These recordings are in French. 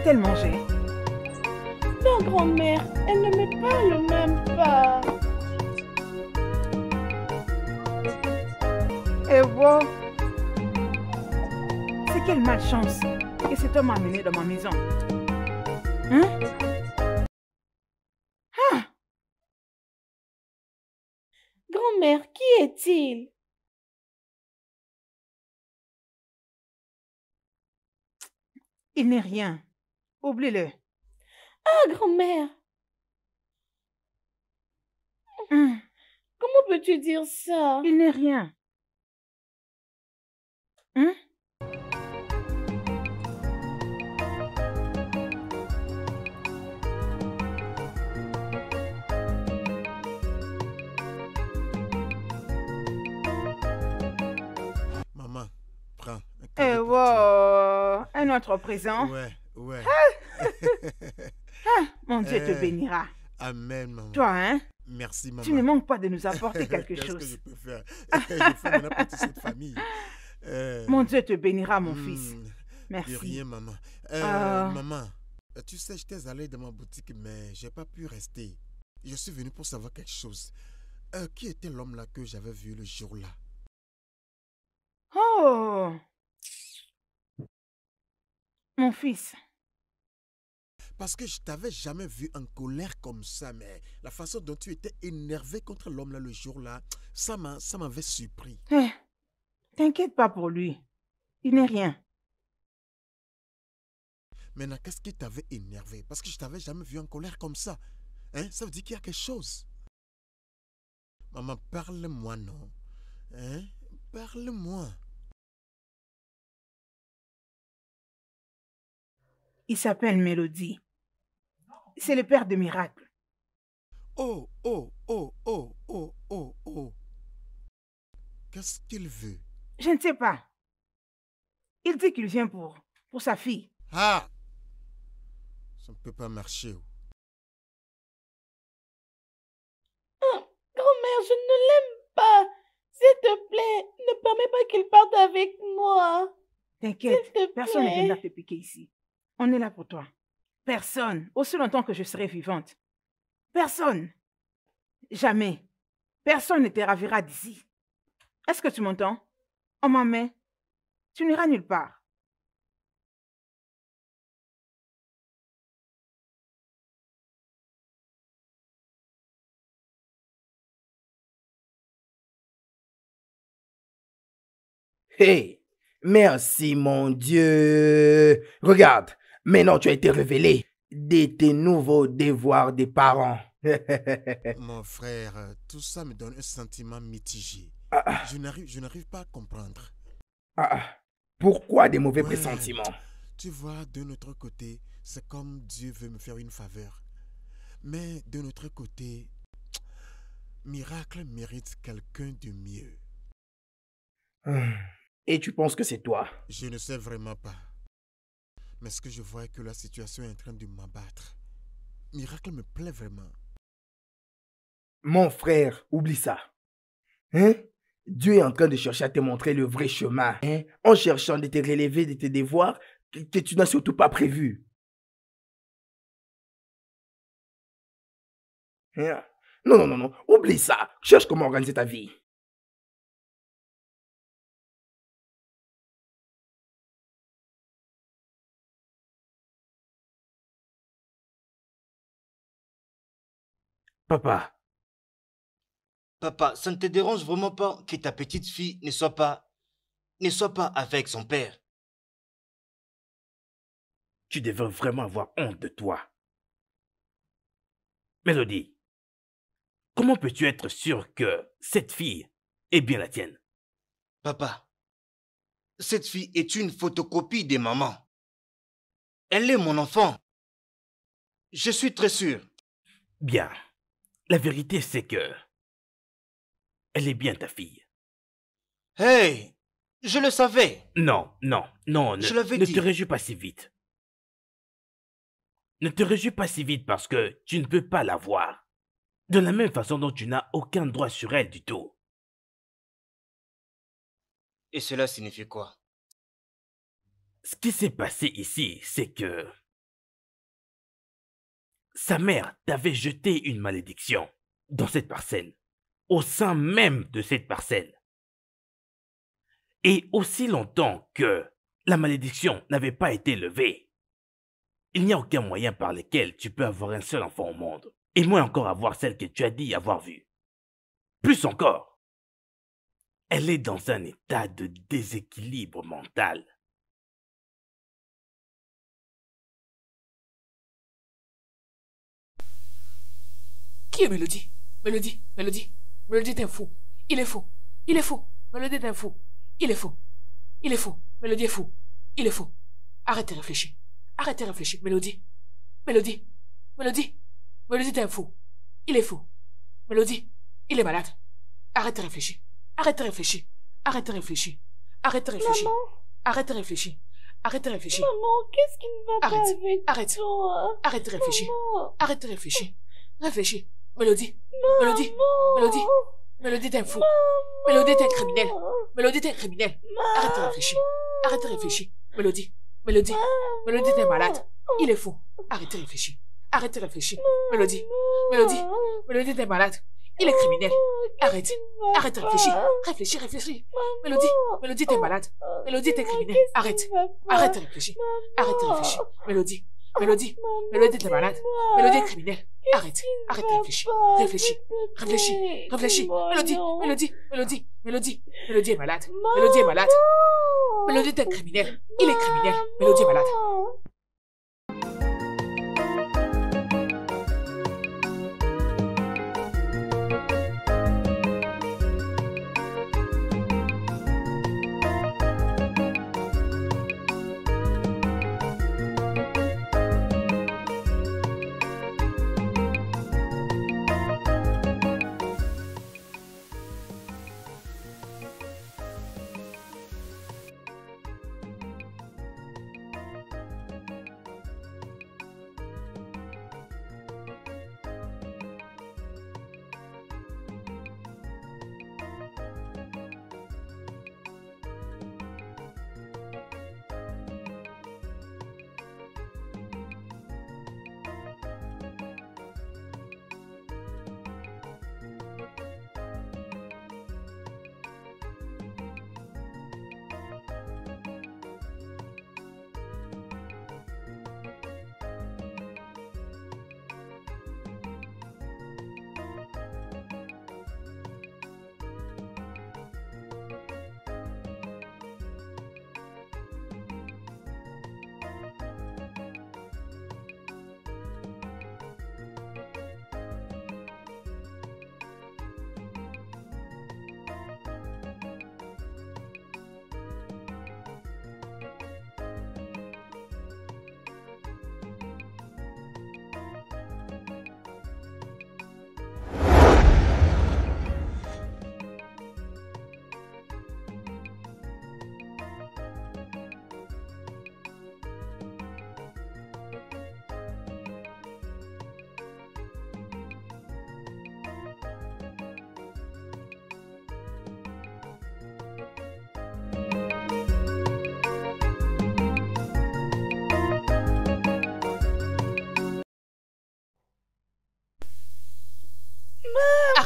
a-t-elle mangé Non, grand-mère, elle ne me parle même pas. Et eh, wow. C'est quelle malchance que cet homme a amené dans ma maison. Hein Ah Grand-mère, qui est-il Il n'est rien. Oublie-le. Ah, grand-mère. Hum. Comment peux-tu dire ça Il n'est rien. Hein Maman, prends. Un, eh wow, un autre présent. Ouais. Hein? Hein? mon Dieu te eh. bénira. Amen, maman. Toi, hein? Merci, maman. Tu ne manques pas de nous apporter quelque chose. que je peux faire? je fais mon famille. Euh, mon Dieu te bénira, mon hmm, fils. Merci. rien, maman. Euh, ah. Maman, euh, tu sais, j'étais allé dans ma boutique, mais n'ai pas pu rester. Je suis venu pour savoir quelque chose. qui était l'homme là que j'avais vu le jour là? Oh! Mon fils. Parce que je t'avais jamais vu en colère comme ça, mais la façon dont tu étais énervé contre l'homme là le jour-là, ça m'avait surpris. T'inquiète pas pour lui. Il n'est rien. Maintenant, qu'est-ce qui t'avait énervé Parce que je t'avais jamais vu en colère comme ça. Hein? Ça veut dire qu'il y a quelque chose. Maman, parle-moi, non Hein Parle-moi. Il s'appelle Mélodie c'est le père de miracles. Oh, oh, oh, oh, oh, oh, oh. Qu'est-ce qu'il veut Je ne sais pas. Il dit qu'il vient pour, pour sa fille. Ah Ça ne peut pas marcher. Oh, oh grand-mère, je ne l'aime pas. S'il te plaît, ne permets pas qu'il parte avec moi. T'inquiète, personne ne viendra te piquer ici. On est là pour toi. Personne, aussi longtemps que je serai vivante. Personne. Jamais. Personne ne te ravira d'ici. Est-ce que tu m'entends On m'emmène. Tu n'iras nulle part. Hé, hey, merci mon Dieu. Regarde, Maintenant, tu as été révélé de tes nouveaux devoirs des parents. Mon frère, tout ça me donne un sentiment mitigé. Ah, ah. je n'arrive pas à comprendre. Ah, ah. pourquoi des mauvais pressentiments Tu vois, de notre côté, c'est comme Dieu veut me faire une faveur. Mais de notre côté, miracle mérite quelqu'un de mieux. Ah. Et tu penses que c'est toi Je ne sais vraiment pas. Mais ce que je vois que la situation est en train de m'abattre. Miracle me plaît vraiment. Mon frère, oublie ça. Hein? Dieu est en train de chercher à te montrer le vrai chemin, hein? en cherchant de te relever de tes devoirs que, tu n'as surtout pas prévus. Hein? Non, non, non, non, oublie ça. Cherche comment organiser ta vie. Papa. Papa, ça ne te dérange vraiment pas que ta petite fille ne soit pas. ne soit pas avec son père. Tu devrais vraiment avoir honte de toi. Mélodie, comment peux-tu être sûr que cette fille est bien la tienne Papa, cette fille est une photocopie des mamans. Elle est mon enfant. Je suis très sûr. Bien. La vérité, c'est que... Elle est bien ta fille. Hey Je le savais Non, non, non, ne, ne te réjouis pas si vite. Ne te réjouis pas si vite parce que tu ne peux pas la voir. De la même façon dont tu n'as aucun droit sur elle du tout. Et cela signifie quoi Ce qui s'est passé ici, c'est que... Sa mère t'avait jeté une malédiction dans cette parcelle, au sein même de cette parcelle. Et aussi longtemps que la malédiction n'avait pas été levée, il n'y a aucun moyen par lequel tu peux avoir un seul enfant au monde, et moins encore avoir celle que tu as dit avoir vue. Plus encore, elle est dans un état de déséquilibre mental qui est Mélodie Mélodie, Mélodie, Mélodie, un fou. Il est faux. Il est fou, Mélodie, t'es fou. Il est faux. Il est faux. Mélodie est fou. Il est faux. Arrête de réfléchir. Arrête de réfléchir. Mélodie. Mélodie. Mélodie. Mélodie, t'es fou. Il est faux. Mélodie, il est malade. Arrête de réfléchir. Arrête de réfléchir. Arrête de réfléchir. Arrête de réfléchir. Maman. Arrête de réfléchir. Arrête de réfléchir. Maman, qu'est-ce qui ne va pas arrête, avec arrête, Arrête de réfléchir. Arrête de réfléchir. Mélodie, Mélodie, Mélodie, Mélodie, t'es un fou. Mélodie, t'es un criminel. Mélodie, t'es un criminel. Arrête de réfléchir. Arrête de réfléchir. Mélodie, Mélodie, Mélodie, t'es malade. Il est fou. Arrête de réfléchir. Arrête de réfléchir. Mélodie, Mélodie, Mélodie, t'es malade. Il est criminel. Arrête. Arrête de réfléchir. Réfléchis, réfléchis. Mélodie, Mélodie, t'es malade. Mélodie, t'es criminel. Arrête. Arrête de réfléchir. Arrête de réfléchir. Mélodie, Mélodie, Mélodie, t'es malade. Mélodie criminel. criminelle. Arrête, arrête, réfléchis, réfléchis, réfléchis, réfléchis. Mélodie, Mélodie, Mélodie, Mélodie, Mélodie est malade, Mélodie est malade. Mélodie est un criminel, il est criminel, Mélodie est malade.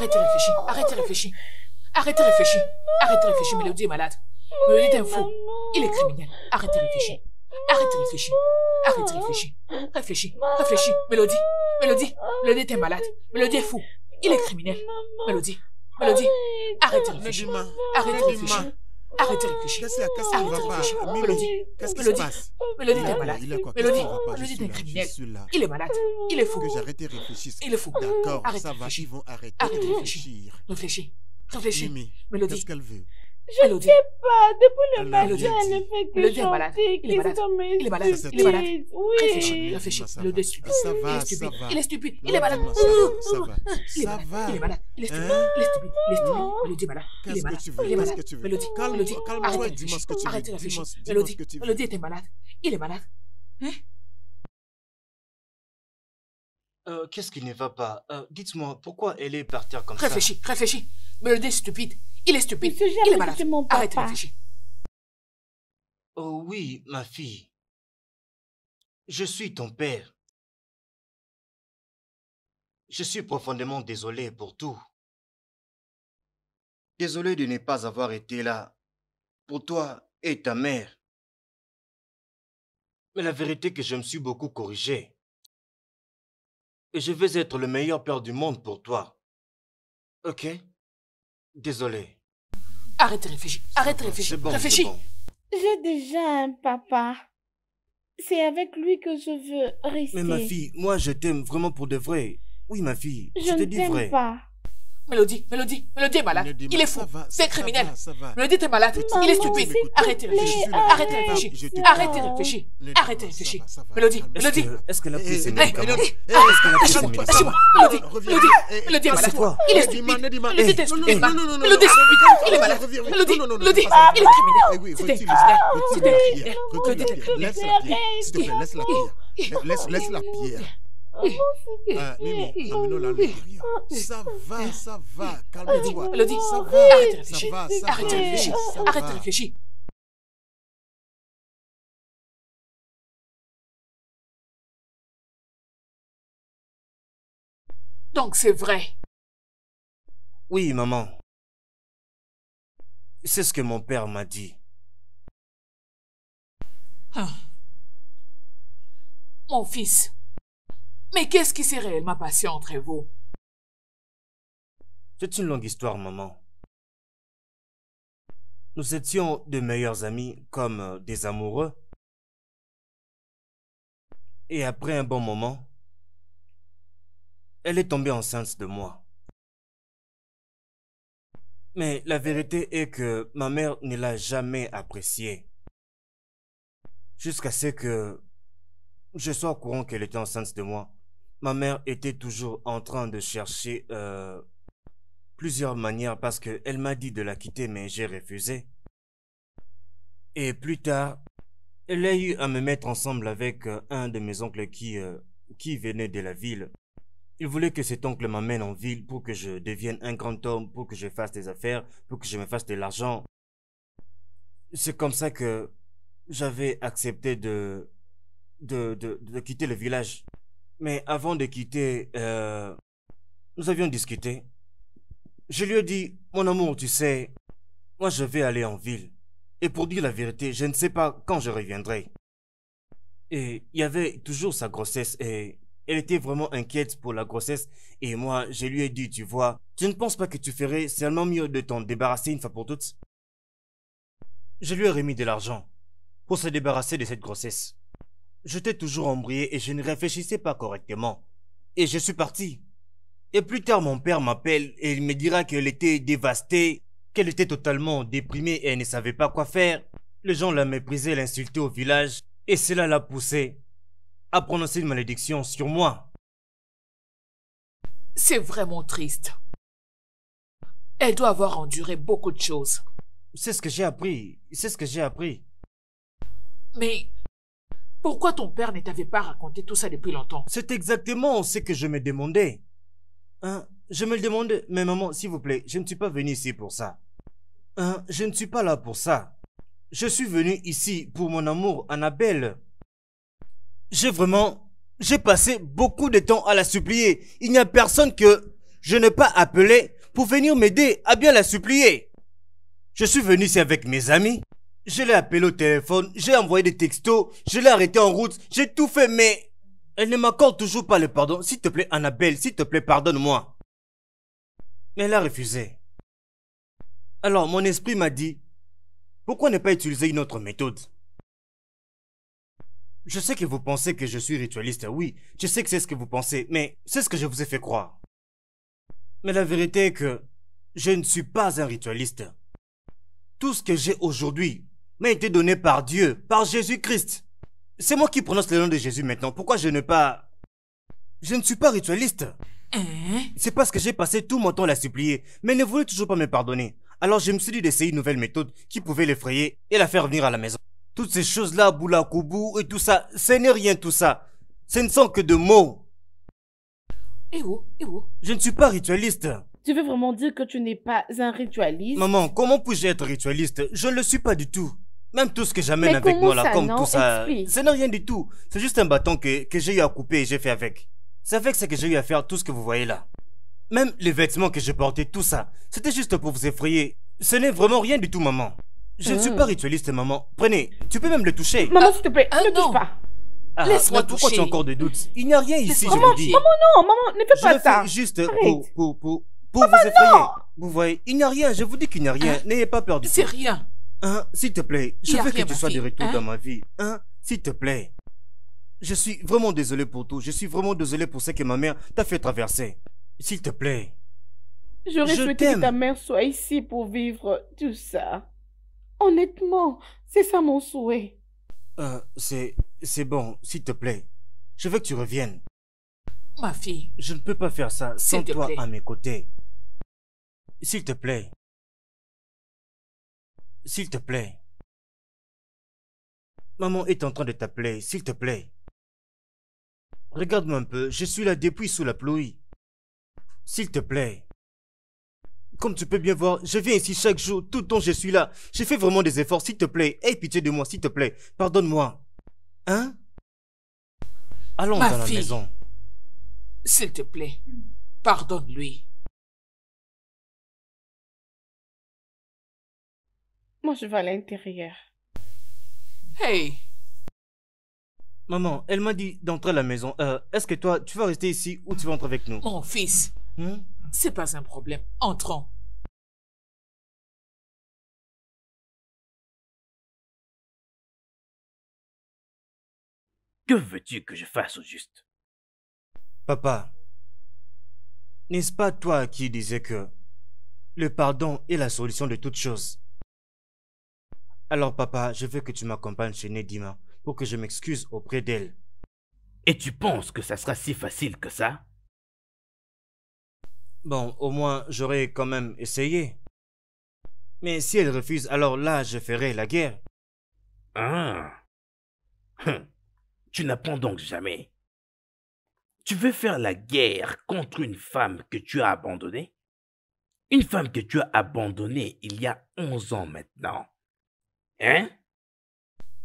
Arrêtez de réfléchir. Arrêtez de réfléchir. Arrêtez de réfléchir. Arrêtez de réfléchir. Mélodie est malade. Mélodie est un fou. Il est criminel. Arrêtez de réfléchir. Arrêtez de réfléchir. Arrêtez de réfléchir. Réfléchis. réfléchir, Mélodie. Mélodie. Mélodie est malade. Mélodie est fou. Il est criminel. Mélodie. Mélodie. Arrêtez de réfléchir. Arrêtez de réfléchir. Arrêtez de réfléchir. quest casse qui va pas Mélodie. Qu'est-ce Mélodie, est malade. Mélodie, Mélodie, t'es criminel. Il est malade. Il est fou. Que j'arrête et réfléchisse. Il est fou. D'accord, ça va. Ils vont arrêter de réfléchir. Réfléchis. Réfléchis. Mélodie. Qu'est-ce qu'elle veut je ne sais pas. Depuis le matin, elle ne fait que chanter. Il est malade. Il est malade. Il est Il est stupide. Il est malade. Ça va. Ça va. Il est malade. Il est stupide. Il est stupide. Il est stupide. malade. Il est malade. Il est malade. Calme-toi. que tu veux. Arrête de réfléchir. Mélodie. était malade. Il est malade. Hein? Qu'est-ce qui ne va pas Dites-moi, pourquoi elle est partie comme ça Réfléchis, réfléchis. est stupide. Il est stupide. il est malade. Arrête de Oh oui, ma fille. Je suis ton père. Je suis profondément désolé pour tout. Désolé de ne pas avoir été là pour toi et ta mère. Mais la vérité est que je me suis beaucoup corrigé. Et je veux être le meilleur père du monde pour toi. Ok Désolé. Arrête de réfléchir, Arrête de réfléchis. réfléchis. J'ai déjà un papa. C'est avec lui que je veux rester. Mais ma fille, moi je t'aime vraiment pour de vrai. Oui, ma fille, je, te dis vrai. Je ne t'aime pas. Mélodie, Mélodie, Mélodie est malade. Il est fou. C'est criminel. Mélodie, t'es malade. Il est stupide. Arrêtez de réfléchir. Arrêtez de réfléchir. Arrêtez de réfléchir. Arrêtez de réfléchir. Mélodie, Mélodie. Est-ce que la pris ses médicaments Est-ce qu'elle a pris Mélodie, Mélodie, eh, Mélodie est malade. Il est stupide. Mélodie est stupide. Mélodie est stupide. Il est malade. Mélodie, Mélodie, il est criminel. C'était criminel. C'était criminel. Mélodie est criminel. Laisse la S'il te plaît, laisse la pierre. Laisse la pierre. Ça va, eh. ça va. Eh, calme-toi. Elodie, ça va. Arrête de réfléchir. Arrête de réfléchir. Arrête réfléchir. Donc c'est vrai. Oui, maman. C'est ce que mon père m'a dit. Ah. Mon fils, mais qu'est-ce qui s'est réellement passé entre vous C'est une longue histoire, maman. Nous étions de meilleurs amis comme euh, des amoureux. Et après un bon moment, elle est tombée enceinte de moi. Mais la vérité est que ma mère ne l'a jamais appréciée. Jusqu'à ce que je sois au courant qu'elle était enceinte de moi ma mère était toujours en train de chercher euh, plusieurs manières parce qu'elle m'a dit de la quitter, mais j'ai refusé. Et plus tard, elle a eu à me mettre ensemble avec euh, un de mes oncles qui, euh, qui venait de la ville. Il voulait que cet oncle m'amène en ville pour que je devienne un grand homme, pour que je fasse des affaires, pour que je me fasse de l'argent. C'est comme ça que j'avais accepté de, de quitter le village. Mais avant de quitter, euh, nous avions discuté. Je lui ai dit, mon amour, tu sais, moi je vais aller en ville. Et pour dire la vérité, je ne sais pas quand je reviendrai. Et il y avait toujours sa grossesse et elle était vraiment inquiète pour la grossesse et moi, je lui ai dit, tu vois, tu ne penses pas que tu ferais seulement mieux de t'en débarrasser une fois pour toutes Je lui ai remis de l'argent pour se débarrasser de cette grossesse. J'étais toujours embrouillé et je ne réfléchissais pas correctement. Et je suis parti. Et plus tard, mon père m'appelle et il me dira qu'elle était dévastée, qu'elle était totalement déprimée et ne savait pas quoi faire. Les gens la méprisaient, l'insultaient au village et cela l'a poussée à prononcer une malédiction sur moi. C'est vraiment triste. Elle doit avoir enduré beaucoup de choses. C'est ce que j'ai appris. C'est ce que j'ai appris. Mais pourquoi ton père ne t'avait pas raconté tout ça depuis longtemps C'est exactement ce que je me demandais. Hein, je me le demandais. mais maman, s'il vous plaît, je ne suis pas venu ici pour ça. Hein, je ne suis pas là pour ça. Je suis venu ici pour mon amour, Annabelle. J'ai vraiment... J'ai passé beaucoup de temps à la supplier. Il n'y a personne que je n'ai pas appelé pour venir m'aider à bien la supplier. Je suis venu ici avec mes amis. Je l'ai appelé au téléphone, j'ai envoyé des textos, je l'ai arrêté en route, j'ai tout fait, mais elle ne m'accorde toujours pas le pardon. S'il te plaît, Annabelle, s'il te plaît, pardonne-moi. Mais elle a refusé. Alors mon esprit m'a dit, pourquoi ne pas utiliser une autre méthode Je sais que vous pensez que je suis ritualiste, oui, je sais que c'est ce que vous pensez, mais c'est ce que je vous ai fait croire. Mais la vérité est que je ne suis pas un ritualiste. Tout ce que j'ai aujourd'hui, m'a été donné par Dieu, par Jésus-Christ. C'est moi qui prononce le nom de Jésus maintenant. Pourquoi je ne pas... Je ne suis pas ritualiste. Hein? C'est parce que j'ai passé tout mon temps à la supplier, mais ne voulait toujours pas me pardonner. Alors je me suis dit d'essayer une nouvelle méthode qui pouvait l'effrayer et la faire venir à la maison. Toutes ces choses-là, Boulakoubou et tout ça, ce n'est rien tout ça. Ce ne sont que de mots. Et où Je ne suis pas ritualiste. Tu veux vraiment dire que tu n'es pas un ritualiste Maman, comment puis-je être ritualiste Je ne le suis pas du tout. Même tout ce que j'amène avec moi, là, comme tout ça, c'est n'est rien du tout. C'est juste un bâton que, que j'ai eu à couper et j'ai fait avec. C'est avec ce que j'ai eu à faire tout ce que vous voyez là. Même les vêtements que je portais, tout ça, c'était juste pour vous effrayer. Ce n'est vraiment rien du tout, maman. Je ne suis ah. pas ritualiste, maman. Prenez, tu peux même le toucher. Maman, ah. s'il te plaît, ah, ne touche pas. Laisse-moi toucher. Pourquoi tu as encore des doutes Il n'y a rien ici, je vous dis. Maman, non, maman, ne fais pas je ça. Fais juste pour, pour, pour, vous effrayer. Vous voyez, il n'y a rien, je vous dis qu'il n'y a rien. N'ayez pas peur du tout. C'est rien. Hein, s'il te plaît, je veux que tu sois de retour dans hein? ma vie. Hein, s'il te plaît. Je suis vraiment désolé pour tout. Je suis vraiment désolé pour ce que ma mère t'a fait traverser. S'il te plaît. J'aurais souhaité que ta mère soit ici pour vivre tout ça. Honnêtement, c'est ça mon souhait. Euh, c'est... c'est bon, s'il te plaît. Je veux que tu reviennes. Ma fille. Je ne peux pas faire ça sans toi à mes côtés. S'il te plaît. S'il te plaît. Maman est en train de t'appeler, s'il te plaît. Regarde-moi un peu, je suis là depuis sous la pluie. S'il te plaît. Comme tu peux bien voir, je viens ici chaque jour, tout le temps je suis là. J'ai fait vraiment des efforts, s'il te plaît. Aie pitié de moi, s'il te plaît. Pardonne-moi. Hein Allons dans la maison. S'il te plaît, pardonne-lui. Moi, je vais à l'intérieur. Hey Maman, elle m'a dit d'entrer à la maison. Euh, est-ce que toi, tu vas rester ici ou tu vas entrer avec nous Mon fils, hmm? c'est pas un problème. Entrons. Que veux-tu que je fasse au juste Papa, n'est-ce pas toi qui disais que le pardon est la solution de toutes choses alors papa, je veux que tu m'accompagnes chez Nedima pour que je m'excuse auprès d'elle. Et tu penses que ça sera si facile que ça Bon, au moins j'aurais quand même essayé. Mais si elle refuse, alors là je ferai la guerre. Ah hum. Tu n'apprends donc jamais. Tu veux faire la guerre contre une femme que tu as abandonnée Une femme que tu as abandonnée il y a 11 ans maintenant. Hein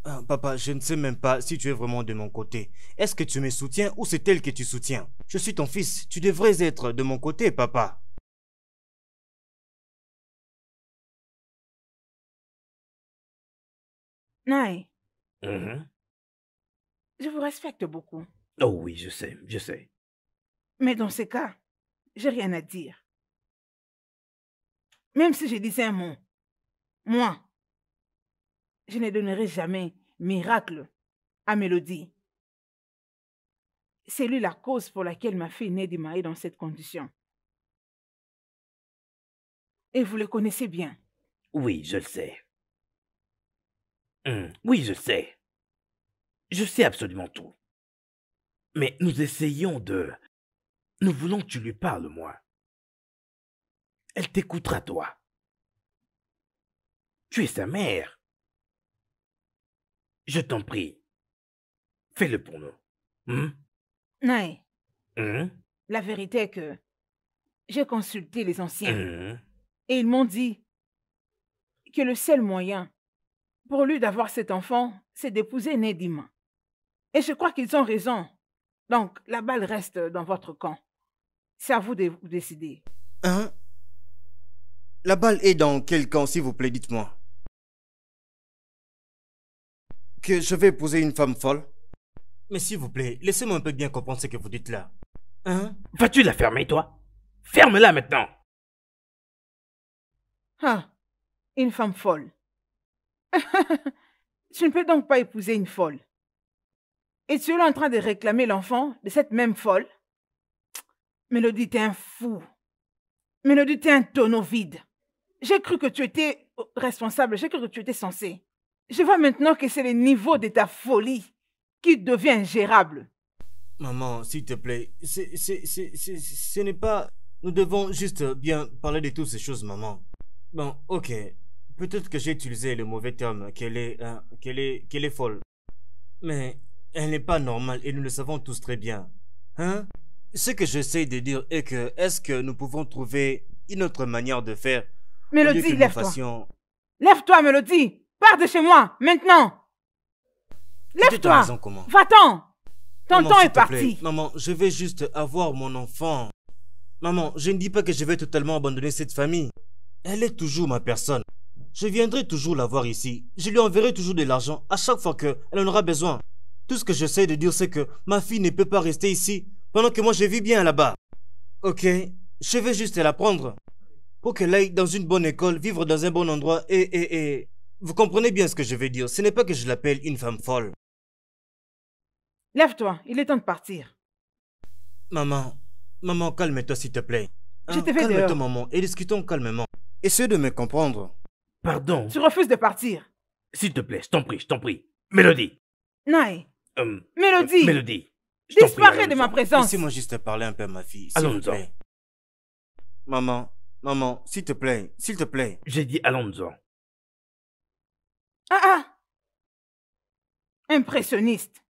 ah, Papa, je ne sais même pas si tu es vraiment de mon côté. Est-ce que tu me soutiens ou c'est elle que tu soutiens Je suis ton fils, tu devrais être de mon côté, papa. Nai. Mm-hmm. Je vous respecte beaucoup. Oh oui, je sais, je sais. Mais dans ce cas, j'ai rien à dire. Même si je disais un mot, moi, je ne donnerai jamais miracle à Mélodie. C'est lui la cause pour laquelle ma fille n'est mari dans cette condition. Et vous le connaissez bien. Oui, je le sais. Hum, oui, je sais. Je sais absolument tout. Mais nous essayons de... Nous voulons que tu lui parles, moi. Elle t'écoutera, toi. Tu es sa mère. Je t'en prie. Fais-le pour nous. Hmm? Hmm? La vérité est que j'ai consulté les anciens hmm? et ils m'ont dit que le seul moyen pour lui d'avoir cet enfant, c'est d'épouser Nedim. »« Et je crois qu'ils ont raison. Donc, la balle reste dans votre camp. C'est à vous de vous décider. Hein La balle est dans quel camp, s'il vous plaît, dites-moi que je vais épouser une femme folle Mais s'il vous plaît, laissez-moi un peu bien comprendre ce que vous dites là. Hein Vas-tu la fermer, toi Ferme-la maintenant Ah, une femme folle. tu ne peux donc pas épouser une folle. Et tu es là en train de réclamer l'enfant de cette même folle Mélodie, t'es un fou. Mélodie, t'es un tonneau vide. J'ai cru que tu étais euh, responsable, j'ai cru que tu étais censé. Je vois maintenant que c'est le niveau de ta folie qui devient ingérable. Maman, s'il te plaît, ce n'est pas... Nous devons juste bien parler de toutes ces choses, maman. Bon, ok. Peut-être que j'ai utilisé le mauvais terme, qu'elle est, euh, qu'elle est, qu'elle est folle. Mais elle n'est pas normale et nous le savons tous très bien. Hein Ce que j'essaie de dire est que est-ce que nous pouvons trouver une autre manière de faire Mélodie, lève-toi. Lève-toi, Mélodie de chez moi, maintenant. Lève-toi. Va-t'en. Ton Maman, est parti. Maman, je vais juste avoir mon enfant. Maman, je ne dis pas que je vais totalement abandonner cette famille. Elle est toujours ma personne. Je viendrai toujours la voir ici. Je lui enverrai toujours de l'argent à chaque fois qu'elle en aura besoin. Tout ce que j'essaie de dire, c'est que ma fille ne peut pas rester ici pendant que moi je vis bien là-bas. Ok, je vais juste la prendre pour qu'elle aille dans une bonne école, vivre dans un bon endroit et, et, et vous comprenez bien ce que je veux dire. Ce n'est pas que je l'appelle une femme folle. Lève-toi, il est temps de partir. Maman, maman, calme-toi s'il te plaît. je hein, Calme-toi, maman, et discutons calmement. Essaie de me comprendre. Pardon Tu refuses de partir. S'il te plaît, je t'en prie, je t'en prie. Mélodie Naï euh, Mélodie Mélodie Disparais de ma présence Laissez-moi juste parler un peu, à ma fille, allons te Maman, maman, s'il te plaît, s'il te plaît. J'ai dit allons-en. Ah ah Impressionniste.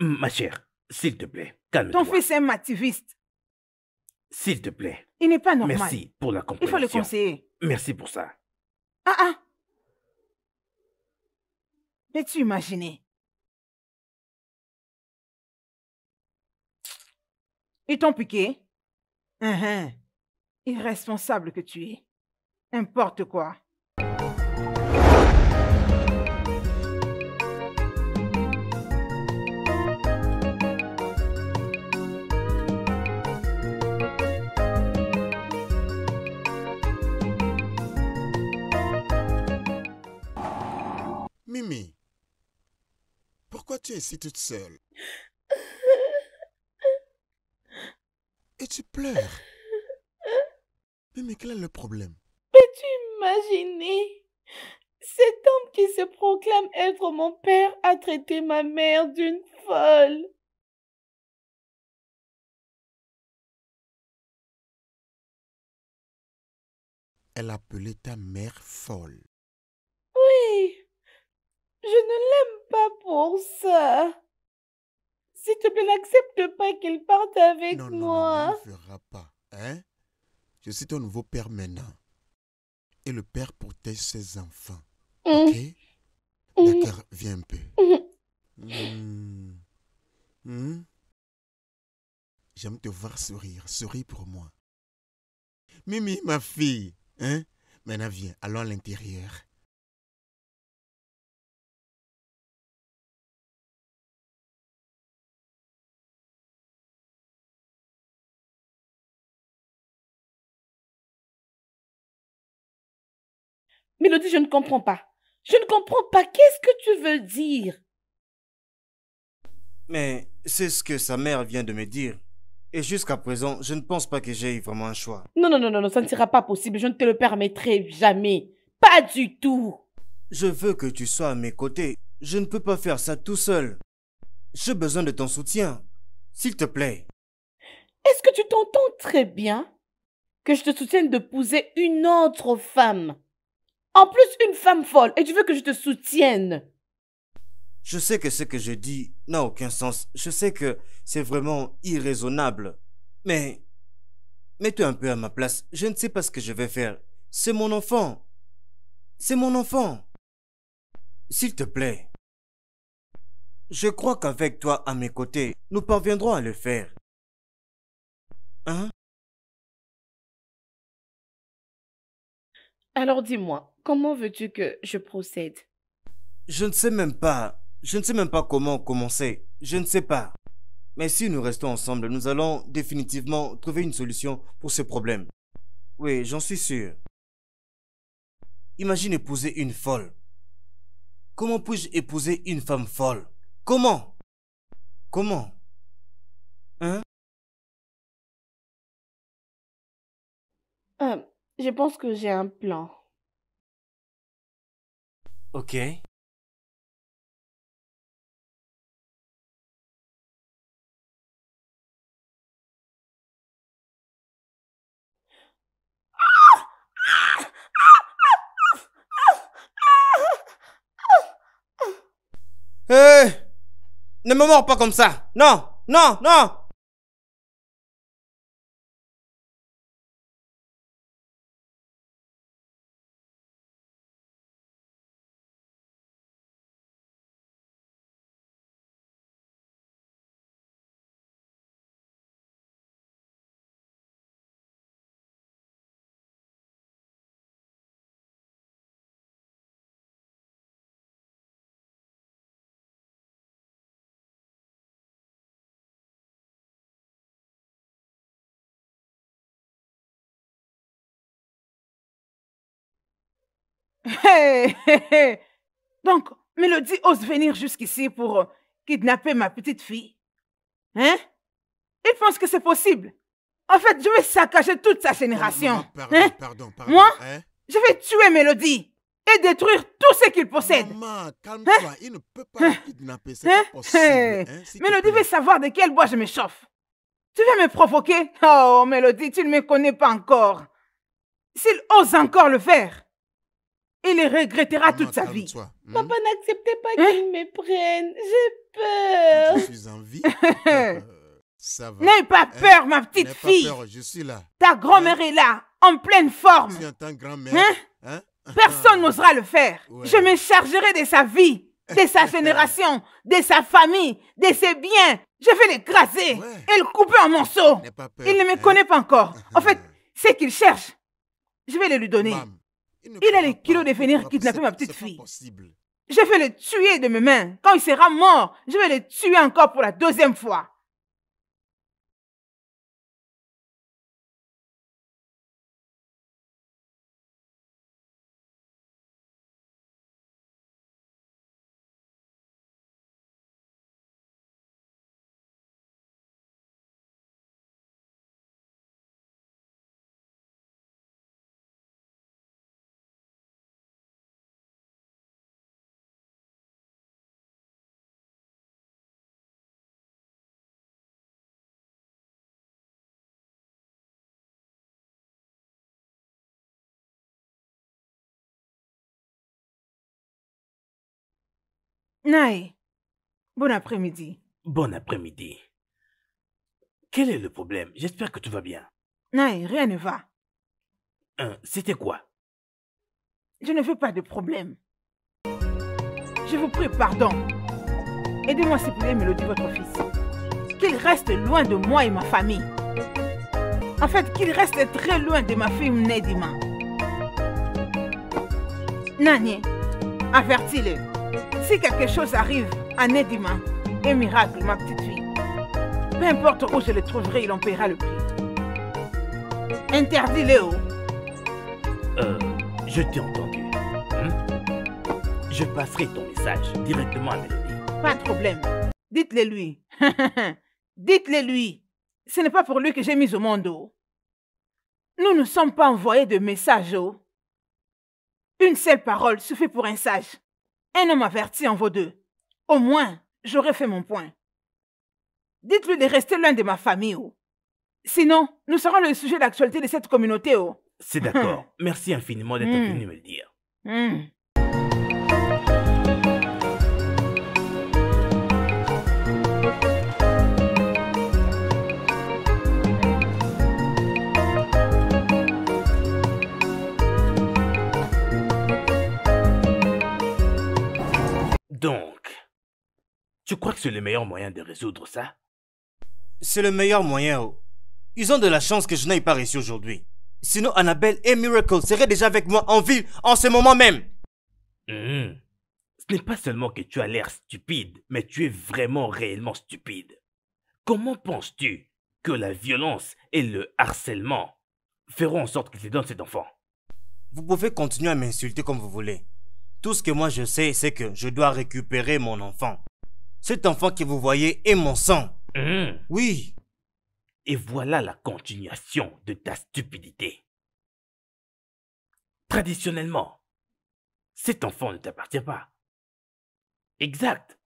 Ma chère, s'il te plaît, calme-toi. Ton fils est un S'il te plaît. Il n'est pas normal. Merci pour la compréhension. Il faut le conseiller. Merci pour ça. Ah ah Peux-tu imaginer Et t'ont piqué hein, hein. Irresponsable que tu es. Importe quoi. Mimi, pourquoi tu es ici toute seule Et tu pleures. Mimi, quel est le problème Peux-tu imaginer Cet homme qui se proclame être mon père a traité ma mère d'une folle. Elle appelait ta mère folle. Je ne l'aime pas pour ça. S'il te plaît, n'accepte pas qu'il parte avec moi. Non, non, ne fera pas, hein Je suis ton nouveau père maintenant. Et le père protège ses enfants. Mmh. Ok mmh. D'accord, viens un peu. Mmh. J'aime te voir sourire. Souris pour moi. Mimi, ma fille, hein Maintenant, viens, allons à l'intérieur. Mélodie, je ne comprends pas. Je ne comprends pas. Qu'est-ce que tu veux dire Mais c'est ce que sa mère vient de me dire. Et jusqu'à présent, je ne pense pas que j'ai vraiment un choix. Non, non, non, non, ça ne sera pas possible. Je ne te le permettrai jamais. Pas du tout. Je veux que tu sois à mes côtés. Je ne peux pas faire ça tout seul. J'ai besoin de ton soutien. S'il te plaît. Est-ce que tu t'entends très bien que je te soutienne d'épouser une autre femme en plus, une femme folle, et tu veux que je te soutienne. Je sais que ce que je dis n'a aucun sens. Je sais que c'est vraiment irraisonnable. Mais... Mets-toi un peu à ma place. Je ne sais pas ce que je vais faire. C'est mon enfant. C'est mon enfant. S'il te plaît. Je crois qu'avec toi à mes côtés, nous parviendrons à le faire. Hein Alors dis-moi, Comment veux-tu que je procède Je ne sais même pas. Je ne sais même pas comment commencer. Je ne sais pas. Mais si nous restons ensemble, nous allons définitivement trouver une solution pour ce problème. Oui, j'en suis sûr. Imagine épouser une folle. Comment puis-je épouser une femme folle Comment Comment Hein euh, Je pense que j'ai un plan. Ok. Eh Ne me mords pas comme ça Non Non Non Donc, Mélodie ose venir jusqu'ici pour euh, kidnapper ma petite fille. Hein? Il pense que c'est possible. En fait, je vais saccager toute sa génération. pardon, hein? pardon, pardon, Moi, hein? je vais tuer Mélodie et détruire tout ce qu'il possède. Maman, calme-toi. Hein? Il ne peut pas kidnapper. C'est pas possible. Mélodie veut savoir de quel bois je me Tu veux me provoquer Oh, Mélodie, tu ne me connais pas encore. S'il ose encore le faire, il les regrettera toute sa vie. Hmm? Papa, n'acceptez pas eh? qu'ils me prenne. J'ai peur. Je suis en vie. Euh, ça va. N'aie pas hein? peur, ma petite pas fille. Peur, je suis là. Ta grand-mère hein? est là, en pleine forme. Je suis grand-mère. Hein? Personne ah. n'osera le faire. Je me chargerai de sa vie, de sa génération, de sa famille, de ses biens. Je vais l'écraser et le couper en morceaux. Il ne me connaît pas encore. En fait, c'est qu'il cherche. Je vais le lui donner. Il a le kilos de venir kidnapper ma petite fille. Je vais le tuer de mes mains. Quand il sera mort, je vais le tuer encore pour la deuxième fois. Naï. bon après-midi. Bon après-midi. Quel est le problème J'espère que tout va bien. Naï, rien ne va. Hein, c'était quoi Je ne veux pas de problème. Je vous prie pardon. Aidez-moi s'il vous plaît, Mélodie, votre fils. Qu'il reste loin de moi et ma famille. En fait, qu'il reste très loin de ma fille Mnedima. Nani, avertis-le. Si quelque chose arrive à Nedima, un miracle, ma petite fille. Peu importe où je le trouverai, il en paiera le prix. Interdit Léo. Euh, je t'ai entendu. Hein? Je passerai ton message directement à Mélodie. Pas de problème. Dites-le lui. Dites-le lui. Ce n'est pas pour lui que j'ai mis au monde. Oh. Nous ne sommes pas envoyés de messages. Oh. Une seule parole suffit pour un sage. Un homme averti en vaut deux. Au moins, j'aurais fait mon point. Dites-lui de rester loin de ma famille. Oh. Sinon, nous serons le sujet d'actualité de cette communauté. Oh. C'est d'accord. Merci infiniment d'être hmm. venu me le dire. Hmm. Tu crois que c'est le meilleur moyen de résoudre ça C'est le meilleur moyen. Oh. Ils ont de la chance que je n'aille pas ici aujourd'hui. Sinon, Annabelle et Miracle seraient déjà avec moi en ville en ce moment même. Hmm. Ce n'est pas seulement que tu as l'air stupide, mais tu es vraiment réellement stupide. Comment penses-tu que la violence et le harcèlement feront en sorte que tu donnent cet enfant Vous pouvez continuer à m'insulter comme vous voulez. Tout ce que moi je sais, c'est que je dois récupérer mon enfant. Cet enfant que vous voyez est mon sang. Hein? Oui. Et voilà la continuation de ta stupidité. Traditionnellement, cet enfant ne t'appartient pas. Exact.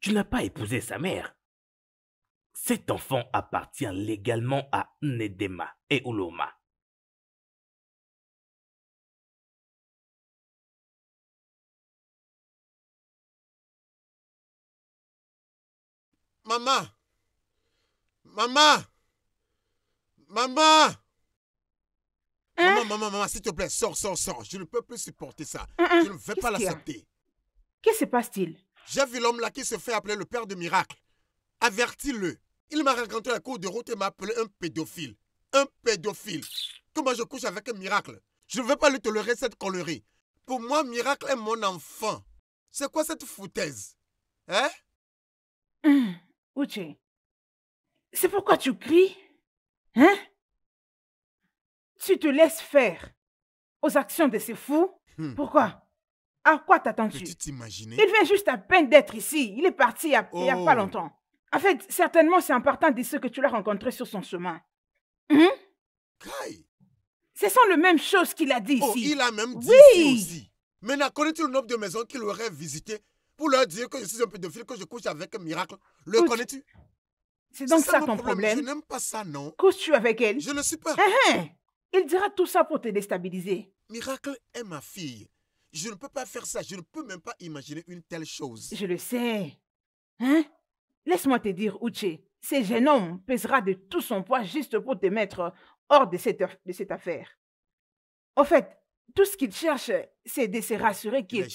Tu n'as pas épousé sa mère. Cet enfant appartient légalement à Nedema et Uloma. Maman Maman Maman hein? Maman, maman, maman, s'il te plaît, sors, sors, sors. Je ne peux plus supporter ça. Hein, hein? Je ne vais pas l'accepter. Qu'est-ce qui se passe-t-il J'ai vu l'homme là qui se fait appeler le père de miracle. Avertis-le. Il m'a rencontré à la cour de route et m'a appelé un pédophile. Un pédophile. Comment je couche avec un miracle Je ne vais pas lui tolérer cette connerie. Pour moi, miracle est mon enfant. C'est quoi cette foutaise Hein où C'est pourquoi tu cries Hein Tu te laisses faire aux actions de ces fous hmm. Pourquoi À quoi t'attends-tu Peux-tu Il vient juste à peine d'être ici. Il est parti il n'y a, pas oh. longtemps. En fait, certainement, c'est en partant de ce que tu l'as rencontré sur son chemin. Hum? Ce sont les mêmes choses qu'il a dit oh, Il a même dit aussi. Mais connais-tu le nombre de maisons qu'il aurait visitées pour leur dire que je suis un pédophile, que je couche avec un miracle. Le connais-tu C'est donc ça, ton problème. Tu Je n'aime pas ça, non. Couches-tu avec elle Je ne suis pas. Hein, hein. Il dira tout ça pour te déstabiliser. Miracle est ma fille. Je ne peux pas faire ça. Je ne peux même pas imaginer une telle chose. Je le sais. Hein Laisse-moi te dire, Uche, ce jeune homme pèsera de tout son poids juste pour te mettre hors de cette, de cette affaire. Au fait, tout ce qu'il cherche, c'est de se rassurer qu'il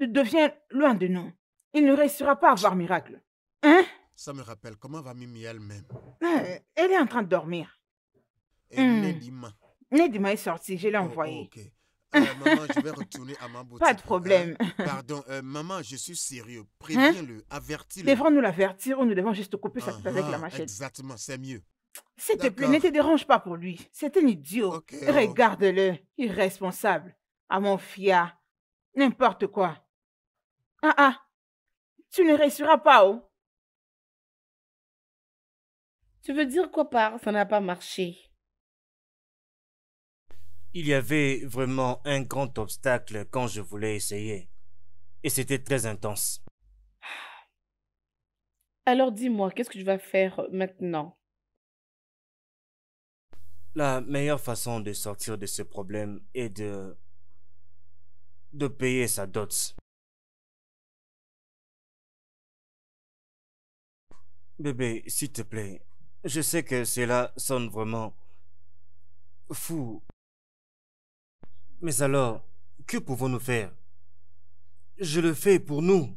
devient loin de nous. Il ne réussira pas à voir miracle. Hein Ça me rappelle comment va Mimi elle-même. Ah, elle est en train de dormir. Et hmm. Nedima est sortie, je l'ai oh, oh, envoyée. Euh, maman, je vais retourner à ma boutique. Pas de hein? problème. pardon, euh, maman, je suis sérieux. Hein? Préviens-le, avertis-le. Devrons nous l'avertir ou nous devons juste couper sa ah, tête avec la ah, machette Exactement, c'est mieux. S'il te plaît, ne te dérange pas pour lui. C'est un idiot. Oh. Regarde-le. Irresponsable. À mon fiat. N'importe quoi. Ah ah. Tu ne réussiras pas, oh. Tu veux dire quoi par ça n'a pas marché Il y avait vraiment un grand obstacle quand je voulais essayer. Et c'était très intense. Alors dis-moi, qu'est-ce que tu vas faire maintenant la meilleure façon de sortir de ce problème est de de payer sa dot. Bébé, s'il te plaît, je sais que cela sonne vraiment fou. Mais alors, que pouvons-nous faire Je le fais pour nous.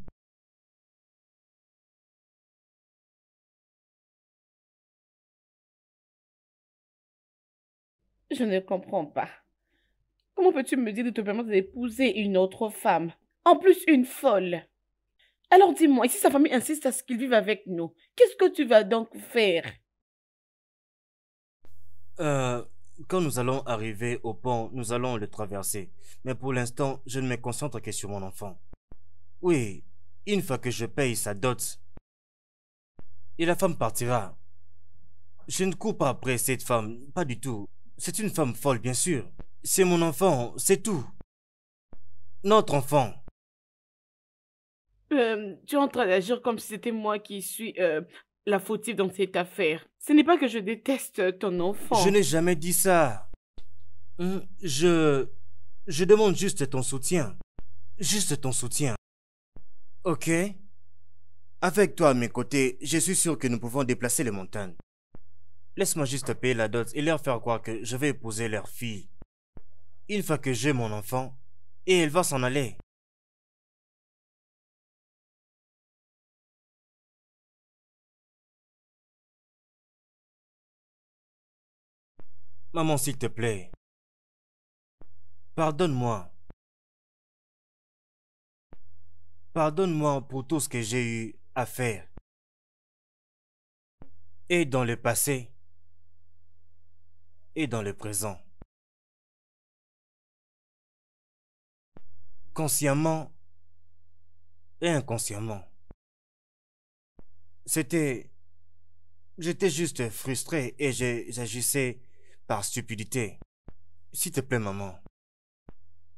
Je ne comprends pas. Comment peux-tu me dire de te permettre d'épouser une autre femme En plus, une folle. Alors dis-moi, si sa famille insiste à ce qu'il vive avec nous, qu'est-ce que tu vas donc faire Euh, quand nous allons arriver au pont, nous allons le traverser. Mais pour l'instant, je ne me concentre que sur mon enfant. Oui, une fois que je paye sa dot, et la femme partira. Je ne cours pas après cette femme, pas du tout. C'est une femme folle, bien sûr. C'est mon enfant, c'est tout. Notre enfant. Euh, tu es en train d'agir comme si c'était moi qui suis euh, la fautive dans cette affaire. Ce n'est pas que je déteste ton enfant. Je n'ai jamais dit ça. Hum, je... Je demande juste ton soutien. Juste ton soutien. Ok Avec toi à mes côtés, je suis sûr que nous pouvons déplacer les montagnes. Laisse-moi juste payer la dot et leur faire croire que je vais épouser leur fille. Une fois que j'ai mon enfant, et elle va s'en aller. Maman, s'il te plaît. Pardonne-moi. Pardonne-moi pour tout ce que j'ai eu à faire. Et dans le passé, et dans le présent. Consciemment et inconsciemment. C'était... J'étais juste frustré et j'agissais par stupidité. S'il te plaît, maman.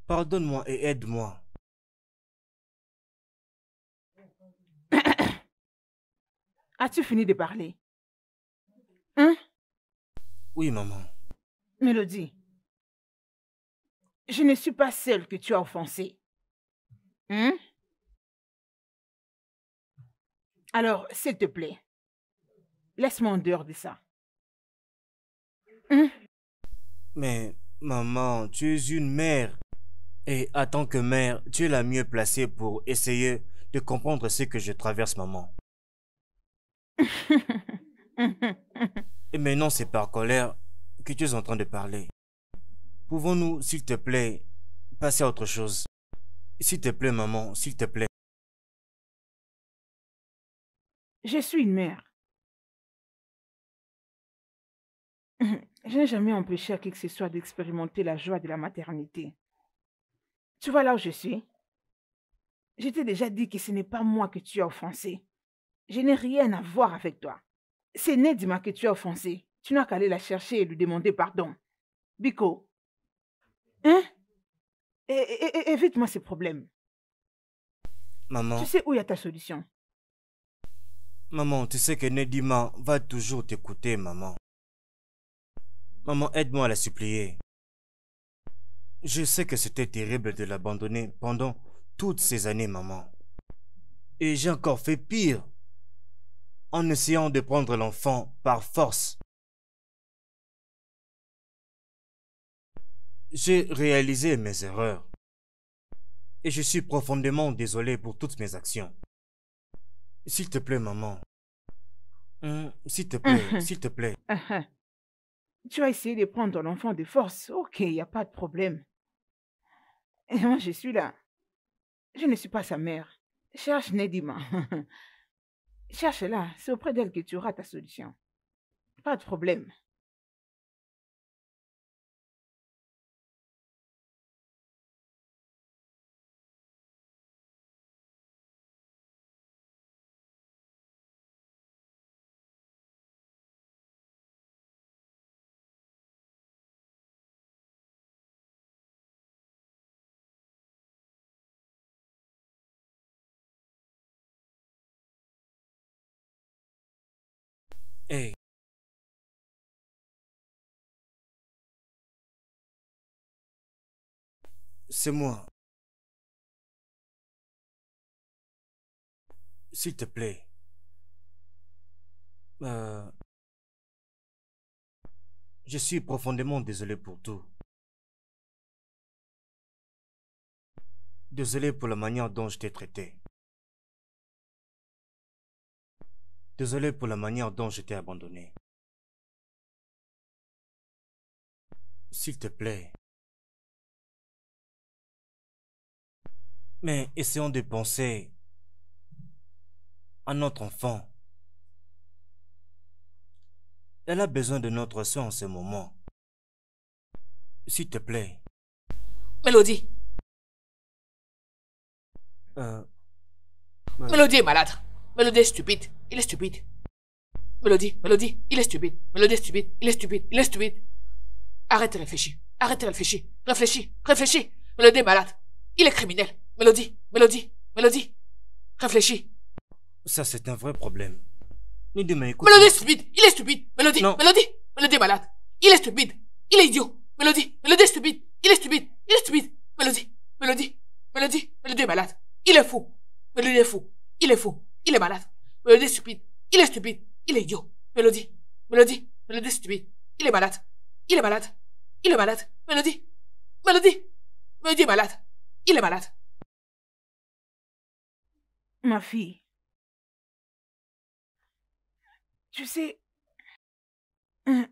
Pardonne-moi et aide-moi. As-tu fini de parler Hein Oui, maman. Mélodie, je ne suis pas celle que tu as offensée. Hein? Alors, s'il te plaît, laisse-moi en dehors de ça. Hein? Mais, maman, tu es une mère. Et en tant que mère, tu es la mieux placée pour essayer de comprendre ce que je traverse, maman. Et maintenant, c'est par colère que tu es en train de parler. Pouvons-nous, s'il te plaît, passer à autre chose S'il te plaît, maman, s'il te plaît. Je suis une mère. Je n'ai jamais empêché à qui que ce soit d'expérimenter la joie de la maternité. Tu vois là où je suis Je t'ai déjà dit que ce n'est pas moi que tu as offensé. Je n'ai rien à voir avec toi. C'est Nedima que tu as offensé. Tu n'as qu'à aller la chercher et lui demander pardon. Biko, hein Évite-moi ces problèmes. Maman. Tu sais où il y a ta solution Maman, tu sais que Nedima va toujours t'écouter, maman. Maman, aide-moi à la supplier. Je sais que c'était terrible de l'abandonner pendant toutes ces années, maman. Et j'ai encore fait pire en essayant de prendre l'enfant par force. j'ai réalisé mes erreurs. Et je suis profondément désolé pour toutes mes actions. S'il te plaît, maman. Hum, s'il te plaît, hum, hum. s'il te plaît. Ah, ah. Tu as essayé de prendre l'enfant de force. Ok, il n'y a pas de problème. moi, je suis là. Je ne suis pas sa mère. Cherche Nedima. Cherche-la. C'est auprès d'elle que tu auras ta solution. Pas de problème. C'est moi. S'il te plaît. Euh. je suis profondément désolé pour tout. Désolé pour la manière dont je t'ai traité. Désolé pour la manière dont je t'ai abandonné. S'il te plaît. Mais essayons de penser à notre enfant. Elle a besoin de notre soin en ce moment. S'il te plaît. Mélodie. Euh, est malade. Mélodie est stupide. Il est stupide. Mélodie, Mélodie, il est stupide. Mélodie est stupide. Il est stupide. Il est stupide. Arrête de réfléchir. Arrête de réfléchir. Réfléchis. Réfléchis. Mélodie est malade. Il est criminel. Mélodie, Mélodie, Mélodie. Réfléchis. Ça, c'est un vrai problème. Melody Mélodie est stupide. Il est stupide. Mélodie, Mélodie. est malade. Il est stupide. Il est idiot. Mélodie, Mélodie est stupide. Il est stupide. Il est stupide. Mélodie, Mélodie, Mélodie, Mélodie est malade. Il est fou. Mélodie est fou. Il est fou il est malade. Melody est stupide. Il est stupide. Il est idiot. Melody, Melody, Melody est stupide. Il est malade. Il est malade. Il est malade. Melody, Melody, Melody est malade. Il est malade. Ma fille. Tu sais, hein,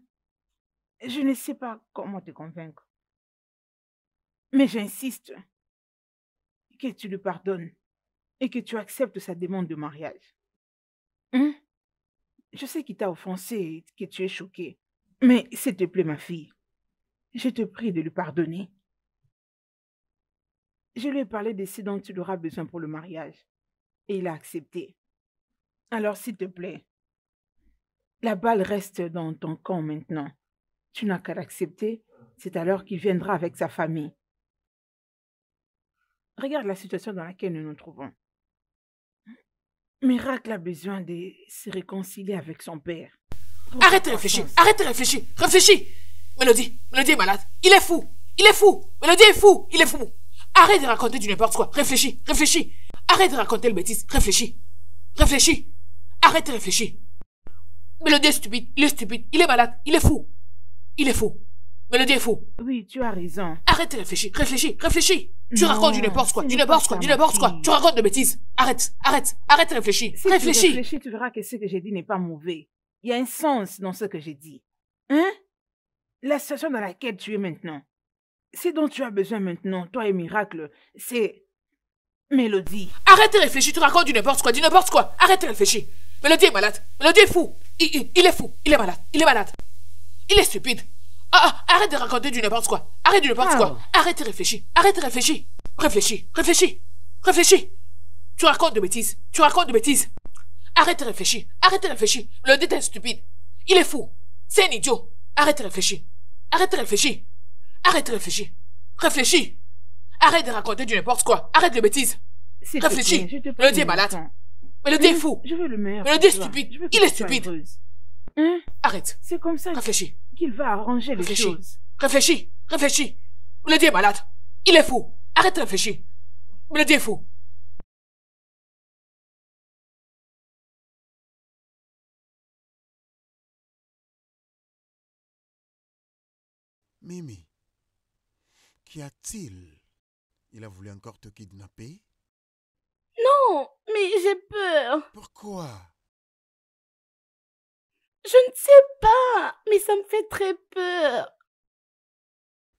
je ne sais pas comment te convaincre. Mais j'insiste que tu le pardonnes et que tu acceptes sa demande de mariage. Mmh. Je sais qu'il t'a offensé et que tu es choquée, mais s'il te plaît, ma fille, je te prie de lui pardonner. Je lui ai parlé de ce dont tu aura besoin pour le mariage, et il a accepté. Alors, s'il te plaît, la balle reste dans ton camp maintenant. Tu n'as qu'à l'accepter, c'est alors qu'il viendra avec sa famille. Regarde la situation dans laquelle nous nous trouvons. Miracle a besoin de se réconcilier avec son père. arrête de réfléchir, arrête de réfléchir, réfléchis. Mélodie, Mélodie est malade, il est fou, il est fou, Mélodie est fou, il est fou. Arrête de raconter du n'importe quoi, réfléchis, réfléchis. Arrête de raconter le bêtise, réfléchis, réfléchis. Arrête de réfléchir. Mélodie est stupide, il est stupide, il est malade, il est fou, il est fou. Melody est fou Oui, tu as raison. Arrête de réfléchir, réfléchis, réfléchis. Tu racontes du n'importe quoi, du n'importe quoi, du n'importe quoi. Tu racontes de bêtises. Arrête, arrête, arrête, réfléchis, si réfléchis. Tu réfléchis, tu verras que ce que j'ai dit n'est pas mauvais. Il y a un sens dans ce que j'ai dit. Hein? La situation dans laquelle tu es maintenant. Ce dont tu as besoin maintenant, toi et Miracle, c'est Mélodie. Arrête de réfléchir, tu racontes du n'importe quoi, du n'importe quoi. Arrête de réfléchir. Mélodie est malade. Mélodie est fou. Il, il, est fou. Il est malade. Il est malade. Il est stupide. Ah, ah, arrête de raconter du n'importe quoi. Arrête du n'importe quoi. Ah. Arrête de réfléchir. Arrête de réfléchir. Réfléchis. Réfléchis. Réfléchis. Tu racontes de bêtises. Tu racontes de bêtises. Arrête de réfléchir. Arrête de réfléchir. Le dit est stupide. Il est fou. C'est un idiot. Arrête de réfléchir. Arrête de réfléchir. Arrête de réfléchir. Réfléchis. Arrête de raconter du n'importe quoi. Arrête de bêtises. Réfléchis. le dit est malade. Mais le dé est fou. le meilleur. le est stupide. Il est stupide. Hein? Arrête. C'est comme ça. Réfléchis qu'il va arranger les choses. Réfléchis, réfléchis. dieu est malade. Il est fou. Arrête de réfléchir. dieu est fou. Mimi, qu'y a-t-il Il a voulu encore te kidnapper Non, mais j'ai peur. Pourquoi je ne sais pas, mais ça me fait très peur.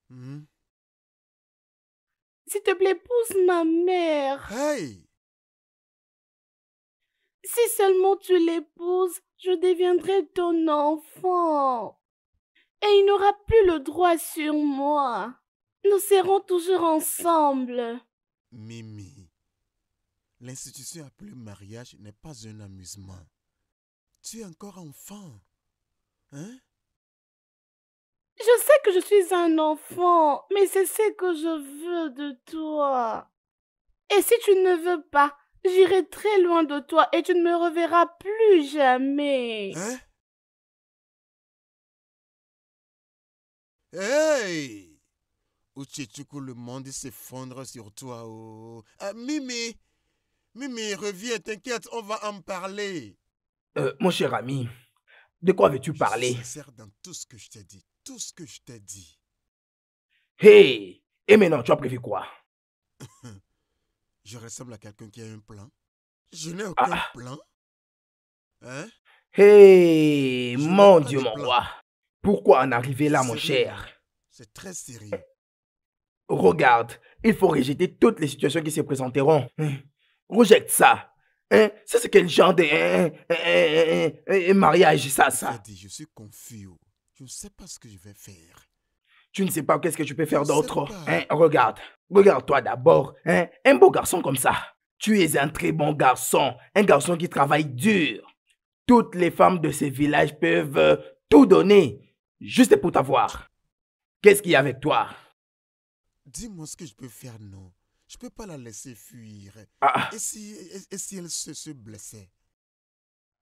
Hmm. S'il te plaît, épouse ma mère. Hey Si seulement tu l'épouses, je deviendrai ton enfant. Et il n'aura plus le droit sur moi. Nous serons toujours ensemble. Mimi, l'institution appelée mariage n'est pas un amusement. Tu es encore enfant. Hein? Je sais que je suis un enfant, mais c'est ce que je veux de toi. Et si tu ne veux pas, j'irai très loin de toi et tu ne me reverras plus jamais. Hein? Hey! que le monde s'effondre sur toi. Oh. Ah, Mimi! Mimi, reviens, t'inquiète, on va en parler. Euh, mon cher ami, de quoi veux-tu parler Je suis dans tout ce que je t'ai dit. Tout ce que je t'ai dit. Hey Et maintenant, tu as prévu quoi Je ressemble à quelqu'un qui a un plan. Je n'ai ah, aucun ah. plan. Hein Hey Mon Dieu, mon roi Pourquoi en arriver là, mon cher C'est très sérieux. Regarde, il faut rejeter toutes les situations qui se présenteront. Hum. Rejette ça Hein? Ça, c'est quel genre de hein, hein, hein, hein, hein mariage, ça, ça je suis confus. Oh. Je ne sais pas ce que je vais faire. Tu ne sais pas qu'est-ce que tu peux faire d'autre. Regarde. Regarde-toi d'abord. Un beau garçon comme ça. Tu es un très bon garçon. Un garçon qui travaille dur. Toutes les femmes de ce village peuvent euh, tout donner. Juste pour t'avoir. Qu'est-ce qu'il y a avec toi Dis-moi ce que je peux faire, non je ne peux pas la laisser fuir. Ah. Et, si, et, si elle se, blessait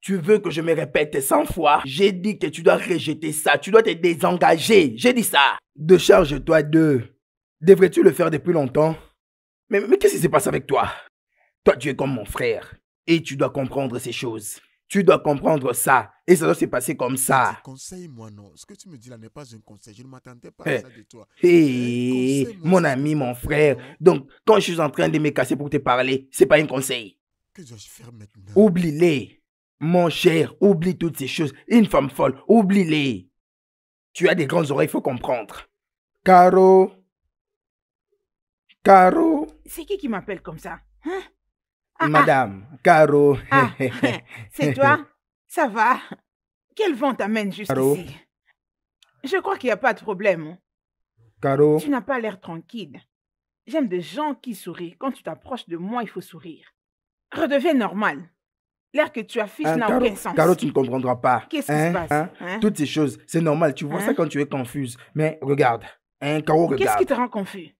tu veux que je me répète 100 fois J'ai dit que tu dois rejeter ça, tu dois te désengager. J'ai dit ça. De charge toi d'eux. Devrais-tu le faire depuis longtemps Mais, mais qu'est-ce qui se passe avec toi Toi, tu es comme mon frère et tu dois comprendre ces choses. Tu dois comprendre ça. Et ça doit se passer comme ça. Conseille-moi, non. Ce que tu me dis là n'est pas un conseil. Je ne m'attendais pas à eh. ça de toi. Eh, mon ami, mon frère. Donc, quand je suis en train de me casser pour te parler, ce n'est pas un conseil. Oublie-les. Mon cher, oublie toutes ces choses. Une femme folle, oublie-les. Tu as des grandes oreilles, il faut comprendre. Caro. Caro. C'est qui qui m'appelle comme ça hein Madame, Caro. Ah, eh, c'est toi Ça va Quel vent t'amène jusqu'ici Je crois qu'il n'y a pas de problème. Caro. Tu n'as pas l'air tranquille. J'aime des gens qui sourient. Quand tu t'approches de moi, il faut sourire. Redeviens normal. L'air que tu affiches hein, n'a aucun sens. Caro, tu ne comprendras pas. Qu'est-ce qui hein, se passe hein? Toutes ces choses, c'est normal. Tu vois ça quand tu es confuse. Mais regarde. Caro, regarde. Qu'est-ce qui te rend confus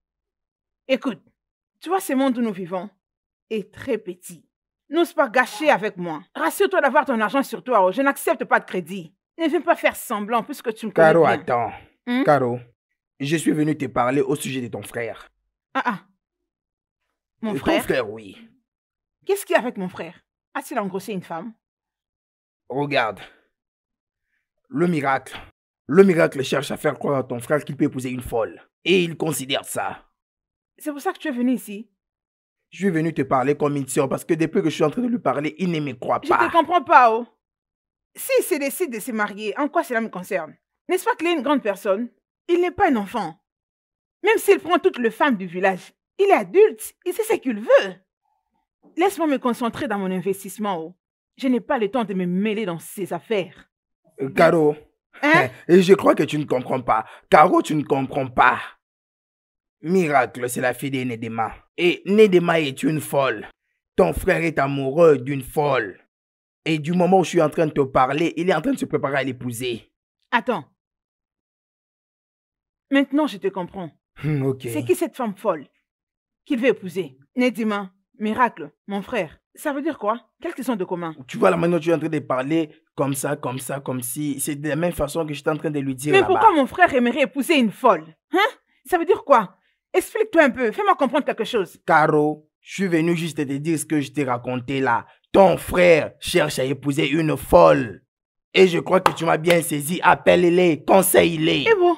Écoute, tu vois ce monde où nous vivons et très petit. N'ose pas gâcher ah. avec moi. Rassure-toi d'avoir ton argent sur toi. Oh. Je n'accepte pas de crédit. Ne viens pas faire semblant puisque tu me connais. Caro, attends. Hmm? Caro, je suis venu te parler au sujet de ton frère. Ah ah. Mon euh, frère Ton frère, oui. Qu'est-ce qu'il y a avec mon frère A-t-il engrossé une femme Regarde. Le miracle. Le miracle cherche à faire croire à ton frère qu'il peut épouser une folle. Et il considère ça. C'est pour ça que tu es venu ici je suis venu te parler comme une sœur parce que depuis que je suis en train de lui parler, il ne me croit pas. Je ne te comprends pas, oh. S'il si se décide de se marier, en quoi cela me concerne N'est-ce pas qu'il est une grande personne Il n'est pas un enfant. Même s'il prend toutes les femmes du village, il est adulte, il sait ce qu'il veut. Laisse-moi me concentrer dans mon investissement, oh. Je n'ai pas le temps de me mêler dans ses affaires. Euh, Caro, hein? je crois que tu ne comprends pas. Caro, tu ne comprends pas. Miracle, c'est la fille d'Enedema. Et Nedema est une folle. Ton frère est amoureux d'une folle. Et du moment où je suis en train de te parler, il est en train de se préparer à l'épouser. Attends. Maintenant, je te comprends. Hmm, c'est qui cette femme folle qu'il veut épouser Nedima, miracle, mon frère. Ça veut dire quoi Qu'est-ce qu'ils sont de commun Tu vois la manière dont tu es en train de parler, comme ça, comme ça, comme si. C'est de la même façon que je suis en train de lui dire. Mais pourquoi mon frère aimerait épouser une folle Hein Ça veut dire quoi Explique-toi un peu, fais-moi comprendre quelque chose. Caro, je suis venu juste te dire ce que je t'ai raconté là. Ton frère cherche à épouser une folle. Et je crois que tu m'as bien saisi. Appelle-les, conseille-les. Et bon,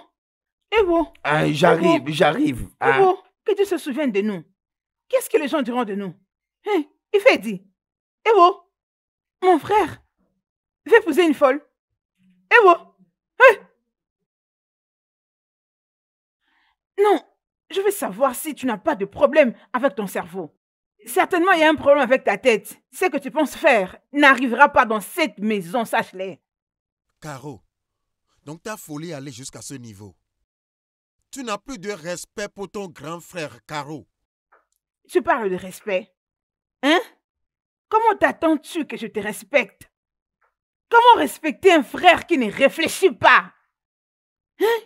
et bon. Hein, j'arrive, j'arrive. Et hein. que tu se souviennes de nous. Qu'est-ce que les gens diront de nous Eh, Il fait dit. Et bon, mon frère veut épouser une folle. Et bon. Non, je veux savoir si tu n'as pas de problème avec ton cerveau. Certainement, il y a un problème avec ta tête. Ce que tu penses faire n'arrivera pas dans cette maison, sache-le. Caro, donc ta folie allait jusqu'à ce niveau. Tu n'as plus de respect pour ton grand frère, Caro. Tu parles de respect. Hein Comment t'attends-tu que je te respecte Comment respecter un frère qui ne réfléchit pas Hein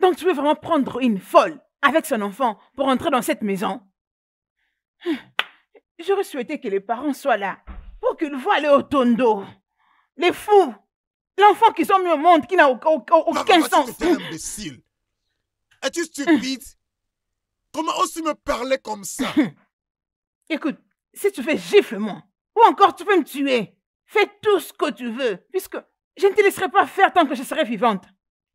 Donc tu veux vraiment prendre une folle avec son enfant pour entrer dans cette maison. Hum. J'aurais souhaité que les parents soient là pour qu'ils voient les Otondo, les fous, l'enfant qui sont mis au monde qui n'a aucun sens. Tu es imbécile. Es-tu stupide Comment oses-tu me parler comme ça hum. Écoute, si tu fais gifle-moi, ou encore tu peux me tuer, fais tout ce que tu veux, puisque je ne te laisserai pas faire tant que je serai vivante.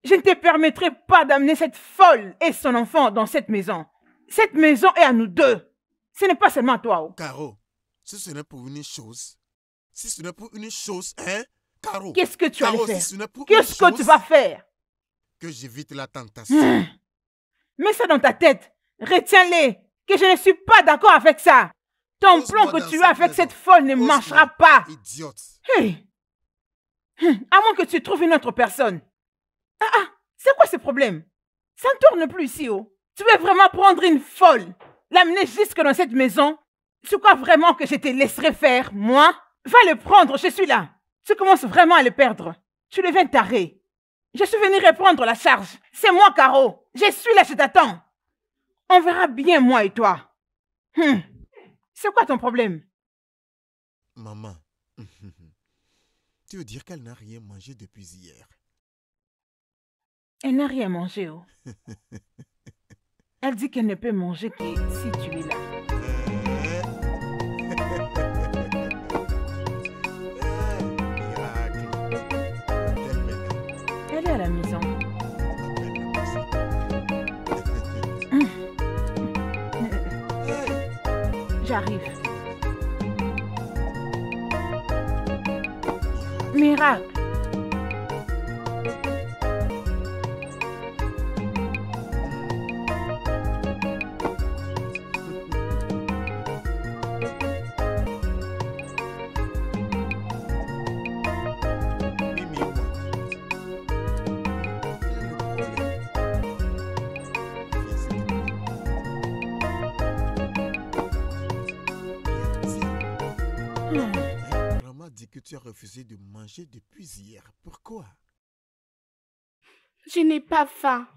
Je ne te permettrai pas d'amener cette folle et son enfant dans cette maison. Cette maison est à nous deux. Ce n'est pas seulement à toi. Oh. Caro, si ce n'est pour une chose, si ce n'est pour une chose, hein, Caro. Qu'est-ce que tu vas faire Qu'est-ce que tu vas faire Que j'évite la tentation. Hein? Mets ça dans ta tête. Retiens-les. Que je ne suis pas d'accord avec ça. Ton plan que tu as avec cette folle ne marchera pas. Idiote. Hey. Hein? Hein? À moins que tu trouves une autre personne. Ah ah, c'est quoi ce problème Ça ne tourne plus ici, oh. Tu veux vraiment prendre une folle, l'amener jusque dans cette maison Tu crois vraiment que je te laisserai faire, moi Va le prendre, je suis là. Tu commences vraiment à le perdre. Tu le deviens taré. Je suis venu reprendre la charge. C'est moi, Caro. Je suis là, je t'attends. On verra bien, moi et toi. Hum. C'est quoi ton problème Maman, tu veux dire qu'elle n'a rien mangé depuis hier elle n'a rien mangé, oh. Elle dit qu'elle ne peut manger que si tu es là. Elle est à la maison. J'arrive. Miracle. tu as refusé de manger depuis hier. Pourquoi Je n'ai pas faim.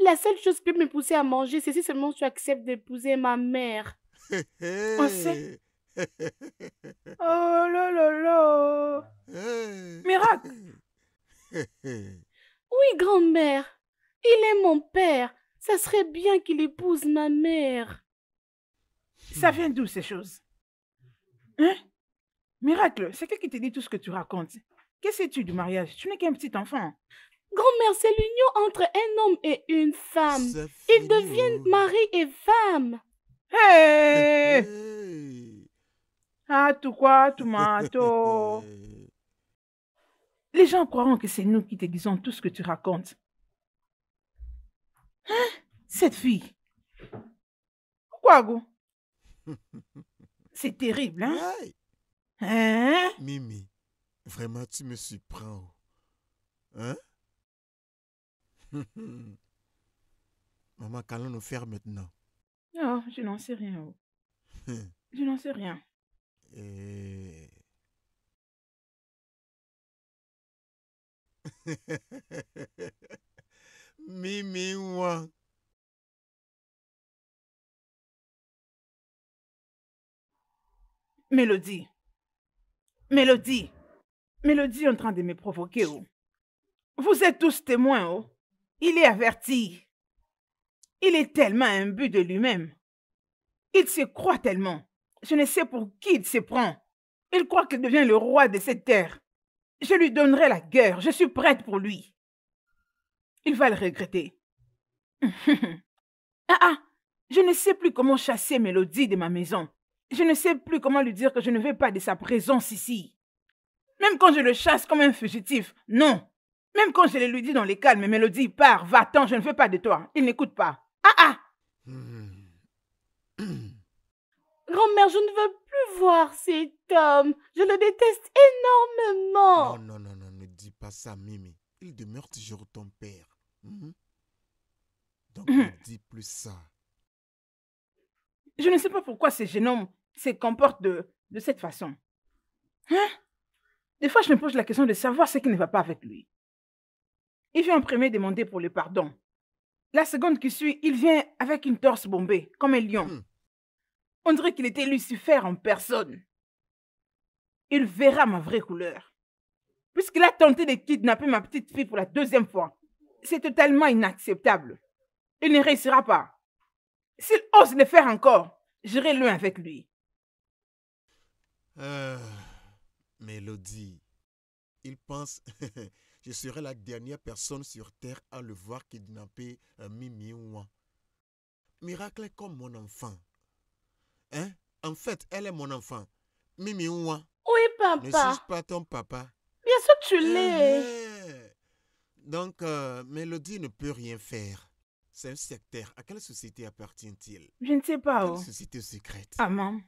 La seule chose qui peut me pousser à manger, c'est si seulement tu acceptes d'épouser ma mère. On sait. oh là là là Miracle Oui, grand-mère. Il est mon père. Ça serait bien qu'il épouse ma mère. Ça vient d'où ces choses Hein Miracle, c'est qui qui te dit tout ce que tu racontes Qu'est-ce que tu du mariage Tu n'es qu'un petit enfant. Grand-mère, c'est l'union entre un homme et une femme. Ils deviennent mari et femme. Ah, tout quoi, tout Les gens croiront que c'est nous qui te disons tout ce que tu racontes. Hein? Cette fille. Pourquoi, Go? C'est terrible, hein? Hein? Mimi, vraiment, tu me surprends. Oh. Hein? Maman, qu'allons-nous faire maintenant? oh, je n'en sais rien. Oh. je n'en sais rien. Et... Eh. Mimi moi Mélodie. Mélodie, Mélodie est en train de me provoquer. Oh. Vous êtes tous témoins. Oh. Il est averti. Il est tellement imbu de lui-même. Il se croit tellement. Je ne sais pour qui il se prend. Il croit qu'il devient le roi de cette terre. Je lui donnerai la guerre. Je suis prête pour lui. Il va le regretter. ah ah, je ne sais plus comment chasser Mélodie de ma maison. Je ne sais plus comment lui dire que je ne veux pas de sa présence ici. Même quand je le chasse comme un fugitif, non. Même quand je le lui dis dans les calmes, Mélodie, pars, va-t'en, je ne veux pas de toi. Il n'écoute pas. Ah ah Grand-mère, hmm. je ne veux plus voir cet homme. Je le déteste énormément. Non, non, non, non, ne dis pas ça, Mimi. Il demeure toujours ton père. Hmm. Donc hmm. ne dis plus ça. Je ne sais pas pourquoi ce jeune homme se comporte de, de cette façon. Hein? Des fois, je me pose la question de savoir ce qui ne va pas avec lui. Il vient en premier demander pour le pardon. La seconde qui suit, il vient avec une torse bombée, comme un lion. Hmm. On dirait qu'il était Lucifer en personne. Il verra ma vraie couleur. Puisqu'il a tenté de kidnapper ma petite fille pour la deuxième fois, c'est totalement inacceptable. Il ne réussira pas. S'il ose le faire encore, j'irai loin avec lui. Euh, Mélodie, il pense, je serai la dernière personne sur Terre à le voir kidnapper un euh, Mimi Miracle est comme mon enfant. Hein? En fait, elle est mon enfant. Mimi Oui, papa. Ne suis pas ton papa. Bien sûr, tu euh, l'es. Donc, Mélodie ne peut rien faire. C'est un secteur. À quelle société appartient-il Je ne sais pas. Oh. société secrète. Ah, maman.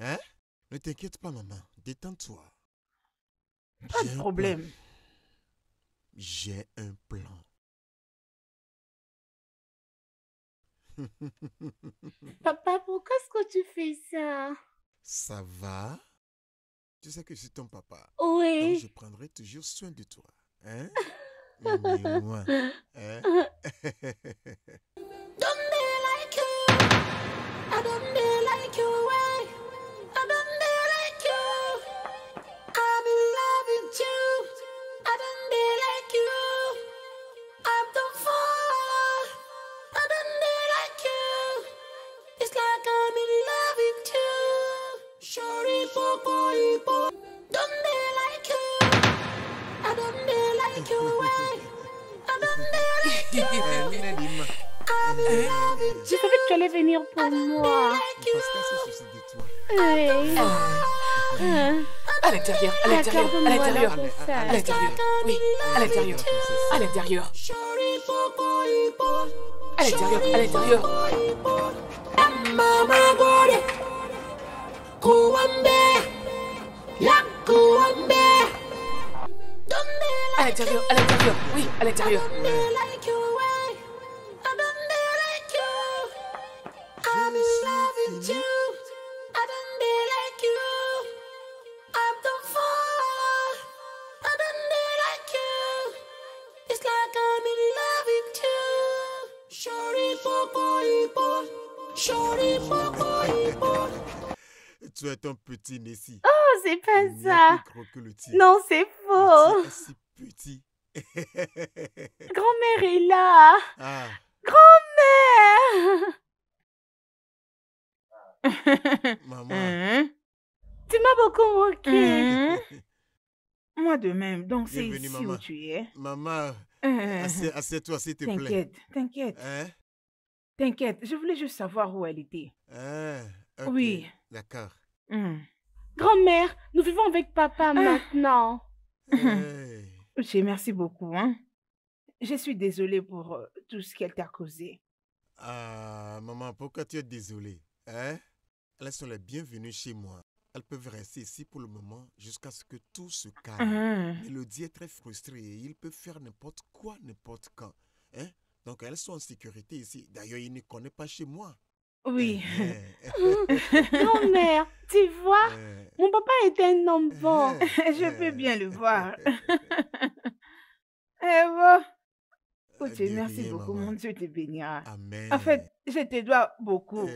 Hein ne t'inquiète pas, maman. Détends-toi. Pas de problème. J'ai un plan. Papa, pourquoi est-ce que tu fais ça Ça va Tu sais que c'est ton papa. Oui. Donc je prendrai toujours soin de toi. Hein Mais moi. Hein? l'intérieur, à l'intérieur, à l'intérieur, à l'intérieur, oui, à l'intérieur, à l'intérieur, à l'intérieur, à l'intérieur. À l'intérieur, à l'intérieur, oui, à l'intérieur. Oh, c'est pas ça. Non, c'est faux. petit. Grand-mère est là. Ah. Grand-mère. Maman. Hein? Tu m'as beaucoup moqué. Hein? Moi de même. Donc c'est ici maman. où tu es. Maman, euh. assieds-toi s'il te plaît. T'inquiète, t'inquiète. Hein? T'inquiète, je voulais juste savoir où elle était. Oui. D'accord. Hmm. Grand-mère, nous vivons avec papa ah. maintenant. merci beaucoup. Hein? Je suis désolée pour euh, tout ce qu'elle t'a causé. Ah, maman, pourquoi tu es désolée hein? Elles sont les bienvenues chez moi. Elles peuvent rester ici pour le moment jusqu'à ce que tout se calme. Ah. Mélodie est très frustrée et il peut faire n'importe quoi, n'importe quand. Hein? Donc elles sont en sécurité ici. D'ailleurs, il ne connaît pas chez moi. Oui. Eh, eh. non, mère, tu vois, eh. mon papa était un homme bon. Je peux bien le voir. Eh bon. Oh. Oh, merci beaucoup. Mon Dieu te bénira. Amen. En fait, je te dois beaucoup.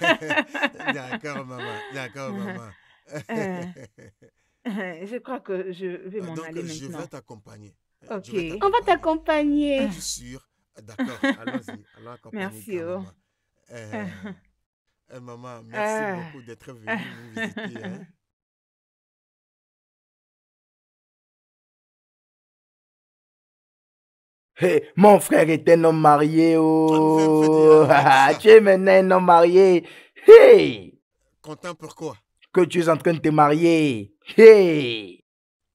D'accord, maman. D'accord, maman. je crois que je vais m'en aller maintenant. Donc, Je vais t'accompagner. Ok. On va t'accompagner. Je suis sûr. D'accord. Allons-y. Allons accompagner oh. Merci. Euh, euh, maman, merci euh. beaucoup d'être venue nous visiter. Hein. Hey, mon frère est un homme marié, oh! Ah, tu es maintenant un homme marié! Hey! Content quoi? Que tu es en train de te marier! Hey!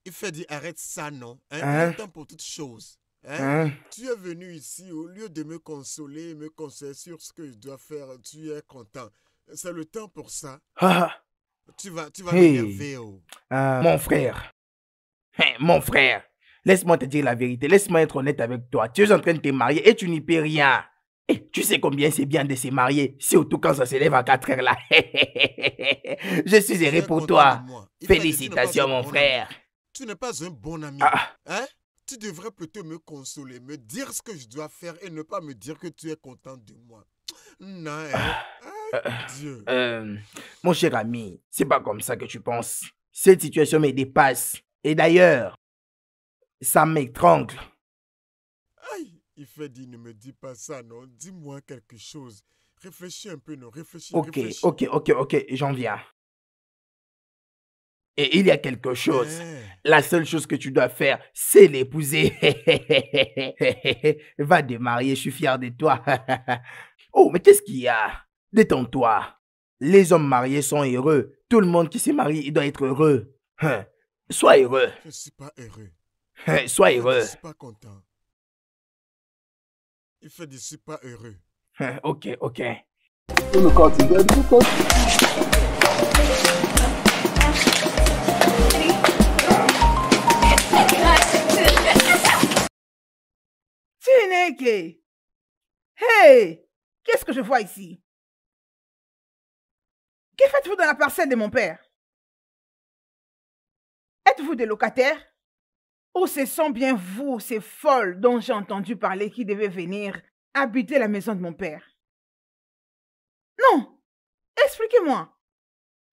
Il fait dire arrête ça, non? Hein? hein? pour toutes choses. Hein? Hein? Tu es venu ici, au lieu de me consoler, me conseiller sur ce que je dois faire, tu es content. C'est le temps pour ça. Ah, ah. Tu vas, tu vas oh. ah, mon frère. Hein, mon frère. Laisse-moi te dire la vérité. Laisse-moi être honnête avec toi. Tu es en train de te marier et tu n'y peux rien. Et eh, tu sais combien c'est bien de se marier, surtout quand ça s'élève à 4 heures là. je suis heureux pour toi. Félicitations, mon frère. Tu n'es pas un bon ami. Hein? tu devrais plutôt me consoler, me dire ce que je dois faire et ne pas me dire que tu es content de moi. Non, hein? ah, ah, ah, Dieu. Euh, mon cher ami, c'est pas comme ça que tu penses. Cette situation me dépasse. Et d'ailleurs, ça m'étrangle. Aïe, il fait dit, ne me dis pas ça, non. Dis-moi quelque chose. Réfléchis un peu, non. Réfléchis. Ok, ok, ok, ok, j'en viens. Et il y a quelque eh. chose. La seule chose que tu dois faire, c'est l'épouser. Va te marier, je suis fier de toi. oh, mais qu'est-ce qu'il y a Détends-toi. Les hommes mariés sont heureux. Tout le monde qui se marie, il doit être heureux. Hein. Sois heureux. Je ne suis pas heureux. Hein, sois heureux. Je ne suis pas content. Il fait je ne pas heureux. Hein, ok, ok. Hé Hey! Qu'est-ce que je vois ici? Que faites-vous dans la parcelle de mon père? Êtes-vous des locataires? Ou oh, ce sont bien vous, ces folles dont j'ai entendu parler qui devaient venir habiter la maison de mon père? Non! Expliquez-moi!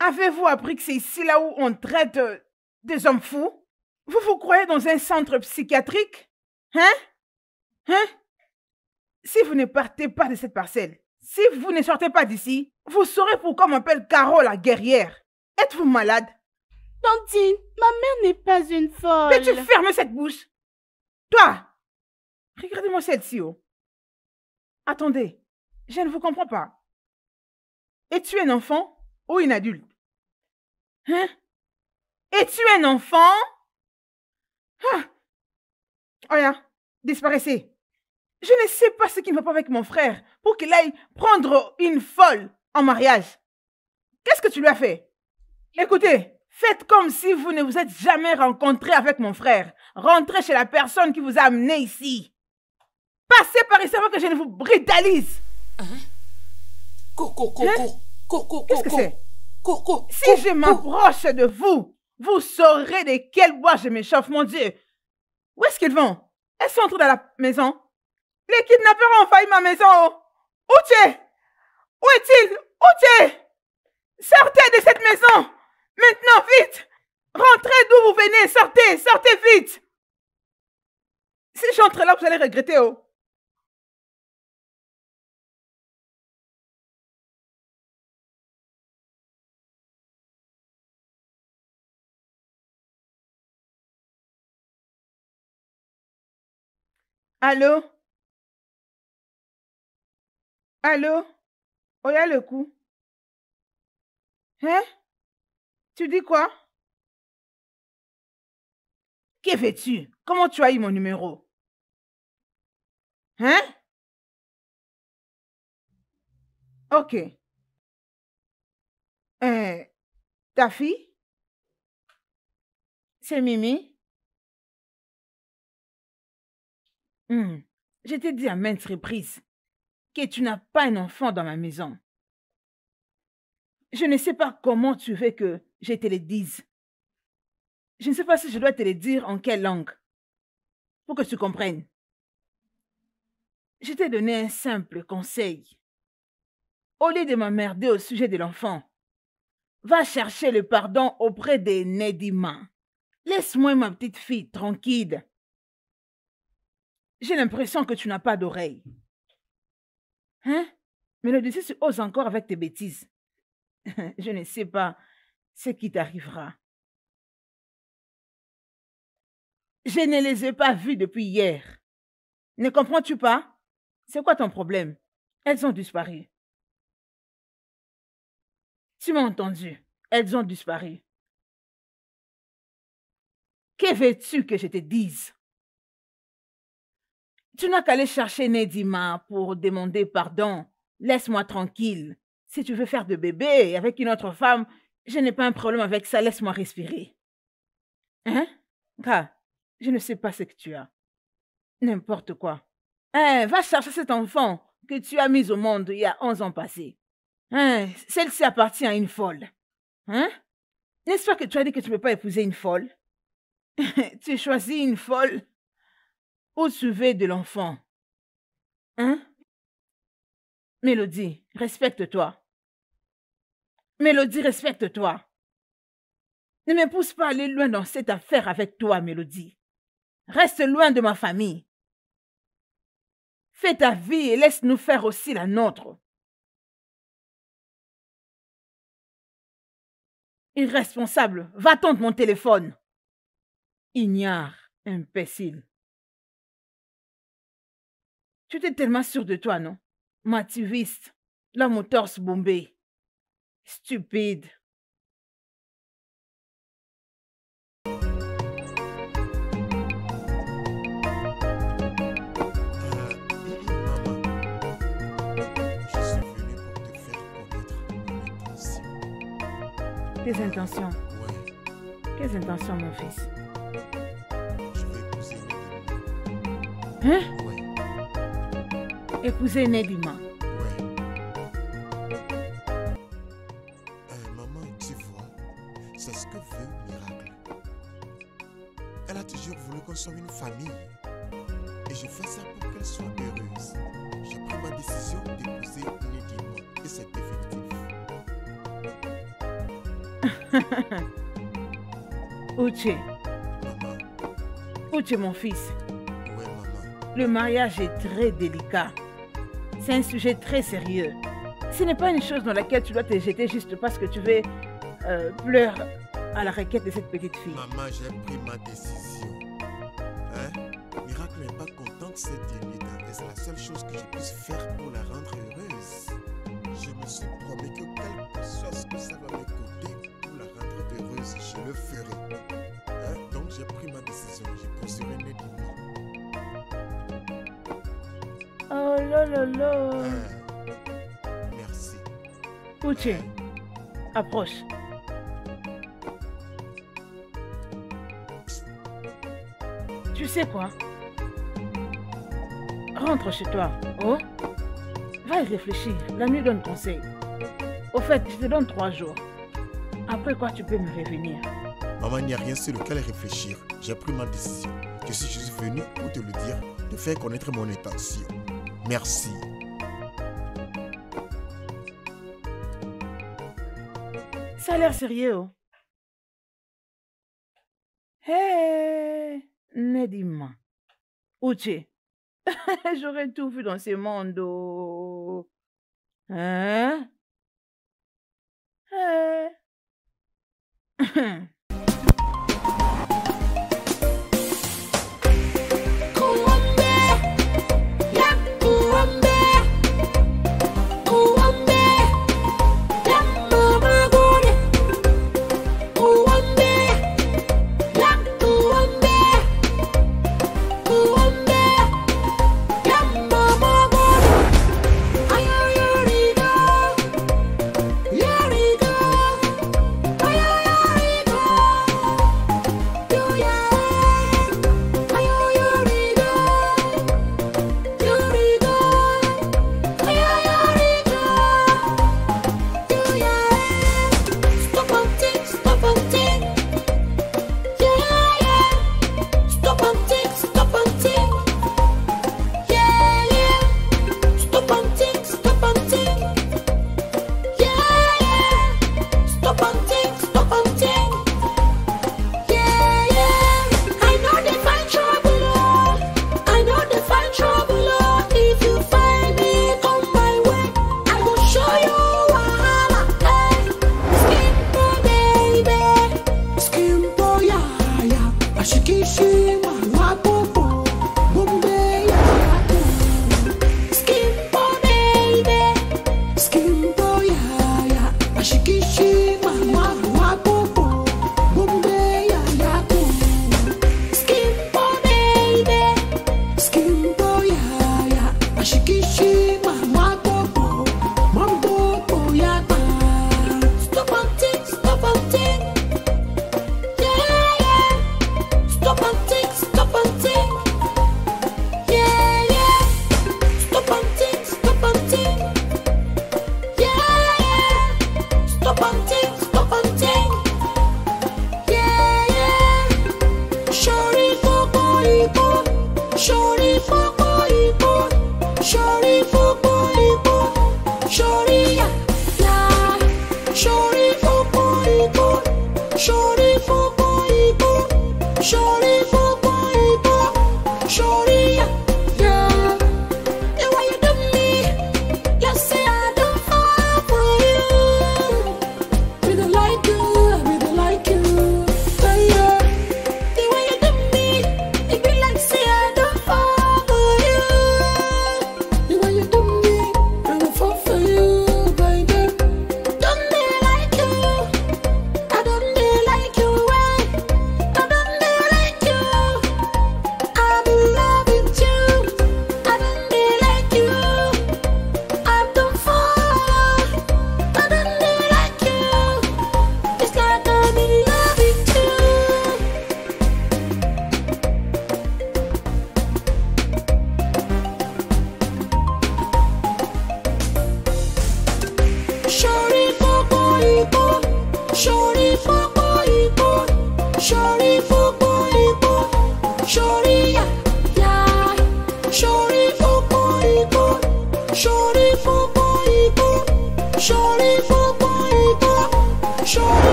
Avez-vous appris que c'est ici là où on traite euh, des hommes fous? Vous vous croyez dans un centre psychiatrique? Hein? Hein Si vous ne partez pas de cette parcelle, si vous ne sortez pas d'ici, vous saurez pourquoi on m'appelle Carole la guerrière. Êtes-vous malade Tantine, ma mère n'est pas une folle. Mais tu fermes cette bouche. Toi, regardez-moi celle-ci. Oh. Attendez, je ne vous comprends pas. Es-tu un enfant ou une adulte Hein Es-tu un enfant ah. Oh là, disparaissez. Je ne sais pas ce qui ne va pas avec mon frère pour qu'il aille prendre une folle en mariage. Qu'est-ce que tu lui as fait Écoutez, faites comme si vous ne vous êtes jamais rencontré avec mon frère. Rentrez chez la personne qui vous a amené ici. Passez par ici avant que je ne vous brutalise. Hein? Coco, coco, coucou, Qu'est-ce que c'est Si je m'approche de vous, vous saurez de quel bois je m'échauffe, mon Dieu. Où est-ce qu'ils vont Elles sont entrées dans la maison les kidnappeurs ont failli ma maison. Où tu es Où est-il Où tu es Sortez de cette maison. Maintenant, vite. Rentrez d'où vous venez. Sortez, sortez vite. Si j'entre là, vous allez regretter. Oh. Allô Allô Oya oh, le coup. Hein Tu dis quoi Que fais-tu Comment tu as eu mon numéro Hein Ok. Euh, ta fille C'est Mimi hmm. Je t'ai dit à maintes reprises que tu n'as pas un enfant dans ma maison. Je ne sais pas comment tu veux que je te le dise. Je ne sais pas si je dois te le dire en quelle langue, pour que tu comprennes. Je t'ai donné un simple conseil. Au lieu de m'emmerder au sujet de l'enfant, va chercher le pardon auprès des Nedima. Laisse-moi ma petite fille tranquille. J'ai l'impression que tu n'as pas d'oreille. Hein Mais le dessus se ose encore avec tes bêtises. Je ne sais pas ce qui t'arrivera. Je ne les ai pas vues depuis hier. Ne comprends-tu pas C'est quoi ton problème Elles ont disparu. Tu m'as entendu. Elles ont disparu. Que veux-tu que je te dise tu n'as qu'à aller chercher Nedima pour demander pardon. Laisse-moi tranquille. Si tu veux faire de bébé avec une autre femme, je n'ai pas un problème avec ça. Laisse-moi respirer. Hein? Ah, je ne sais pas ce que tu as. N'importe quoi. Hein, va chercher cet enfant que tu as mis au monde il y a onze ans passés. Hein, celle-ci appartient à une folle. Hein? N'est-ce pas que tu as dit que tu ne peux pas épouser une folle? tu choisis une folle au sujet de l'enfant. Hein? Mélodie, respecte-toi. Mélodie, respecte-toi. Ne me pousse pas à aller loin dans cette affaire avec toi, Mélodie. Reste loin de ma famille. Fais ta vie et laisse-nous faire aussi la nôtre. Irresponsable, va-t'en mon téléphone. Ignare, imbécile. Tu t'es tellement sûr de toi, non Mativiste, La au torse Stupide. Quelles intentions. Quelles intentions, mon fils Je vais épouser. Hein Épouser Nedima. Ouais. Euh, maman, tu vois, c'est ce que veut Miracle. Elle a toujours voulu qu'on soit une famille. Et je fais ça pour qu'elle soit heureuse. J'ai pris ma décision d'épouser Nedima. Et c'est effectif. Où tu Maman. Où mon fils Ouais, maman. Le mariage est très délicat c'est un sujet très sérieux. Ce n'est pas une chose dans laquelle tu dois te jeter juste parce que tu veux euh, pleurer à la requête de cette petite fille. Maman, j'ai pris ma décision. Hein? Miracle n'est pas content que cette Et C'est la seule chose que je puisse faire pour la rendre heureuse. Je me suis promis que quel que soit ce que ça va me coûter pour la rendre heureuse, je le ferai. Hein? Donc j'ai pris ma décision. Je pour mes là Merci. Ouche, Approche. Tu sais quoi Rentre chez toi, oh Va y réfléchir, la nuit donne conseil. Au fait, je te donne trois jours. Après quoi, tu peux me revenir. Maman, il n'y a rien sur lequel réfléchir. J'ai pris ma décision. Je suis venu pour te le dire, De faire connaître mon intention. Merci. Ça a l'air sérieux. Hé hein. hey, Nedima. Où J'aurais tout vu dans ce monde. Oh. Hein? Hey. Hein?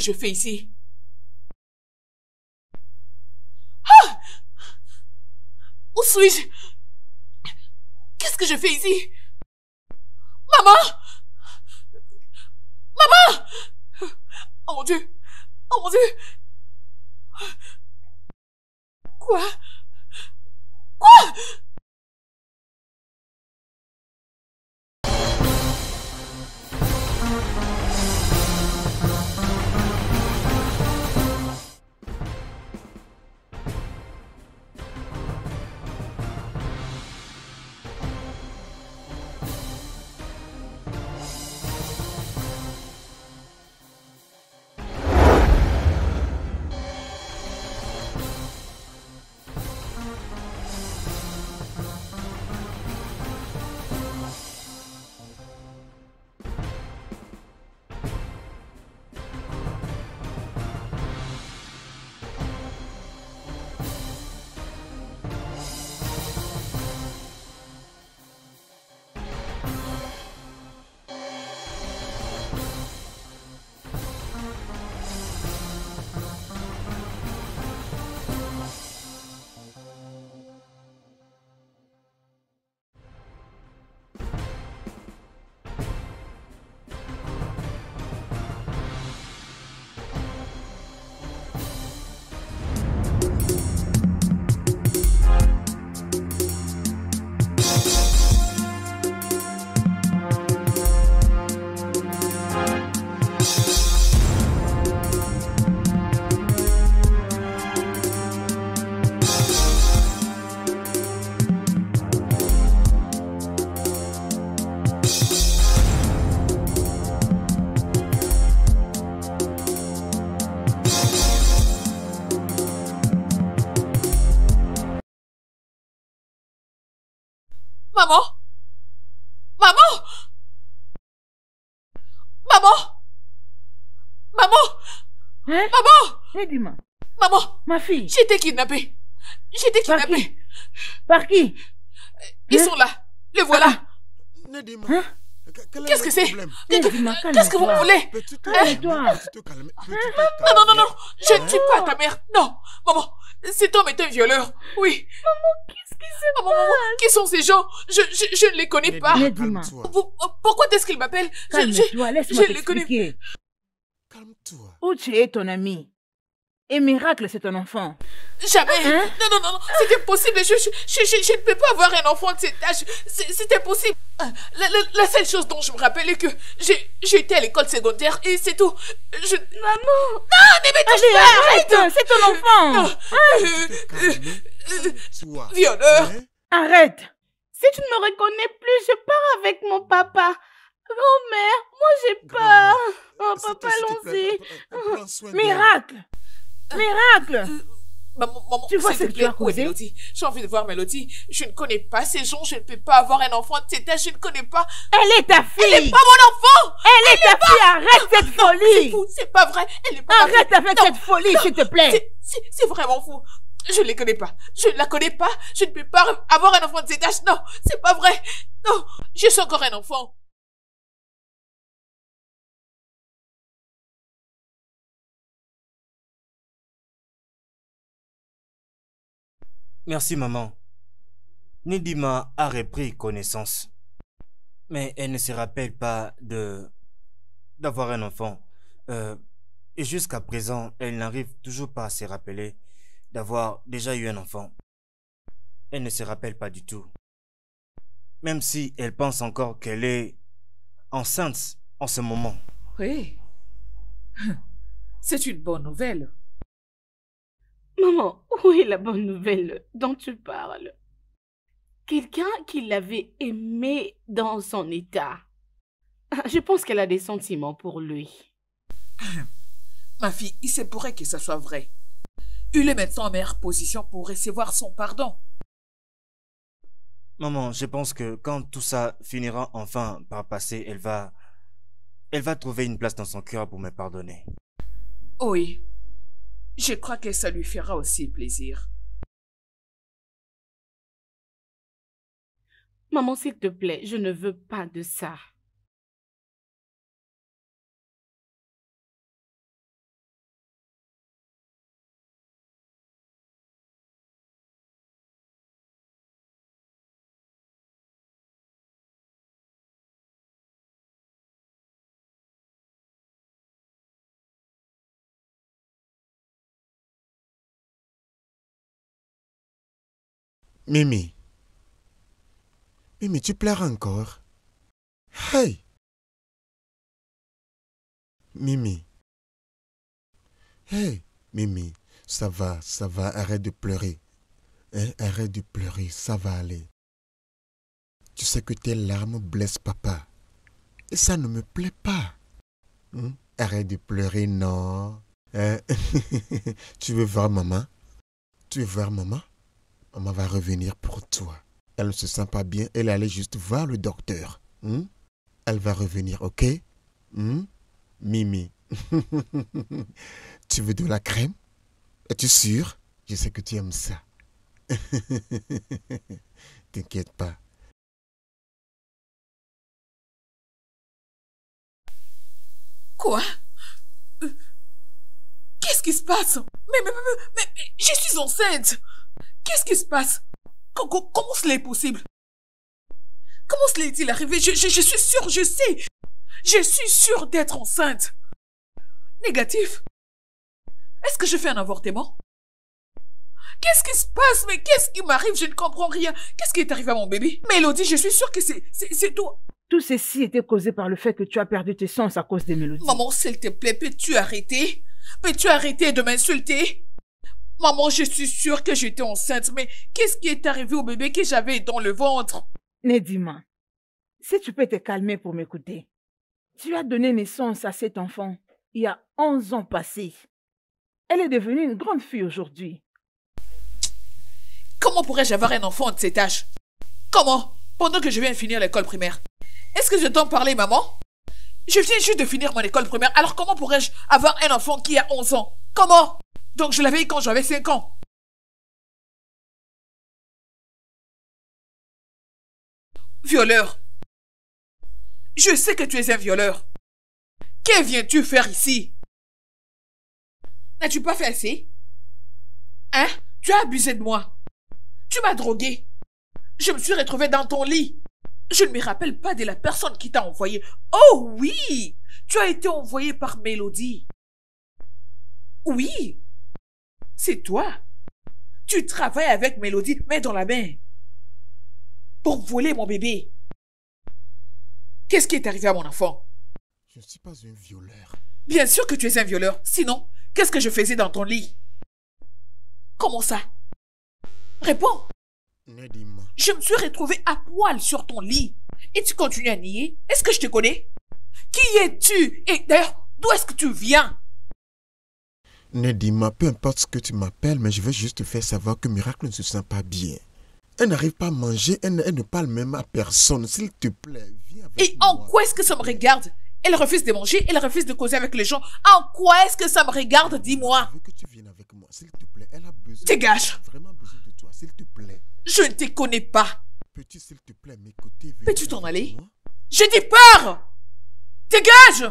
je fais ici Maman. Ma fille. J'ai été kidnappée. J'ai été kidnappée. Par qui, Ils sont là. Les voilà. Ah, Nedima. Hein? Qu'est-ce que c'est Qu'est-ce que vous voulez Calme-toi. Hein? Non, non, non, non. Je ne suis pas ta mère. Non. Maman, cet homme est un violeur. Oui. Maman, qu'est-ce que se passe Maman, qui sont ces gens je, je, ne les connais pas. Vous, euh, pourquoi est-ce qu'ils m'appellent Calme-toi, laisse-moi t'expliquer. Calme-toi. Où tu es, ton ami et miracle, c'est un enfant. Jamais. Hein? Non, non, non, non. c'est impossible. Je, je, je, ne peux pas avoir un enfant de cet âge. C'est impossible. Euh, la, seule chose dont je me rappelle est que été à l'école secondaire et c'est tout. Maman. Non, ne me pas. Arrête. C'est ton enfant. Euh, hein? euh, hein? Arrête. Si tu ne me reconnais plus, je pars avec mon papa. Grand-mère, moi j'ai peur. Oh, papa, allons-y. Miracle. Miracle Maman, tu vois ce que tu J'ai envie de voir Mélodie. Je ne connais pas ces gens. Je ne peux pas avoir un enfant de Je ne connais pas. Elle est ta fille. Elle n'est pas mon enfant. Elle, est, ta fille. Arrête cette folie. C'est fou, pas vrai. Elle est pas Arrête avec cette folie, s'il te plaît. C'est vraiment fou. Je ne les connais pas. Je ne la connais pas. Je ne peux pas avoir un enfant de cet âge. Non, c'est pas vrai. Non, je suis encore un enfant. Merci maman. Nidima a repris connaissance. Mais elle ne se rappelle pas de... d'avoir un enfant. Euh, et jusqu'à présent, elle n'arrive toujours pas à se rappeler d'avoir déjà eu un enfant. Elle ne se rappelle pas du tout. Même si elle pense encore qu'elle est enceinte en ce moment. Oui. C'est une bonne nouvelle. Maman, où est la bonne nouvelle dont tu parles Quelqu'un qui l'avait aimé dans son état. Ah, je pense qu'elle a des sentiments pour lui. Ma fille, il se pourrait que ça soit vrai. Il est maintenant en meilleure position pour recevoir son pardon. Maman, je pense que quand tout ça finira enfin par passer, elle va... Elle va trouver une place dans son cœur pour me pardonner. Oui, je crois que ça lui fera aussi plaisir. Maman, s'il te plaît, je ne veux pas de ça. Mimi. Mimi, tu pleures encore. Hey. Mimi. Hey, Mimi, ça va, ça va, arrête de pleurer. Hein? arrête de pleurer, ça va aller. Tu sais que tes larmes blessent papa. Et ça ne me plaît pas. Hmm? Arrête de pleurer, non. Hein? tu veux voir maman Tu veux voir maman Maman va revenir pour toi. Elle ne se sent pas bien. Elle allait juste voir le docteur. Hmm? Elle va revenir, ok hmm? Mimi, tu veux de la crème Es-tu sûre Je sais que tu aimes ça. T'inquiète pas. Quoi euh, Qu'est-ce qui se passe mais, mais, mais, mais, je suis enceinte Qu'est-ce qui se passe Comment, comment cela est possible Comment cela est-il arrivé je, suis sûre, je sais. Je suis sûre d'être enceinte. Négatif. Est-ce que je fais un avortement Qu'est-ce qui se passe Mais qu'est-ce qui m'arrive Je ne comprends rien. Qu'est-ce qui est arrivé à mon bébé Mélodie, je suis sûre que c'est toi. Tout ceci était causé par le fait que tu as perdu tes sens à cause de Mélodie. Maman, s'il te plaît, peux-tu arrêter Peux-tu arrêter de m'insulter Maman, je suis sûre que j'étais enceinte, mais qu'est-ce qui est arrivé au bébé que j'avais dans le ventre Nedima, si tu peux te calmer pour m'écouter. Tu as donné naissance à cet enfant il y a 11 ans passés. Elle est devenue une grande fille aujourd'hui. Comment pourrais-je avoir un enfant de cet âge Comment Pendant que je viens de finir l'école primaire. Est-ce que je t'en parler, maman Je viens juste de finir mon école primaire, alors comment pourrais-je avoir un enfant qui a 11 ans Comment donc je l'avais quand j'avais 5 ans. Violeur. Je sais que tu es un violeur. Que viens-tu faire ici N'as-tu pas fait assez Hein Tu as abusé de moi. Tu m'as drogué. Je me suis retrouvée dans ton lit. Je ne me rappelle pas de la personne qui t'a envoyé. Oh oui Tu as été envoyée par Mélodie. Oui, c'est toi. Tu travailles avec Mélodie, main dans la main, pour voler mon bébé. Qu'est-ce qui est arrivé à mon enfant Je ne suis pas un violeur. Bien sûr que tu es un violeur. Sinon, qu'est-ce que je faisais dans ton lit Comment ça Réponds. Je me suis retrouvée à poil sur ton lit. Et tu continues à nier Est-ce que je te connais Qui es-tu Et d'ailleurs, d'où est-ce que tu viens ne dis-moi, peu importe ce que tu m'appelles, mais je veux juste te faire savoir que Miracle ne se sent pas bien. Elle n'arrive pas à manger, elle, ne parle même à personne. S'il te plaît, viens avec Et en quoi est-ce que ça me regarde Elle refuse de manger, elle refuse de causer avec les gens. En quoi est-ce que ça me regarde Dis-moi. s'il te plaît. Elle a besoin. Dégage. Vraiment besoin de toi, s'il te plaît. Je ne te connais pas. Peux-tu, s'il te plaît, m'écouter Peux-tu t'en aller J'ai des peurs Dégage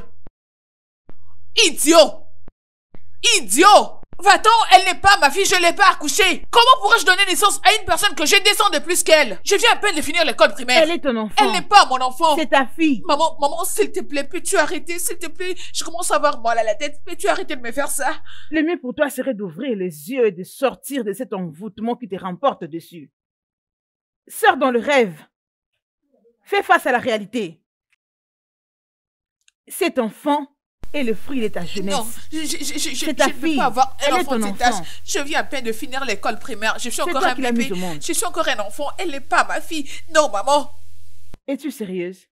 Idiot Idiot Va-t'en, elle n'est pas ma fille, je l'ai pas accouchée. Comment pourrais-je donner naissance à une personne que je descends de plus qu'elle Je viens à peine de finir l'école primaire. Elle est ton enfant. Elle n'est pas mon enfant. C'est ta fille. Maman, maman, s'il te plaît, peux-tu arrêter, s'il te plaît Je commence à avoir mal à la tête. Peux-tu arrêter de me faire ça Le mieux pour toi serait d'ouvrir les yeux et de sortir de cet envoûtement qui te remporte dessus. Sors dans le rêve. Fais face à la réalité. Cet enfant et le fruit de ta jeunesse. Non, je, ne peux pas avoir un enfant de Tâche. Je viens à peine de finir l'école primaire. Je suis encore un bébé. Je suis encore un enfant. Elle n'est pas ma fille. Non, maman. Es-tu sérieuse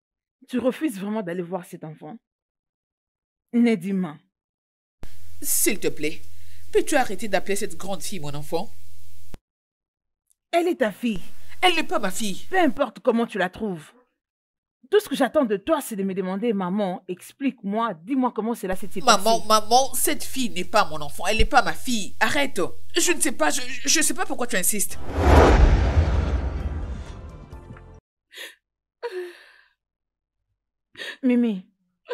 Tu refuses vraiment d'aller voir cet enfant Nedima. S'il te plaît, peux-tu arrêter d'appeler cette grande fille mon enfant Elle est ta fille. Elle n'est pas ma fille. Peu importe comment tu la trouves tout ce que j'attends de toi, c'est de me demander, maman, explique-moi, dis-moi comment cela cette passé. Maman, maman, cette fille n'est pas mon enfant, elle n'est pas ma fille. Arrête. Je ne sais pas, je ne sais pas pourquoi tu insistes. Mimi,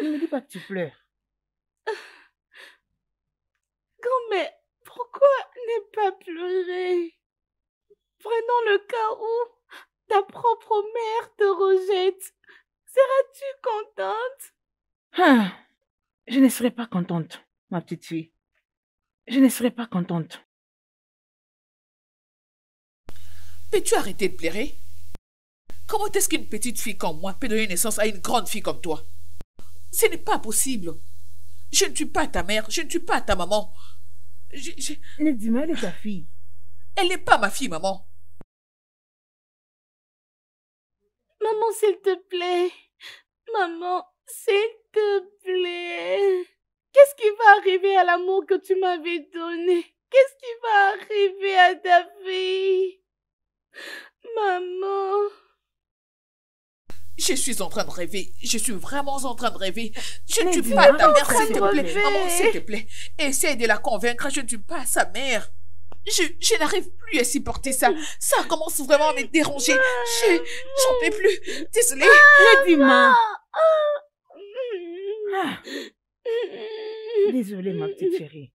ne me dis pas que tu pleures. Grand-mère, pourquoi ne pas pleurer Prenons le cas où ta propre mère te rejette. Seras-tu contente ah, Je ne serai pas contente, ma petite fille. Je ne serai pas contente. Peux-tu arrêter de pleurer Comment est-ce qu'une petite fille comme moi peut donner naissance à une grande fille comme toi Ce n'est pas possible. Je ne tue pas ta mère, je ne tue pas ta maman. Je, Ne dis mal de ta fille. Elle n'est pas ma fille, maman. Maman, s'il te plaît. Maman, s'il te plaît. Qu'est-ce qui va arriver à l'amour que tu m'avais donné Qu'est-ce qui va arriver à ta vie Maman. Je suis en train de rêver. Je suis vraiment en train de rêver. Je ne suis pas ta mère, s'il te plaît. Maman, s'il te plaît. Essaye de la convaincre. Je ne suis pas sa mère. Je, n'arrive plus à supporter ça. Ça commence vraiment à me déranger. Je, j'en peux plus. Désolée. Ah, ah, ah. Désolée, ma petite chérie.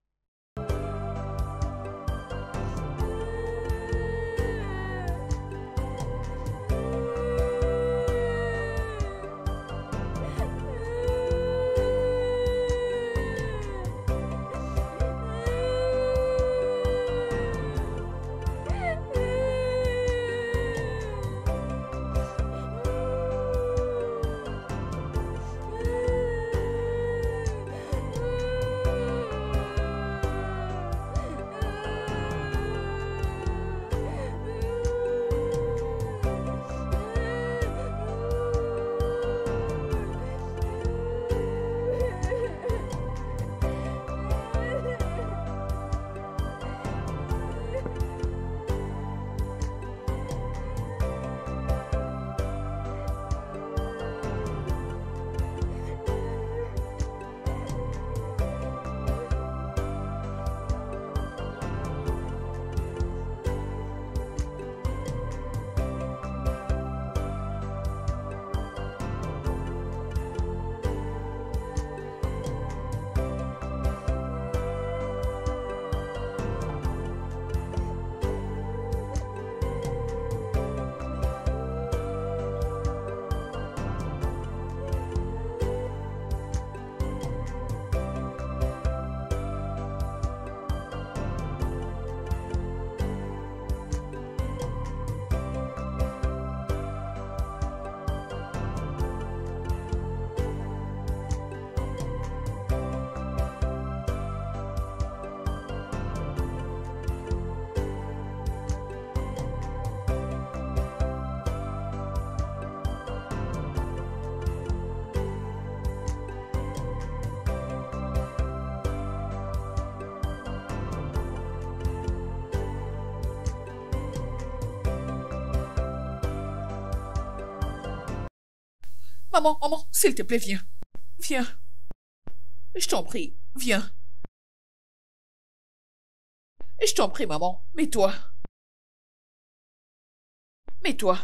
Maman, maman, s'il te plaît, viens. Viens. Je t'en prie, viens. Je t'en prie, maman, mets-toi. Mets-toi.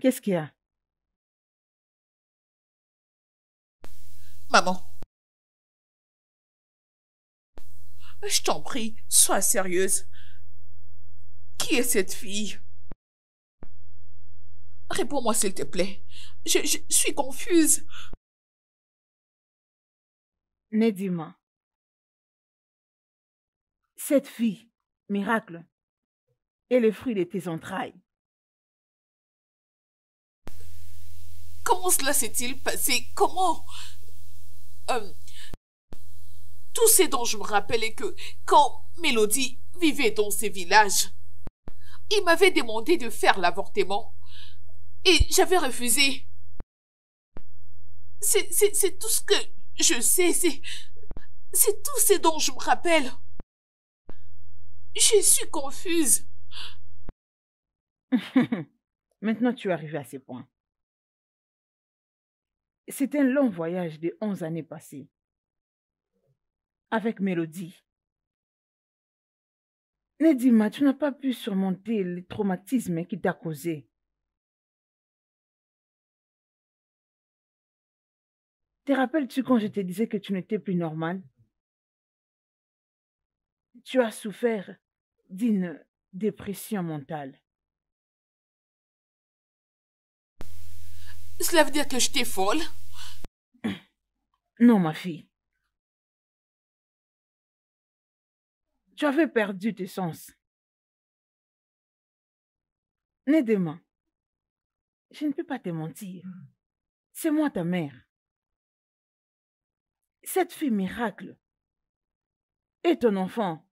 Qu'est-ce qu'il y a Maman. Je t'en prie, sois sérieuse. Qui est cette fille Réponds-moi, s'il te plaît. Je, suis confuse. Nedima. Cette fille, miracle, est le fruit de tes entrailles. Comment cela s'est-il passé Comment euh, Tout ce dont je me rappelle que quand Mélodie vivait dans ces villages, il m'avait demandé de faire l'avortement. Et j'avais refusé. C'est tout ce que je sais, c'est... tout ce dont je me rappelle. Je suis confuse. Maintenant, tu es à ce point. C'est un long voyage de onze années passées. Avec Mélodie, Nedima, tu n'as pas pu surmonter le traumatisme qui t'a causé. Te rappelles-tu quand je te disais que tu n'étais plus normale Tu as souffert d'une dépression mentale. Cela veut dire que t'ai folle Non, ma fille. Tu avais perdu tes sens. Nedema, je ne peux pas te mentir. Mm. C'est moi ta mère. Cette fille miracle est ton enfant,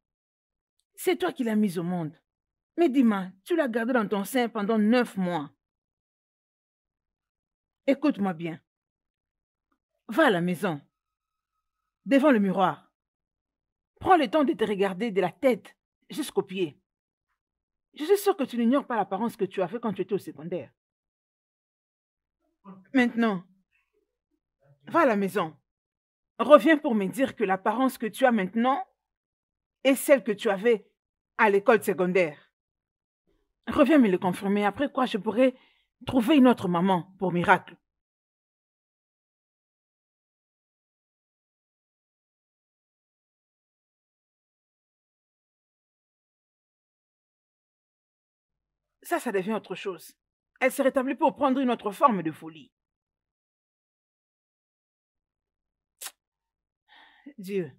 c'est toi qui l'as mise au monde. Mais dis-moi, tu l'as gardée dans ton sein pendant neuf mois. Écoute-moi bien. Va à la maison, devant le miroir. Prends le temps de te regarder de la tête jusqu'aux pieds. Je suis sûre que tu n'ignores pas l'apparence que tu avais quand tu étais au secondaire. Maintenant, va à la maison. Reviens pour me dire que l'apparence que tu as maintenant est celle que tu avais à l'école secondaire. Reviens me le confirmer, après quoi je pourrai trouver une autre maman pour miracle. ça, ça devient autre chose. Elle se rétablit pour prendre une autre forme de folie. Dieu,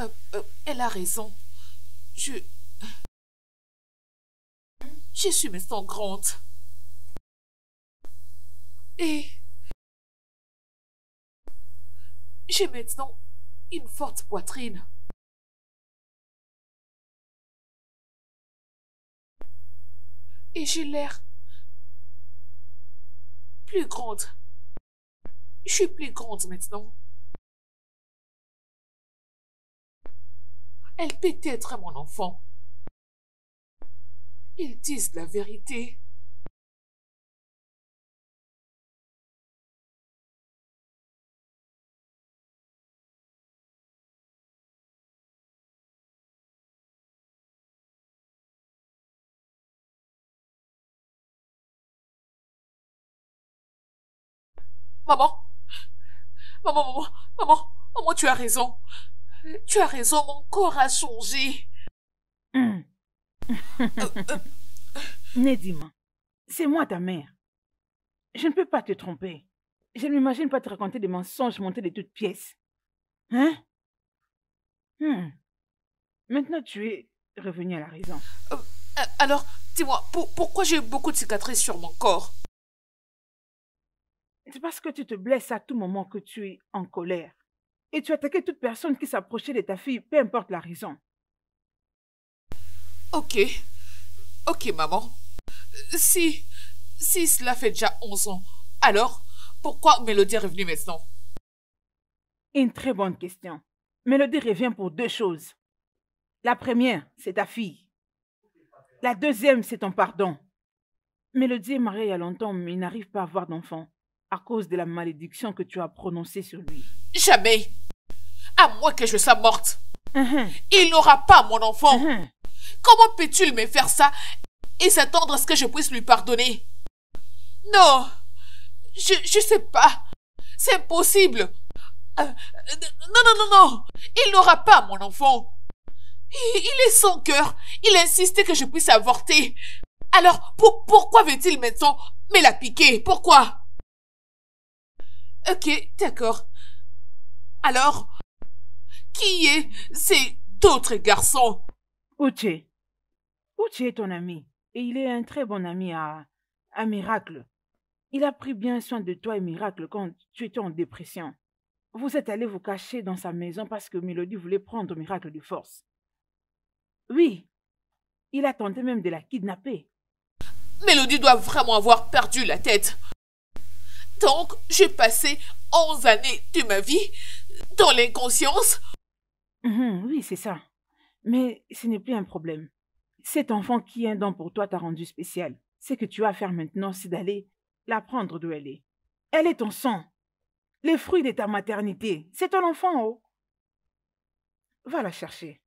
Euh, euh, elle a raison. Je... Je suis maintenant grande Et... J'ai maintenant une forte poitrine. Et j'ai l'air plus grande. Je suis plus grande maintenant. Elle peut être mon enfant. Ils disent la vérité. Maman, maman, maman, maman, maman, tu as raison. Tu as raison, mon corps a changé. Hum. Euh, euh. c'est moi ta mère. Je ne peux pas te tromper. Je ne m'imagine pas te raconter des mensonges montés de toutes pièces. Hein hum. Maintenant, tu es revenu à la raison. Euh, alors, dis-moi, pourquoi j'ai beaucoup de cicatrices sur mon corps C'est parce que tu te blesses à tout moment que tu es en colère et tu attaquais toute personne qui s'approchait de ta fille, peu importe la raison. Ok. Ok, maman. Euh, si. Si cela fait déjà 11 ans, alors pourquoi Mélodie est revenue maintenant Une très bonne question. Mélodie revient pour deux choses. La première, c'est ta fille. La deuxième, c'est ton pardon. Mélodie est mariée il y a longtemps, mais n'arrive pas à avoir d'enfant à cause de la malédiction que tu as prononcée sur lui. Jamais. À moins que je sois morte. Uh-huh. Il n'aura pas mon enfant. Uh-huh. Comment peux-tu me faire ça et s'attendre à ce que je puisse lui pardonner Non. Je ne sais pas. C'est impossible. Euh, non, non, non, non. Il n'aura pas mon enfant. Il, est sans cœur. Il insistait que je puisse avorter. Alors, pourquoi veut-il maintenant me la piquer Pourquoi Ok, d'accord. Alors, qui est cet autre garçon Uche. Uche est ton ami et il est un très bon ami à, à Miracle. Il a pris bien soin de toi et Miracle quand tu étais en dépression. Vous êtes allé vous cacher dans sa maison parce que Melody voulait prendre Miracle de force. Oui, il a tenté même de la kidnapper. Melody doit vraiment avoir perdu la tête. Donc, j'ai passé 11 années de ma vie dans l'inconscience. Mhm, oui, c'est ça. Mais ce n'est plus un problème. Cet enfant qui est un don pour toi t'a rendu spécial. Ce que tu as à faire maintenant, c'est d'aller la prendre d'où elle est. Elle est ton sang. Les fruits de ta maternité. C'est ton enfant, oh. Va la chercher.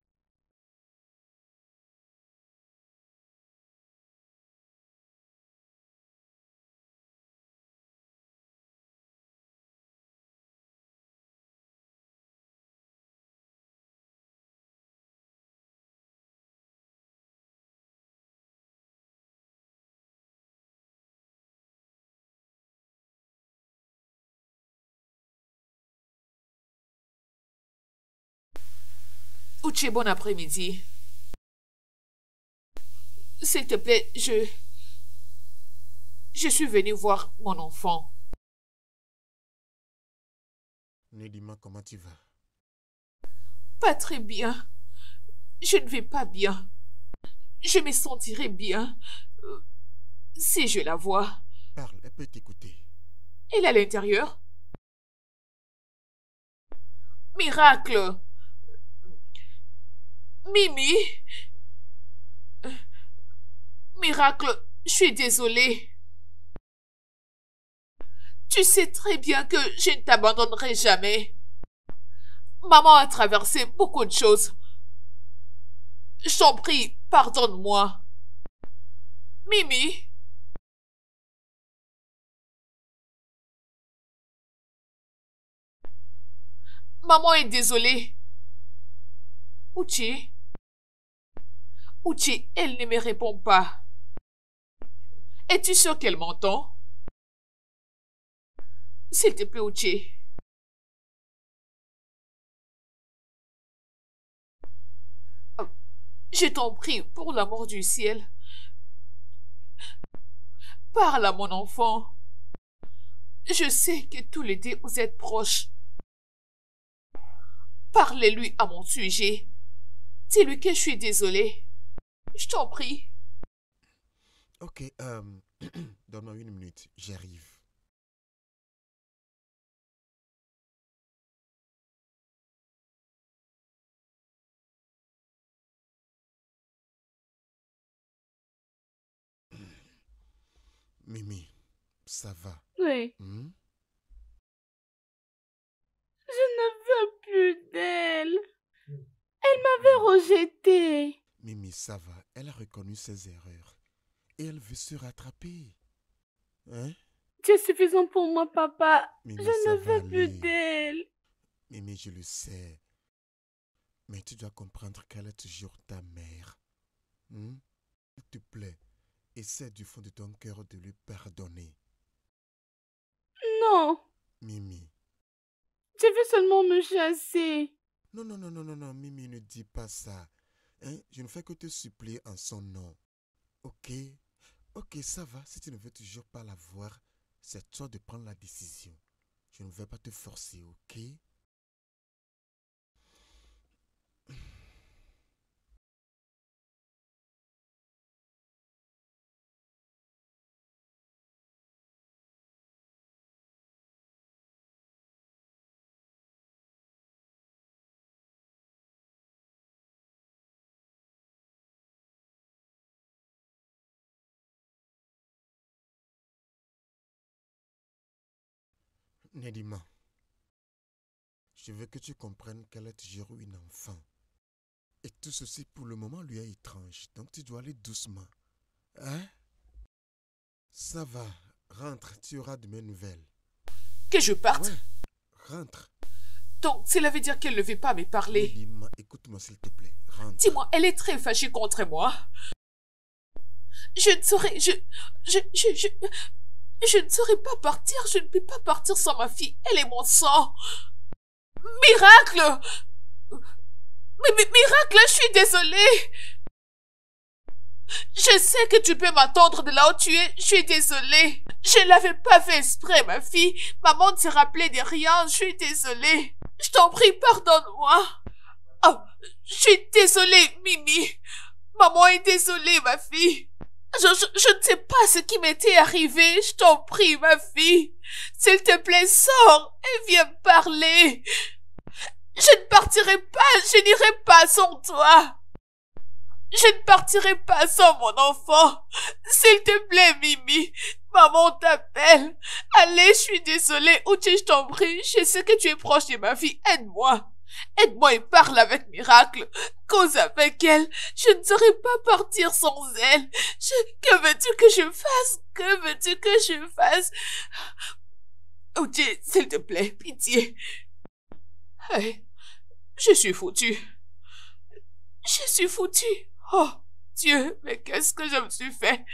bon après-midi. S'il te plaît, je... Je suis venu voir mon enfant. Nedima, comment tu vas Pas très bien. Je ne vais pas bien. Je me sentirai bien euh, si je la vois. Parle, elle peut t'écouter. Elle est à l'intérieur Miracle Mimi Miracle, je suis désolée. Tu sais très bien que je ne t'abandonnerai jamais. Maman a traversé beaucoup de choses. J'en prie, pardonne-moi. Mimi Maman est désolée. Uchi Ouchi, elle ne me répond pas. Es-tu sûr qu'elle m'entend? S'il te plaît, Ouchi. Je t'en prie, pour l'amour du ciel. Parle à mon enfant. Je sais que tous les deux vous êtes proches. Parlez-lui à mon sujet. Dis-lui que je suis désolée. Je t'en prie. Ok, euh, donne-moi une minute, j'arrive. Mimi, ça va Oui. Hmm? Je ne veux plus d'elle. Hmm. Elle, m'avait rejeté. Mimi, ça va. Elle a reconnu ses erreurs et elle veut se rattraper. Hein Tu es suffisant pour moi, papa. je ne veux plus d'elle. Mimi, je le sais. Mais tu dois comprendre qu'elle est toujours ta mère. Hmm? S'il te plaît, essaie du fond de ton cœur de lui pardonner. Non. Mimi. Tu veux seulement me chasser. Non, non, non, non, non, non, Mimi, ne dis pas ça. Hein, je ne fais que te supplier en son nom. Ok, ok, ça va. Si tu ne veux toujours pas la voir, c'est toi de prendre la décision. Je ne vais pas te forcer, ok Nedima, je veux que tu comprennes qu'elle est toujours une enfant. Et tout ceci pour le moment lui est étrange, donc tu dois aller doucement. Hein Ça va, rentre, tu auras de mes nouvelles. Que je parte Rentre. Donc, cela veut dire qu'elle ne veut pas me parler. Nedima, écoute-moi s'il te plaît, rentre. Dis-moi, elle est très fâchée contre moi. Je ne saurais... Je... Je... Je... je... Je ne saurais pas partir, je ne peux pas partir sans ma fille, elle est mon sang. Miracle mais, miracle, je suis désolée. Je sais que tu peux m'attendre de là où tu es, je suis désolée. Je ne l'avais pas fait exprès, ma fille. Maman ne s'est rappelée de rien, je suis désolée. Je t'en prie, pardonne-moi. Oh, je suis désolée, Mimi. Maman est désolée, ma fille. Je, ne sais pas ce qui m'était arrivé, je t'en prie, ma fille. S'il te plaît, sors et viens me parler. Je ne partirai pas, je n'irai pas sans toi. Je ne partirai pas sans mon enfant. S'il te plaît, Mimi. Maman t'appelle. Allez, je suis désolée. où je t'en prie. Je sais que tu es proche de ma fille. Aide-moi. Aide-moi et parle avec miracle. Cause avec elle. Je ne saurais pas partir sans elle. Que veux-tu que je fasse? Que veux-tu que je fasse? Oh Dieu, s'il te plaît, pitié. je suis foutu. Je suis foutu. Oh Dieu, mais qu'est-ce que je me suis fait?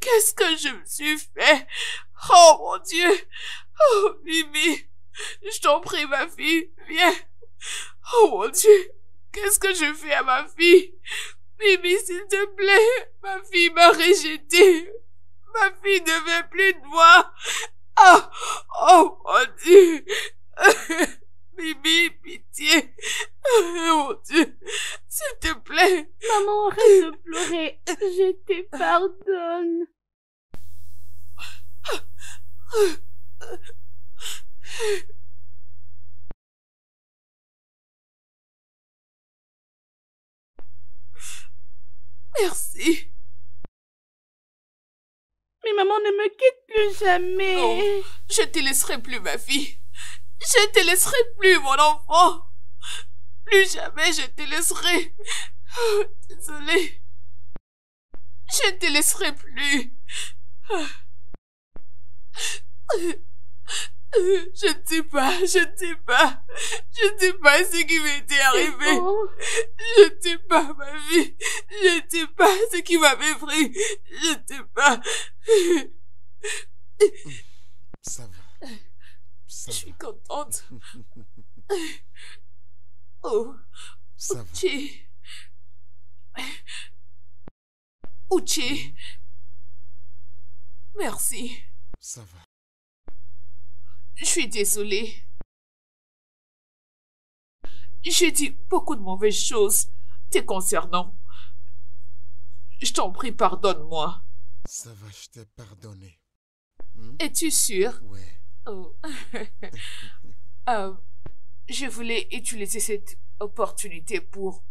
Qu'est-ce que je me suis fait? Oh mon Dieu! Oh, Mimi! Je t'en prie, ma fille, viens! Oh mon Dieu, qu'est-ce que je fais à ma fille Bibi, s'il te plaît, ma fille m'a rejetée. Ma fille ne veut plus de moi. Oh, oh mon Dieu. Bibi, pitié. Oh mon Dieu, s'il te plaît. Maman, arrête de pleurer. Je te pardonne. Merci. Mais maman ne me quitte plus jamais. Non, je te laisserai plus, ma fille. Je te laisserai plus, mon enfant. Plus jamais je te laisserai. Oh, désolée. Je ne te laisserai plus. Oh. Je ne sais pas, je ne sais pas. Je ne sais pas ce qui m'était arrivé. Je ne sais pas ma vie. Je ne sais pas ce qui m'avait pris. Je ne sais pas. Ça va. je suis contente. oh. Ça Uchi. Uchi. Mm. Merci. Ça va. Je suis désolée. J'ai dit beaucoup de mauvaises choses te concernant. Je t'en prie, pardonne-moi. Ça va, je t'ai pardonné. Hmm? Es-tu sûr Ouais. Oh. Euh, je voulais utiliser cette opportunité pour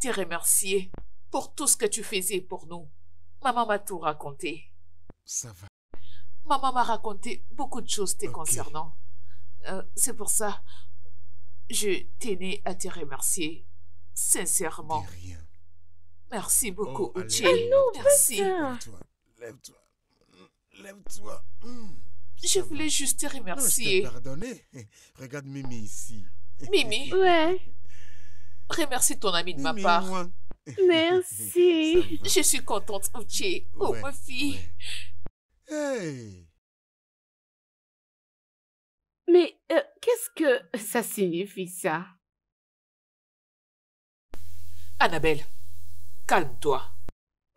te remercier pour tout ce que tu faisais pour nous. Maman m'a tout raconté. Ça va. Maman m'a raconté beaucoup de choses te concernant. Euh, c'est pour ça, je tenais à te remercier sincèrement. Merci oh, beaucoup, Uche. Ah Merci. Lève-toi. Lève-toi. Hmm, je voulais juste te remercier. Non, eh, Regarde Mimi ici. Mimi. ouais. Remercie ton ami de ma part. Merci. je suis contente, Uche. Oh, ma fille. Mais euh, qu'est-ce que ça signifie ça Annabelle, calme-toi. Maman,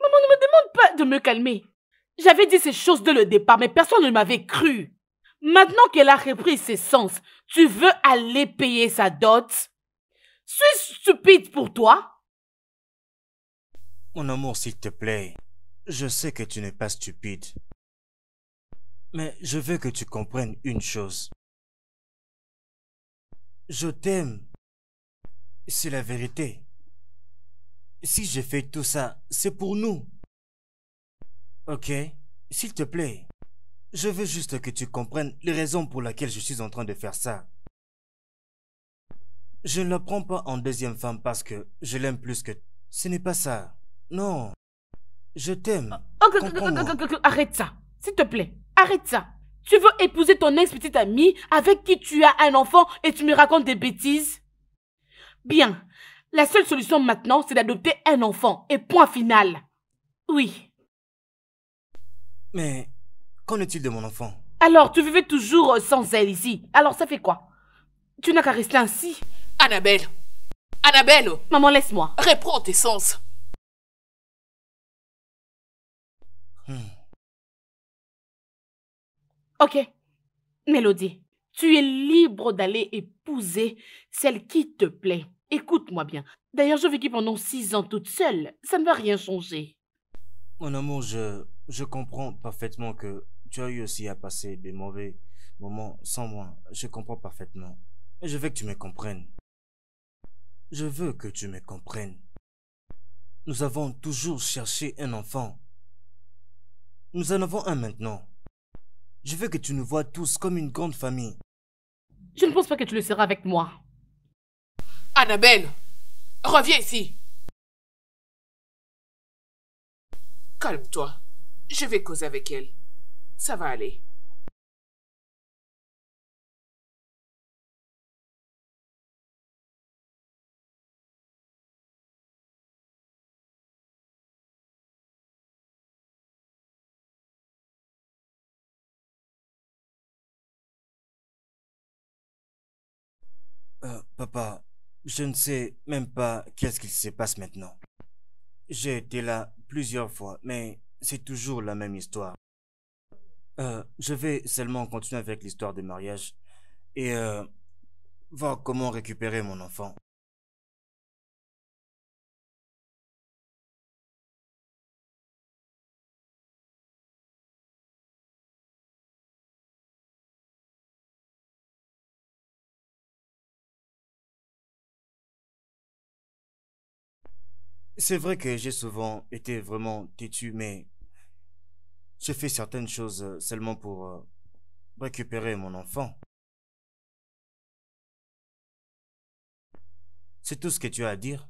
ne me demande pas de me calmer. J'avais dit ces choses dès le départ, mais personne ne m'avait cru. Maintenant qu'elle a repris ses sens, tu veux aller payer sa dot Suis stupide pour toi Mon amour, s'il te plaît, je sais que tu n'es pas stupide. Mais je veux que tu comprennes une chose. Je t'aime. C'est la vérité. Si je fais tout ça, c'est pour nous. Ok, s'il te plaît. Je veux juste que tu comprennes les raisons pour lesquelles je suis en train de faire ça. Je ne la prends pas en deuxième femme parce que je l'aime plus que... Ce n'est pas ça. Non. Je t'aime. Arrête ça, s'il te plaît. Arrête ça. Tu veux épouser ton ex-petite amie avec qui tu as un enfant et tu me racontes des bêtises Bien. La seule solution maintenant, c'est d'adopter un enfant. Et point final. Oui. Mais qu'en est-il de mon enfant Alors, tu vivais toujours sans elle ici. Alors, ça fait quoi Tu n'as qu'à rester ainsi. Annabelle Annabelle Maman, laisse-moi. Reprends tes sens. Ok, Mélodie, tu es libre d'aller épouser celle qui te plaît. Écoute-moi bien. D'ailleurs, je vécu pendant six ans toute seule. Ça ne va rien changer. Mon amour, je, je comprends parfaitement que tu as eu aussi à passer des mauvais moments sans moi. Je comprends parfaitement. Et je veux que tu me comprennes. Je veux que tu me comprennes. Nous avons toujours cherché un enfant. Nous en avons un maintenant. Je veux que tu nous vois tous comme une grande famille. Je ne pense pas que tu le seras avec moi. Annabelle, reviens ici. Calme-toi. Je vais causer avec elle. Ça va aller. Papa, je ne sais même pas qu'est-ce qui se passe maintenant. J'ai été là plusieurs fois, mais c'est toujours la même histoire. Euh, je vais seulement continuer avec l'histoire des mariages et euh, voir comment récupérer mon enfant. C'est vrai que j'ai souvent été vraiment têtu, mais j'ai fait certaines choses euh, seulement pour euh, récupérer mon enfant. C'est tout ce que tu as à dire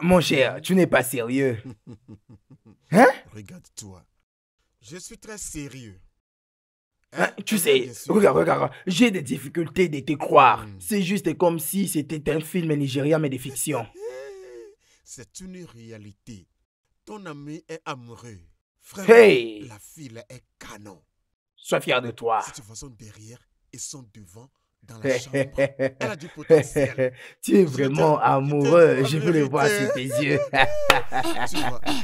Mon cher, tu n'es pas sérieux. Hein Regarde-toi. Je suis très sérieux. Hein? hein? tu sais, regarde, regarde, j'ai des difficultés de te croire. Hmm. C'est juste comme si c'était un film nigérian mais de fiction. C'est une réalité. Ton ami est amoureux. Frère, la fille est canon. Sois fier de toi. derrière et son devant dans la chambre. Elle a du potentiel. tu es vraiment amoureux. Je veux le voir sur tes yeux.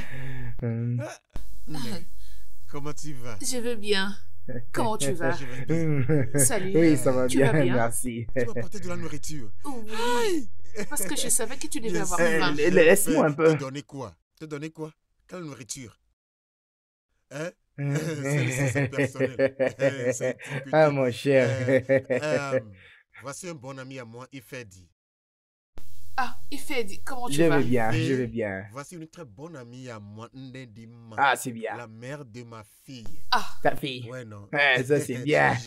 Hum. Ah, comment tu vas Je veux bien. Comment tu vas hum. Salut. Oui, ça va bien, merci. Tu vas apporté de la nourriture. Oui. Parce que je savais que tu devais avoir faim. Euh, laisse-moi euh, un peu. Te donner quoi Te donner quoi Quelle nourriture Hein Eh, ah, mon cher. Eh, eh, voici un bon ami à moi, Ifedi. Ah, Ifedi, comment tu vas? Je vais bien, je vais bien. Voici une très bonne amie à moi, Ma Ah, c'est bien. La mère de ma fille. Ah, ta fille. Ouais, non. ça, c'est bien.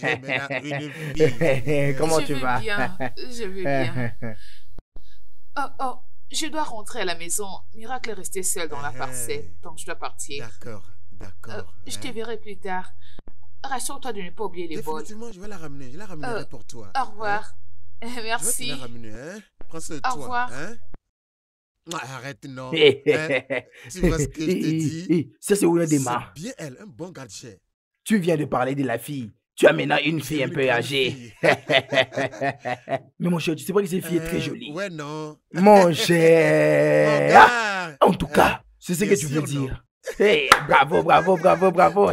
comment tu vas? Je vais bien. Oh, oh, je dois rentrer à la maison. Miracle est resté seul dans la parcelle, donc je dois partir. D'accord. D'accord. Euh, je te hein. verrai plus tard. Rassure-toi de ne pas oublier les vols. Définitivement, je vais la ramener. Je la ramènerai euh, pour toi. Au hein. revoir. Merci. Je vais la ramener. Hein? Prends soin de toi. Au revoir. Hein. Arrête, non. Tu vois ce que je te dis? Ça, c'est où C'est bien elle, un bon gadget. Tu viens de parler de la fille. Tu as maintenant une fille un peu âgée. Mais mon cher, tu sais pas que cette fille est très euh, jolie. Ouais, non. Mon cher. Ah, en tout cas, c'est ce que tu veux dire. Hey, bravo, bravo, bravo, bravo.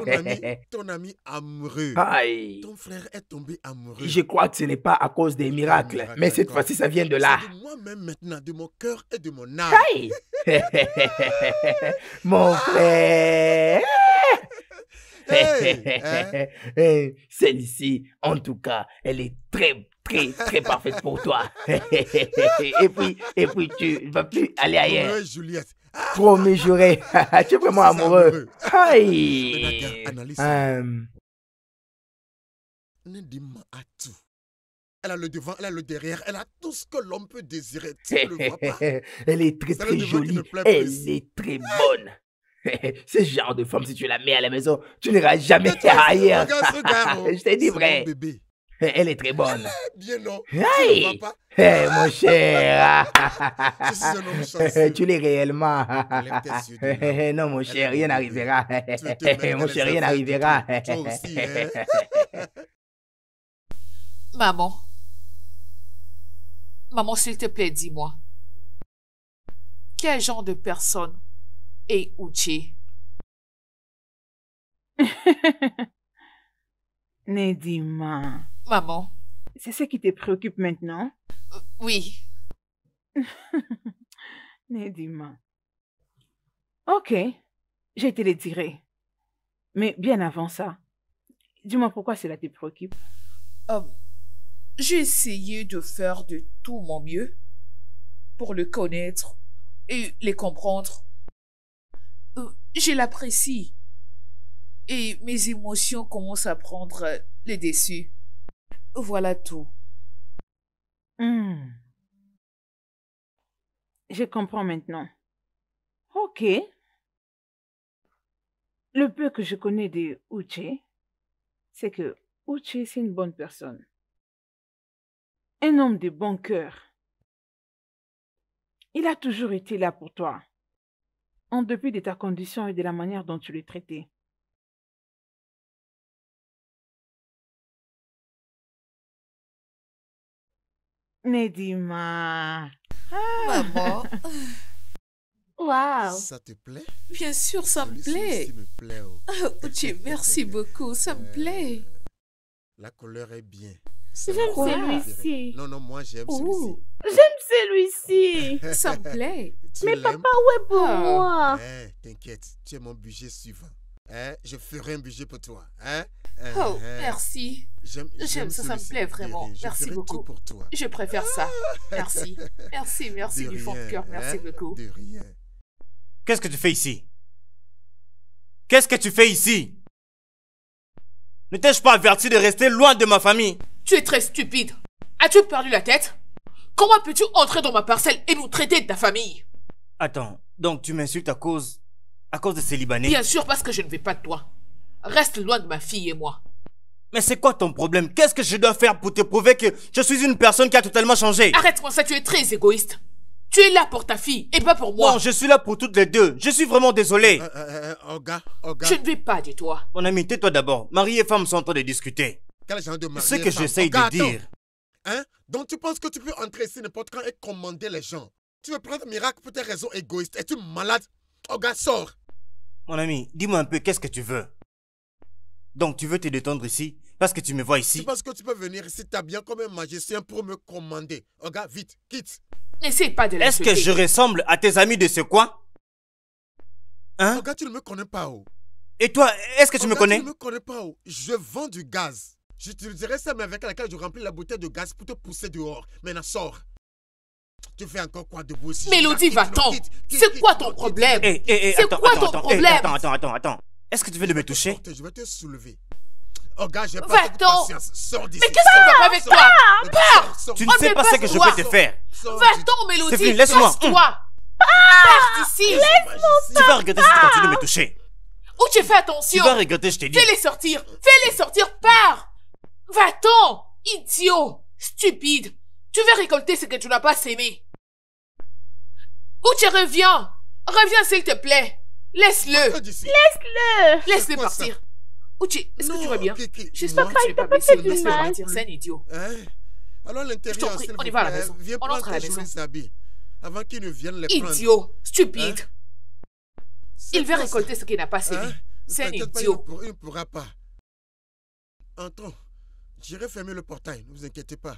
Ton ami, amoureux. Aïe. Ton frère est tombé amoureux. Je crois que ce n'est pas à cause des miracles, mais cette fois-ci, ça vient de là. Moi-même maintenant, de mon cœur et de mon âme. Aïe. mon ah. frère. Celle-ci, en tout cas, elle est très, très, très parfaite pour toi. et puis, et puis, tu ne vas plus aller ailleurs. Ouais, Promis, juré. tu es vraiment amoureux. Aïe. Um... a tout. Elle a le devant, elle a le derrière, elle a tout ce que l'homme peut désirer. Tu le vois pas. elle est très très jolie. Elle plus. est très bonne. ce genre de femme, si tu la mets à la maison, tu n'iras jamais ailleurs. Oh. Je t'ai dit vrai. Eh, elle est très bonne. Bien non. Hey, eh, mon cher. tu l'es réellement. Eh, non, mon cher, rien n'arrivera. mon cher, rien n'arrivera. Hein? Maman. Maman, s'il te plaît, dis-moi. Quel genre de personne est Uchi? Nedima. Maman. C'est ce qui te préoccupe maintenant euh, Oui. Nedima. Ok, j'ai été le dirai. Mais bien avant ça, dis-moi pourquoi cela te préoccupe. Euh, j'ai essayé de faire de tout mon mieux pour le connaître et le comprendre. Euh, je l'apprécie et mes émotions commencent à prendre les dessus. Voilà tout. Hmm. Je comprends maintenant. Ok. Le peu que je connais de Uche, c'est que Uche, c'est une bonne personne. Un homme de bon cœur. Il a toujours été là pour toi, en dépit de ta condition et de la manière dont tu l'es traité. Nedima. Ah. Maman. Wow. Ça te plaît Bien sûr, ça me plaît. Me plaît oh. merci beaucoup, ça me euh, plaît. La couleur est bien. J'aime celui-ci. Non, non, moi j'aime celui-ci. J'aime celui-ci. ça me plaît. Mais papa, où est pour ah. moi eh, T'inquiète, tu es mon budget suivant. Hein, je ferai un budget pour toi. Hein, hein, oh, merci. J'aime ça, ça me plaît vraiment. merci beaucoup. pour toi. Je préfère ça. Merci. Merci, merci du fond de cœur. Merci beaucoup. Qu'est-ce que tu fais ici Qu'est-ce que tu fais ici Ne t'ai-je pas averti de rester loin de ma famille Tu es très stupide. As-tu perdu la tête Comment peux-tu entrer dans ma parcelle et nous traiter de ta famille Attends, donc tu m'insultes à cause à cause de ces Libanais Bien sûr, parce que je ne veux pas de toi. Reste loin de ma fille et moi. Mais c'est quoi ton problème Qu'est-ce que je dois faire pour te prouver que je suis une personne qui a totalement changé Arrête-moi ça, tu es très égoïste. Tu es là pour ta fille et pas pour moi. Non, je suis là pour toutes les deux. Je suis vraiment désolé. Euh, euh, euh, euh Je ne vais pas de toi. Mon ami, tais-toi d'abord. Marie et femme sont en train de discuter. Quel genre de mari Ce que j'essaye de dire. Hein Donc tu penses que tu peux entrer ici n'importe quand et commander les gens. Tu veux prendre miracle pour tes raisons égoïstes. Es-tu malade Oga, oh, sort Mon ami, dis-moi un peu, qu'est-ce que tu veux Donc, tu veux te détendre ici Parce que tu me vois ici Parce que tu peux venir ici bien comme un magicien pour me commander Oga, oh, vite, quitte N'essaie pas de Est-ce que je ressemble à tes amis de ce coin Hein Oga, oh, tu ne me connais pas, Et toi, est-ce que tu me connais Tu ne me connais pas, Je vends du gaz Je te J'utiliserai ça, mais avec laquelle je remplis la bouteille de gaz pour te pousser dehors. Maintenant, sors tu fais encore quoi de beau Mélodie, va-t'en C'est quoi ton problème C'est quoi attends, ton attends, problème Attends, attends, attends, attends. Est-ce que tu veux me toucher Je vais te soulever. Oh gars, j'ai pas de patience. Sors d'ici. Mais qu'est-ce que va pas avec toi Pars Tu ne sais pas ce que je peux te faire. Va-t'en, Mélodie. laisse-moi. toi hum. Pars d'ici. Laisse-moi. Tu vas regarder si tu continues de me toucher. Ou tu fais attention. Tu vas regarder, je t'ai dit. Fais-les sortir. Fais-les sortir. Pars. Va-t'en, idiot, stupide. Tu veux récolter ce que tu n'as pas sémé. Où tu reviens Reviens, s'il te plaît. Laisse-le. Laisse-le. Laisse-le partir. Où Est-ce que tu vas bien J'espère que tu pas fait Laisse-le partir, c'est un idiot. Hein? Alors l'intérieur, on y va à la maison. Viens on rentre à la maison. avant qu'il ne vienne les prendre. Idiot, stupide. Hein? Il veut récolter ce qu'il n'a pas hein? sévi. C'est un idiot. il ne pourra pas. Entrons. J'irai fermer le portail, ne vous inquiétez pas.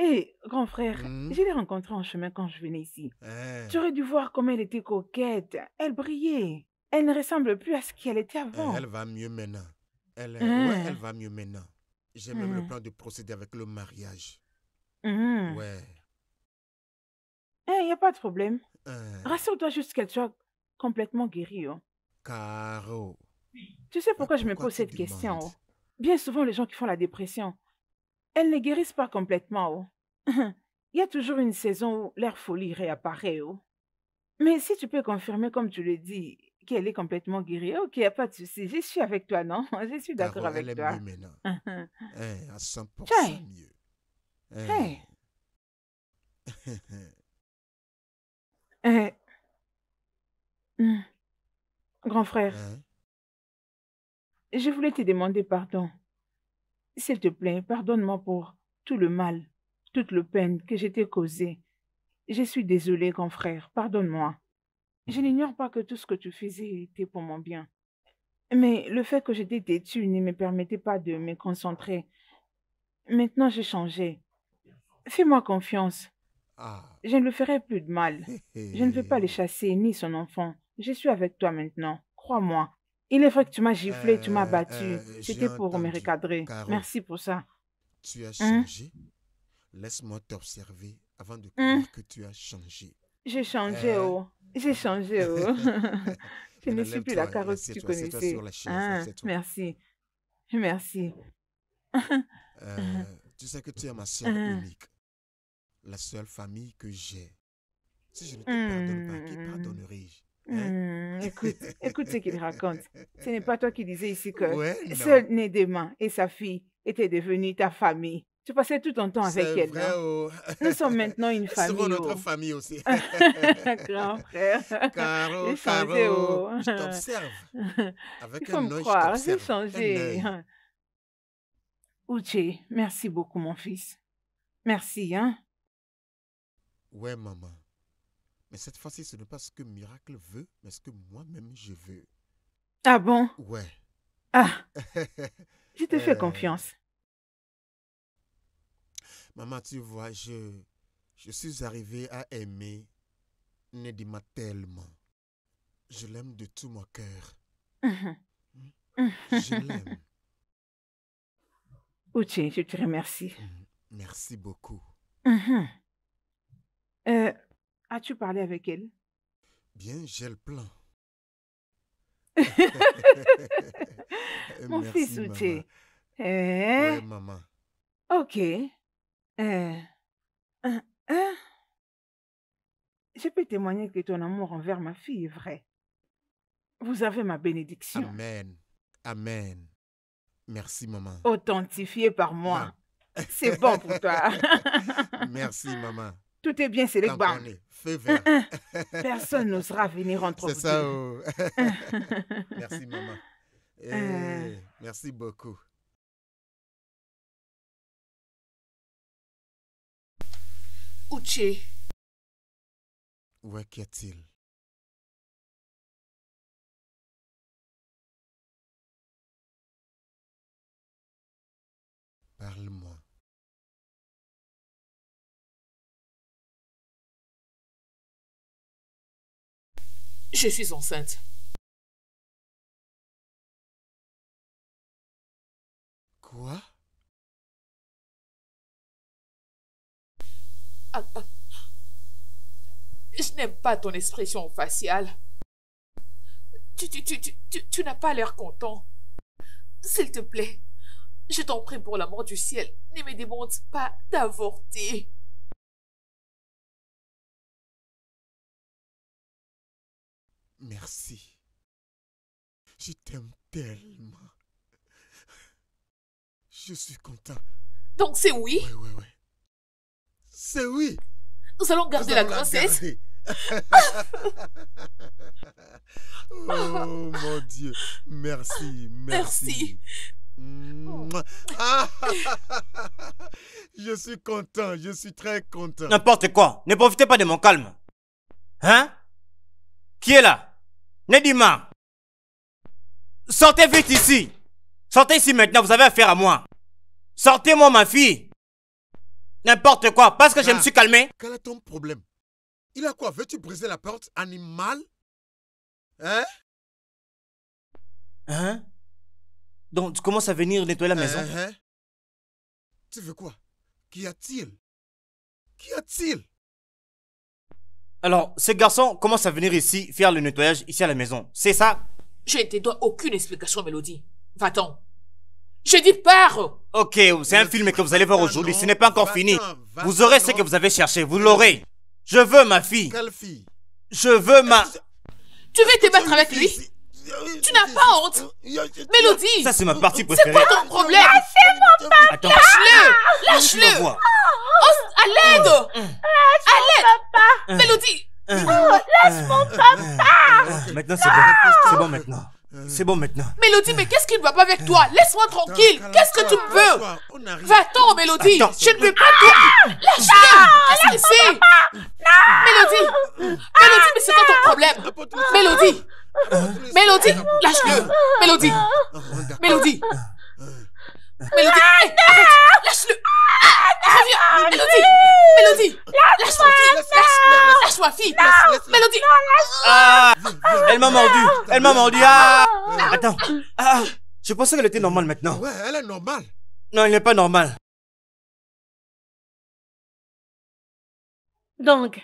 Hé, grand frère, mmh. je l'ai rencontrée en chemin quand je venais ici. Tu eh. aurais dû voir comment elle était coquette. Elle brillait. Elle ne ressemble plus à ce qu'elle était eh, avant. elle va mieux maintenant. Elle, hein? va mieux maintenant. J'ai même le hein? plan de procéder avec le mariage. Hein? Ouais. Il n'y a pas de problème. Rassure-toi juste qu'elle soit complètement guérie. Caro. Tu sais pourquoi, pourquoi je me pose cette question. Bien souvent, les gens qui font la dépression, elles ne guérissent pas complètement. Oh. Il y a toujours une saison où leur folie réapparaît. Oh. Mais si tu peux confirmer, comme tu le dis, qu'elle est complètement guérie, ok, y a pas de souci. Je suis avec toi, non Je suis ah d'accord avec elle est toi. Mieux maintenant. Hein, à 100% mieux. Hey. Hein? Hmm. Grand frère, hein? je voulais te demander pardon. S'il te plaît, pardonne-moi pour tout le mal, toute la peine que je t'ai causée. Je suis désolée, grand frère, pardonne-moi. Je n'ignore pas que tout ce que tu faisais était pour mon bien. Mais le fait que j'étais têtu ne me permettait pas de me concentrer. Maintenant, j'ai changé. Fais-moi confiance. Ah. Je ne le ferai plus de mal. Je ne veux pas le chasser, ni son enfant. Je suis avec toi maintenant. Crois-moi. Il est vrai que tu m'as giflé, tu m'as euh, battu. Euh, euh, C'était pour me recadrer. Merci pour ça. Tu as hein? changé. Laisse-moi t'observer avant de croire hein? que tu as changé. J'ai changé, oh. J'ai changé, oh. je ne suis plus la carotte que tu connaissais. Hein? merci. Merci. tu sais que tu es ma soeur unique. La seule famille que j'ai. Si je ne te pardonne pas, qui pardonnerai-je Hein? Mmh, écoute, écoute ce qu'il raconte. Ce n'est pas toi qui disais ici que seul né et sa fille étaient devenus ta famille. Tu passais tout ton temps avec elle. Oh. Nous sommes maintenant une famille. Nous notre oh. famille aussi. Grand frère. Caro, Caro, je t'observe. Avec un me croire, j'ai changé. Uche, merci beaucoup, mon fils. Merci, hein? Ouais, maman. Mais cette fois-ci, ce n'est pas ce que Miracle veut, mais ce que moi-même je veux. Ah bon Ouais. Ah Je te fais euh. confiance. Maman, tu vois, je, je suis arrivé à aimer Nedima tellement. Je l'aime de tout mon cœur. Mhm. Hmm? Je l'aime. Ok, oh, je te remercie. Hmm. Merci beaucoup. Mhm. Euh, As-tu parlé avec elle Bien, j'ai le plan. Mon Merci, fils Outé. Hein? Ouais, maman. Ok. Euh, Je peux témoigner que ton amour envers ma fille est vrai. Vous avez ma bénédiction. Amen. Amen. Merci, maman. Authentifié par moi. C'est bon pour toi. Merci, maman. Tout est bien, c'est le bar. Feu vert. Hein, hein. Personne n'osera venir entre C'est ça. Oh. merci, maman. Eh, euh... Merci beaucoup. Uche. Où est il Parle-moi. Je suis enceinte. Quoi ah, ah. Je n'aime pas ton expression faciale. Tu, tu n'as pas l'air content. S'il te plaît, je t'en prie pour l'amour du ciel, ne me demande pas d'avorter. merci. Je t'aime tellement. Je suis content. Donc c'est oui. Oui, oui, oui. C'est oui. Nous allons garder la grossesse. oh mon Dieu. Merci, merci. je suis content, je suis très content. N'importe quoi, ne profitez pas de mon calme. Hein Qui est là Nedima, sortez vite ici. Sortez ici maintenant, vous avez affaire à moi. Sortez-moi ma fille. N'importe quoi, parce que je me ah. suis calmé. Quel est ton problème Il a quoi Veux-tu briser la porte, animal Hein Hein Donc tu commences à venir nettoyer la hein, maison hein? Tu veux quoi Qu'y a-t-il Qu'y a-t-il alors, ce garçon commence à venir ici faire le nettoyage ici à la maison. C'est ça Je ne te dois aucune explication, Mélodie. Va-t'en. Je dis pars Ok, c'est un film que vous allez voir aujourd'hui. Ce n'est pas encore fini. Vous aurez ce que vous avez cherché. Vous l'aurez. Je veux ma fille. Quelle fille Je veux ma... Tu veux te battre avec lui tu n'as pas honte Mélodie Ça, c'est ma partie préférée. C'est pas ton problème. C'est mon papa lâche-le Lâche-le oh, À l'aide À papa. Mélodie Oh, lâche mon papa Maintenant, c'est bon. C'est bon maintenant. C'est bon maintenant. Mélodie, mais qu'est-ce qui ne va pas avec toi Laisse-moi tranquille. Qu'est-ce que tu me veux Va-t'en, Mélodie. Attends. Je ne veux pas te... Ah, lâche-le. Qu'est-ce que c'est Mélodie. Ah, Mélodie, mais c'est pas ton problème Mélodie. Mélodie, lâche-le. Mélodie. Mélodie. Mélodie, lâche-le. Mélodie. Mélodie. Lâche-moi. Lâche-moi, fille. Mélodie. Ah. elle m'a mordu. Elle m'a mordu. Ah. Ah. Attends. je pensais qu'elle était normale maintenant. Ouais, elle est normale. Non, elle n'est pas normale. Donc,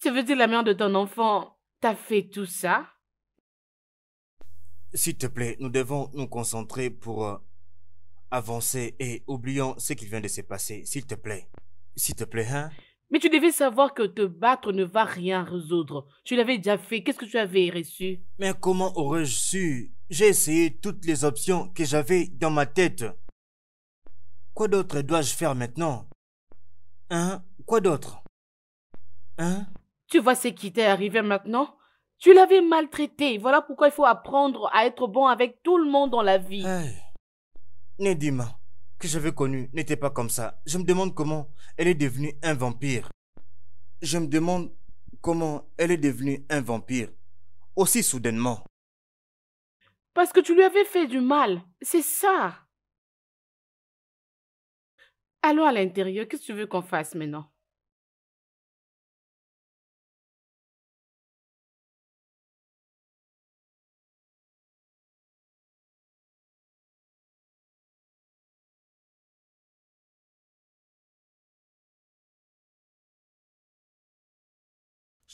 tu veux dire la mère de ton enfant T'as fait tout ça S'il te plaît, nous devons nous concentrer pour euh, avancer et oublions ce qui vient de se passer. S'il te plaît. S'il te plaît, hein Mais tu devais savoir que te battre ne va rien résoudre. Tu l'avais déjà fait. Qu'est-ce que tu avais reçu Mais comment aurais-je su J'ai essayé toutes les options que j'avais dans ma tête. Quoi d'autre dois-je faire maintenant Hein Quoi d'autre Hein tu vois ce qui t'est arrivé maintenant Tu l'avais maltraité. Voilà pourquoi il faut apprendre à être bon avec tout le monde dans la vie. Hey. que j'avais connue, n'était pas comme ça. Je me demande comment elle est devenue un vampire. Je me demande comment elle est devenue un vampire. Aussi soudainement. Parce que tu lui avais fait du mal. C'est ça. Allons à l'intérieur. Qu'est-ce que tu veux qu'on fasse maintenant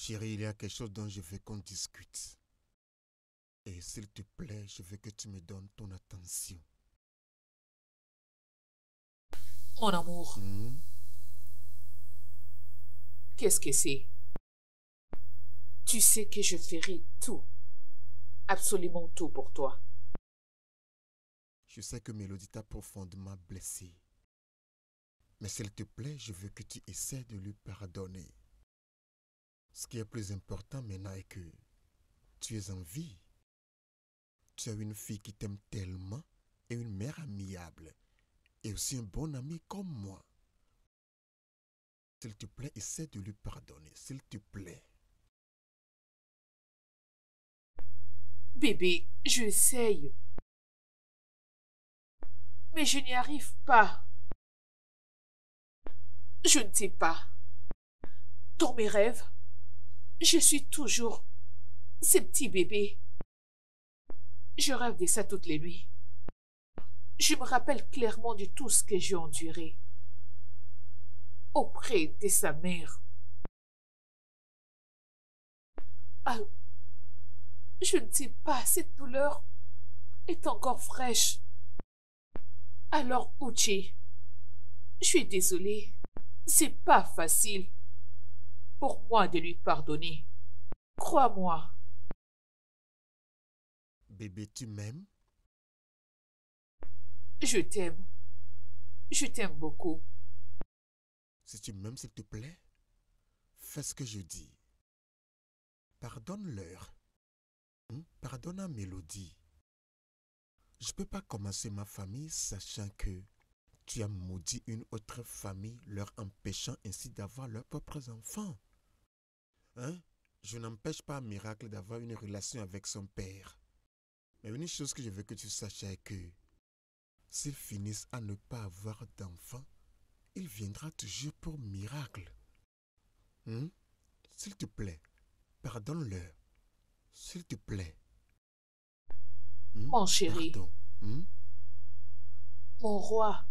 Chérie, il y a quelque chose dont je veux qu'on discute. Et s'il te plaît, je veux que tu me donnes ton attention. Mon amour. Hmm? Qu'est-ce que c'est Tu sais que je ferai tout, absolument tout pour toi. Je sais que Mélodie t'a profondément blessé. Mais s'il te plaît, je veux que tu essaies de lui pardonner. Ce qui est plus important maintenant est que tu es en vie. Tu as une fille qui t'aime tellement et une mère amiable et aussi un bon ami comme moi. S'il te plaît, essaie de lui pardonner, s'il te plaît. Bébé, j'essaye. Mais je n'y arrive pas. Je ne sais pas. Dans mes rêves, je suis toujours Ce petit bébé. Je rêve de ça toutes les nuits. Je me rappelle clairement de tout ce que j'ai enduré auprès de sa mère. Ah, je ne sais pas, cette douleur est encore fraîche. Alors, Uchi, je suis désolée, c'est pas facile pour moi de lui pardonner. Crois-moi. Bébé, tu m'aimes Je t'aime. Je t'aime beaucoup. Si tu m'aimes, s'il te plaît, fais ce que je dis. Pardonne-leur. Hmm? Pardonne à Mélodie. Je ne peux pas commencer ma famille sachant que tu as maudit une autre famille, leur empêchant ainsi d'avoir leurs propres enfants. Hein? Je n'empêche pas miracle d'avoir une relation avec son père. Mais une chose que je veux que tu saches est que s'ils finissent à ne pas avoir d'enfant, il viendra toujours pour miracle. Hein? S'il te plaît, pardonne-le. S'il te plaît. Hein? Mon chéri. Pardon. Mon roi.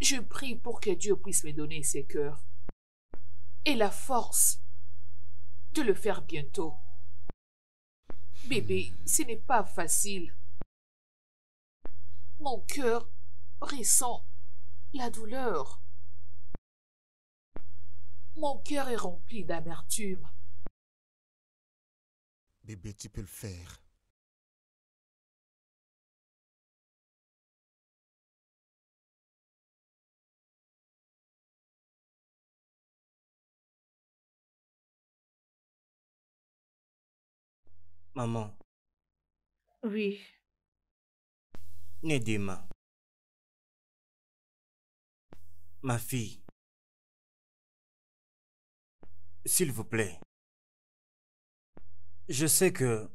Je prie pour que Dieu puisse me donner ses cœurs et la force de le faire bientôt. Bébé, ce n'est pas facile. Mon cœur ressent la douleur. Mon cœur est rempli d'amertume. Bébé, tu peux le faire. Maman, Oui, Nedima. Ma fille. S'il vous plaît. Je sais que...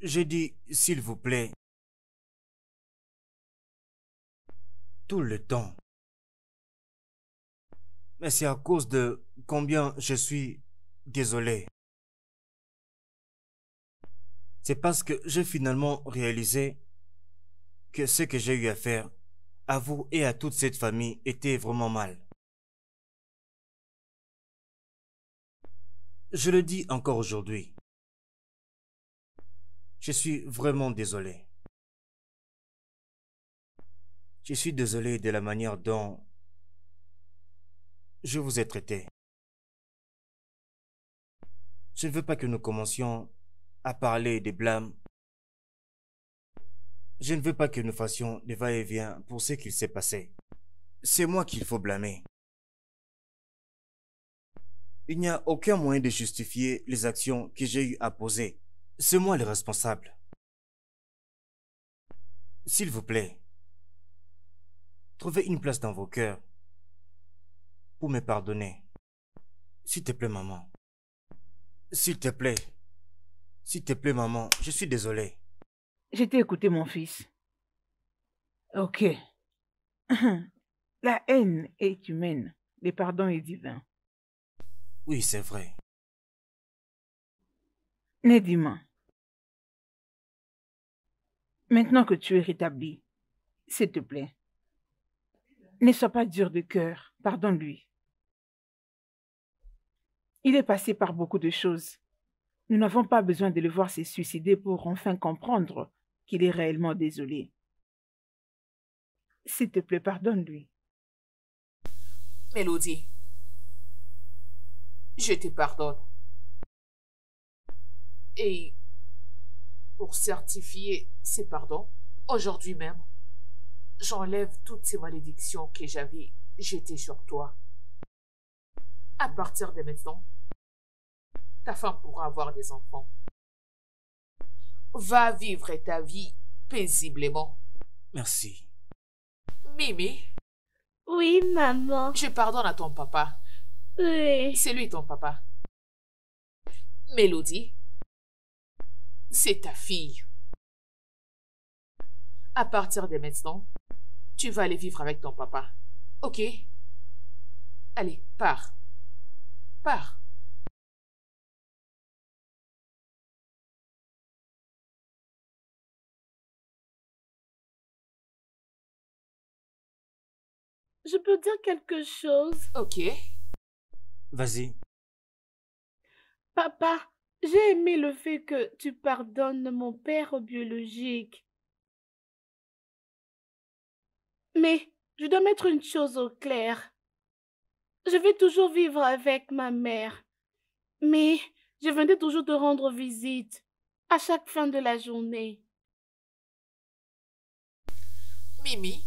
J'ai dit s'il vous plaît. Tout le temps. Mais c'est à cause de combien je suis désolé c'est parce que j'ai finalement réalisé que ce que j'ai eu à faire à vous et à toute cette famille était vraiment mal. Je le dis encore aujourd'hui. Je suis vraiment désolé. Je suis désolé de la manière dont je vous ai traité. Je ne veux pas que nous commencions à parler des blâmes. Je ne veux pas que nous fassions des va-et-vient pour ce qu'il s'est passé. C'est moi qu'il faut blâmer. Il n'y a aucun moyen de justifier les actions que j'ai eu à poser. C'est moi le responsable. S'il vous plaît, trouvez une place dans vos cœurs pour me pardonner. S'il te plaît, maman. S'il te plaît. S'il te plaît, maman, je suis désolée. Je t'ai écouté, mon fils. Ok. La haine est humaine, le pardon est divin. Oui, c'est vrai. Nedima, maintenant que tu es rétabli, s'il te plaît, ne sois pas dur de cœur, pardonne-lui. Il est passé par beaucoup de choses nous n'avons pas besoin de le voir se suicider pour enfin comprendre qu'il est réellement désolé. S'il te plaît, pardonne-lui. Mélodie, je te pardonne. Et pour certifier ce pardons, aujourd'hui même, j'enlève toutes ces malédictions que j'avais jetées sur toi. À partir de maintenant, ta femme pourra avoir des enfants. Va vivre ta vie paisiblement. Merci. Mimi Oui, maman. Je pardonne à ton papa. Oui. C'est lui ton papa. Mélodie, c'est ta fille. À partir de maintenant, tu vas aller vivre avec ton papa. Ok Allez, pars. Pars. je peux dire quelque chose Ok. Vas-y. Papa, j'ai aimé le fait que tu pardonnes mon père biologique. Mais je dois mettre une chose au clair. Je vais toujours vivre avec ma mère. Mais je venais toujours te rendre visite à chaque fin de la journée. Mimi,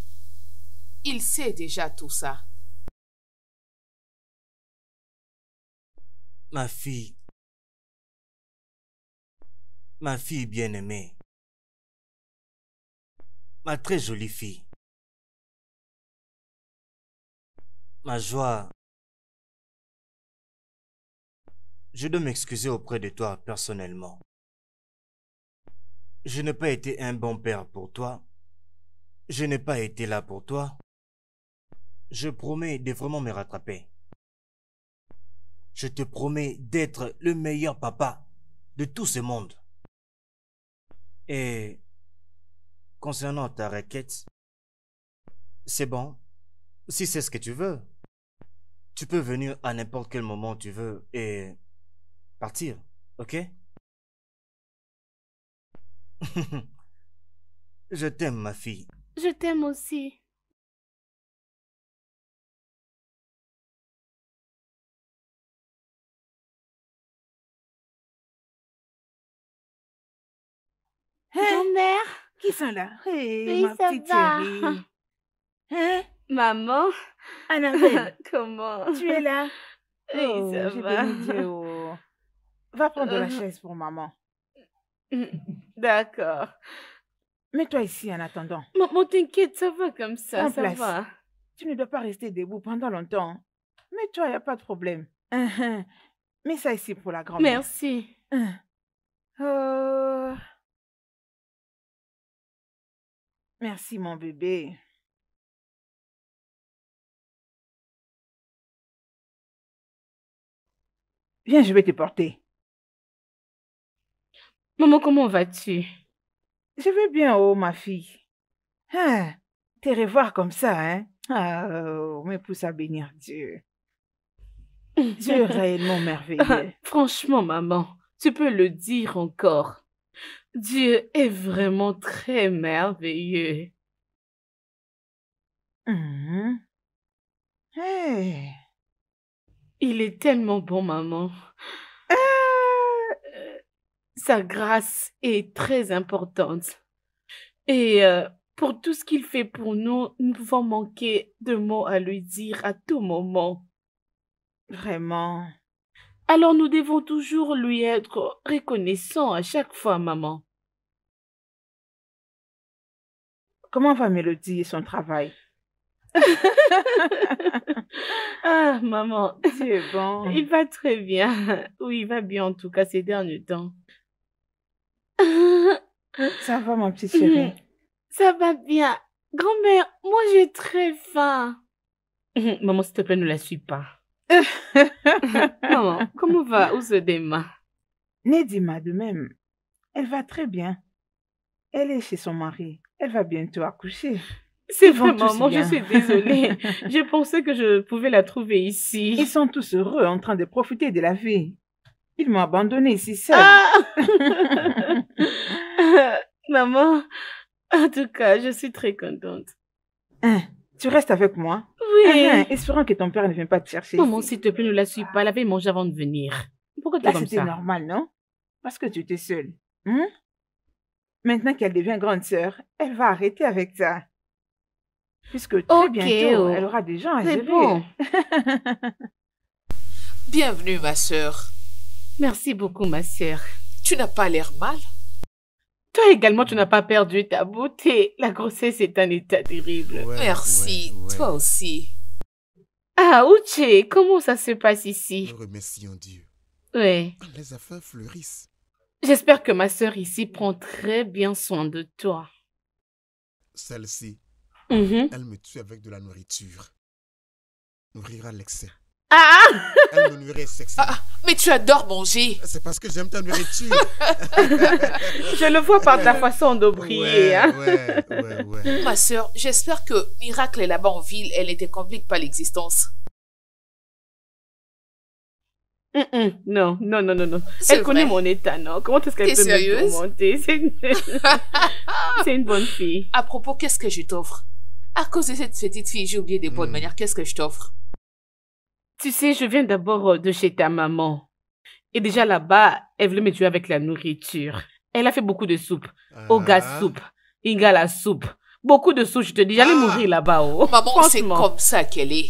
il sait déjà tout ça. Ma fille. Ma fille bien-aimée. Ma très jolie fille. Ma joie. Je dois m'excuser auprès de toi personnellement. Je n'ai pas été un bon père pour toi. Je n'ai pas été là pour toi. Je promets de vraiment me rattraper. Je te promets d'être le meilleur papa de tout ce monde. Et concernant ta requête, c'est bon. Si c'est ce que tu veux, tu peux venir à n'importe quel moment tu veux et partir, ok Je t'aime, ma fille. Je t'aime aussi. Grand-mère hein? Qui sont là va. Hein Maman Comment Tu es là Oui, ça oh, va. Oh. Va prendre la euh, chaise pour maman. D'accord. Mets-toi ici en attendant. Maman, t'inquiète, ça va comme ça, en Tu ne dois pas rester debout pendant longtemps. Hein. Mets-toi, il n'y a pas de problème. Hein, Mets ça ici pour la grand-mère. Merci. Oh... Merci, mon bébé. Viens, je vais te porter. Maman, comment vas-tu? Je vais bien, oh, ma fille. T'es hein, te revoir comme ça, hein? Ah, oh, mais pousse à bénir Dieu. Dieu est réellement merveilleux. franchement, maman, tu peux le dire encore. Dieu est vraiment très merveilleux. Mmh. Il est tellement bon, maman. Ah! Euh, sa grâce est très importante. Et euh, pour tout ce qu'il fait pour nous, nous pouvons manquer de mots à lui dire à tout moment. Vraiment. Alors nous devons toujours lui être reconnaissants à chaque fois, maman. Comment va Mélodie et son travail Ah, maman. C'est bon. Il va très bien. Oui, il va bien en tout cas ces derniers temps. Ça va, ma petit mhm. chérie. Ça va bien. Grand-mère, moi j'ai très faim. Mhm. Maman, s'il te plaît, ne la suis pas. Maman, comment va Ouzedema Nedima de même. Elle va très bien. Elle est chez son mari. Elle va bientôt accoucher. C'est vrai, maman, je suis désolée. je pensais que je pouvais la trouver ici. Ils sont tous heureux en train de profiter de la vie. Ils m'ont abandonnée ici seule. Ah! maman, en tout cas, je suis très contente. Hein, tu restes avec moi Oui. Ah, hein, Espérant que ton père ne vienne pas te chercher. Maman, s'il te plaît, ne la suis pas. Elle avait mangé avant de venir. Pourquoi tu ça C'est normal, non Parce que tu étais seule. Hmm? Maintenant qu'elle devient grande sœur, elle va arrêter avec ça. Puisque très bientôt, oh. elle aura des gens à gérer. Bon. Bienvenue, ma sœur. Merci beaucoup, ma sœur. Tu n'as pas l'air mal. Toi également, tu n'as pas perdu ta beauté. La grossesse est un état terrible. Merci. Toi aussi. Ah, Uche, comment ça se passe ici Nous remercions Dieu. Oui. Les affaires fleurissent. J'espère que ma sœur ici prend très bien soin de toi. Celle-ci, mm-hmm. elle me tue avec de la nourriture. Nourrira l'excès. Ah! mais tu adores manger. C'est parce que j'aime ta nourriture. je le vois par ta façon de Ma soeur, j'espère que Miracle est là-bas en ville. Elle ne complique pas l'existence. non, non, non, non, non. Elle connaît mon état, non? Comment est-ce qu'elle peut C'est une... bonne fille. À propos, qu'est-ce que je t'offre? À cause de cette petite fille, j'ai oublié des bonnes manières. Qu'est-ce que je t'offre? Tu sais, je viens d'abord euh, de chez ta maman. Et déjà là-bas, elle voulait me tuer avec la nourriture. Elle a fait beaucoup de soupe. au Oga ah. soupe, Ingala soupe. Beaucoup de soupe, je te dis, j'allais ah. mourir là-bas. Oh. Maman, c'est comme ça qu'elle est.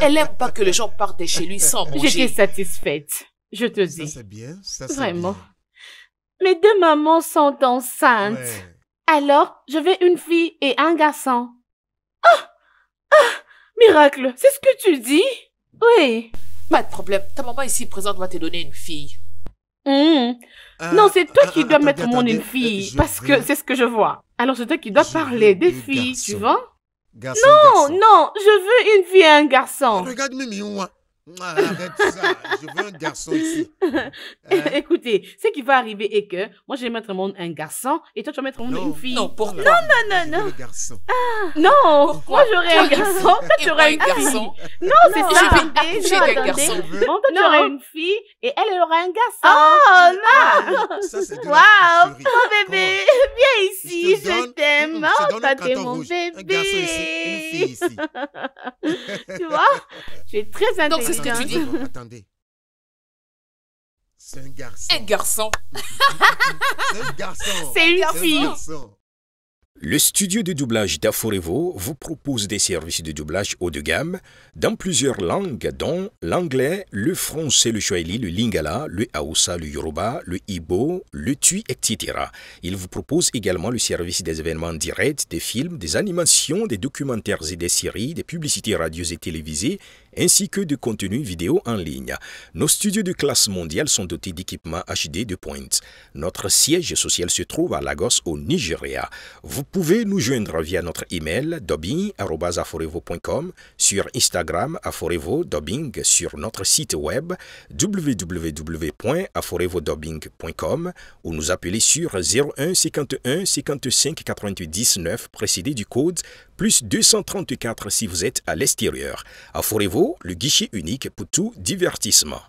Elle aime pas que les gens partent de chez lui sans manger. J'étais satisfaite, je te dis. Ça, c'est bien. Ça, Vraiment. Mes deux mamans sont enceintes. Alors, je vais une fille et un garçon. Ah! Miracle, c'est ce que tu dis Oui. Pas de problème. Ta maman ici présente va te donner une fille. Hmm. Euh, non, c'est toi euh, qui euh, dois mettre mon une fille, parce que c'est ce que je vois. Alors c'est toi qui dois parler des filles, tu vois Non, non, je veux une fille et un garçon. Regarde moi ah, arrête ça, je veux un garçon ici. Hein? Écoutez, ce qui va arriver est que moi je vais mettre mon un garçon et toi tu vas mettre une fille. Non, pourquoi Non, non, non, non. garçon. Ah. non, moi j'aurai un garçon, toi tu auras une garçon. Non, c'est ça. j'ai un garçon. Non, toi tu auras une fille et elle, elle aura un garçon. Oh ah. non Waouh, mon bébé, viens ici, je t'aime. Oh, t'as été mon bébé. Un garçon ici, une fille ici. tu vois, tu es très intelligente. c'est un garçon. Un garçon. c'est un garçon. C'est une fille. Le studio de doublage d'Aforevo vous propose des services de doublage haut de gamme dans plusieurs langues, dont l'anglais, le français, le swahili, le lingala, le haoussa, le yoruba, le hibo, le tui, etc. Il vous propose également le service des événements directs, des films, des animations, des documentaires et des séries, des publicités radios et télévisées, ainsi que de contenu vidéo en ligne. Nos studios de classe mondiale sont dotés d'équipements HD de pointe. Notre siège social se trouve à Lagos au Nigeria. Vous pouvez nous joindre via notre email dobbing.aforevo.com, sur Instagram aforevo dobbing, sur notre site web www.aforevodobbing.com ou nous appeler sur 01 51 55 19 précédé du code plus 234 si vous êtes à l'extérieur. Aforevo le guichet unique pour tout divertissement.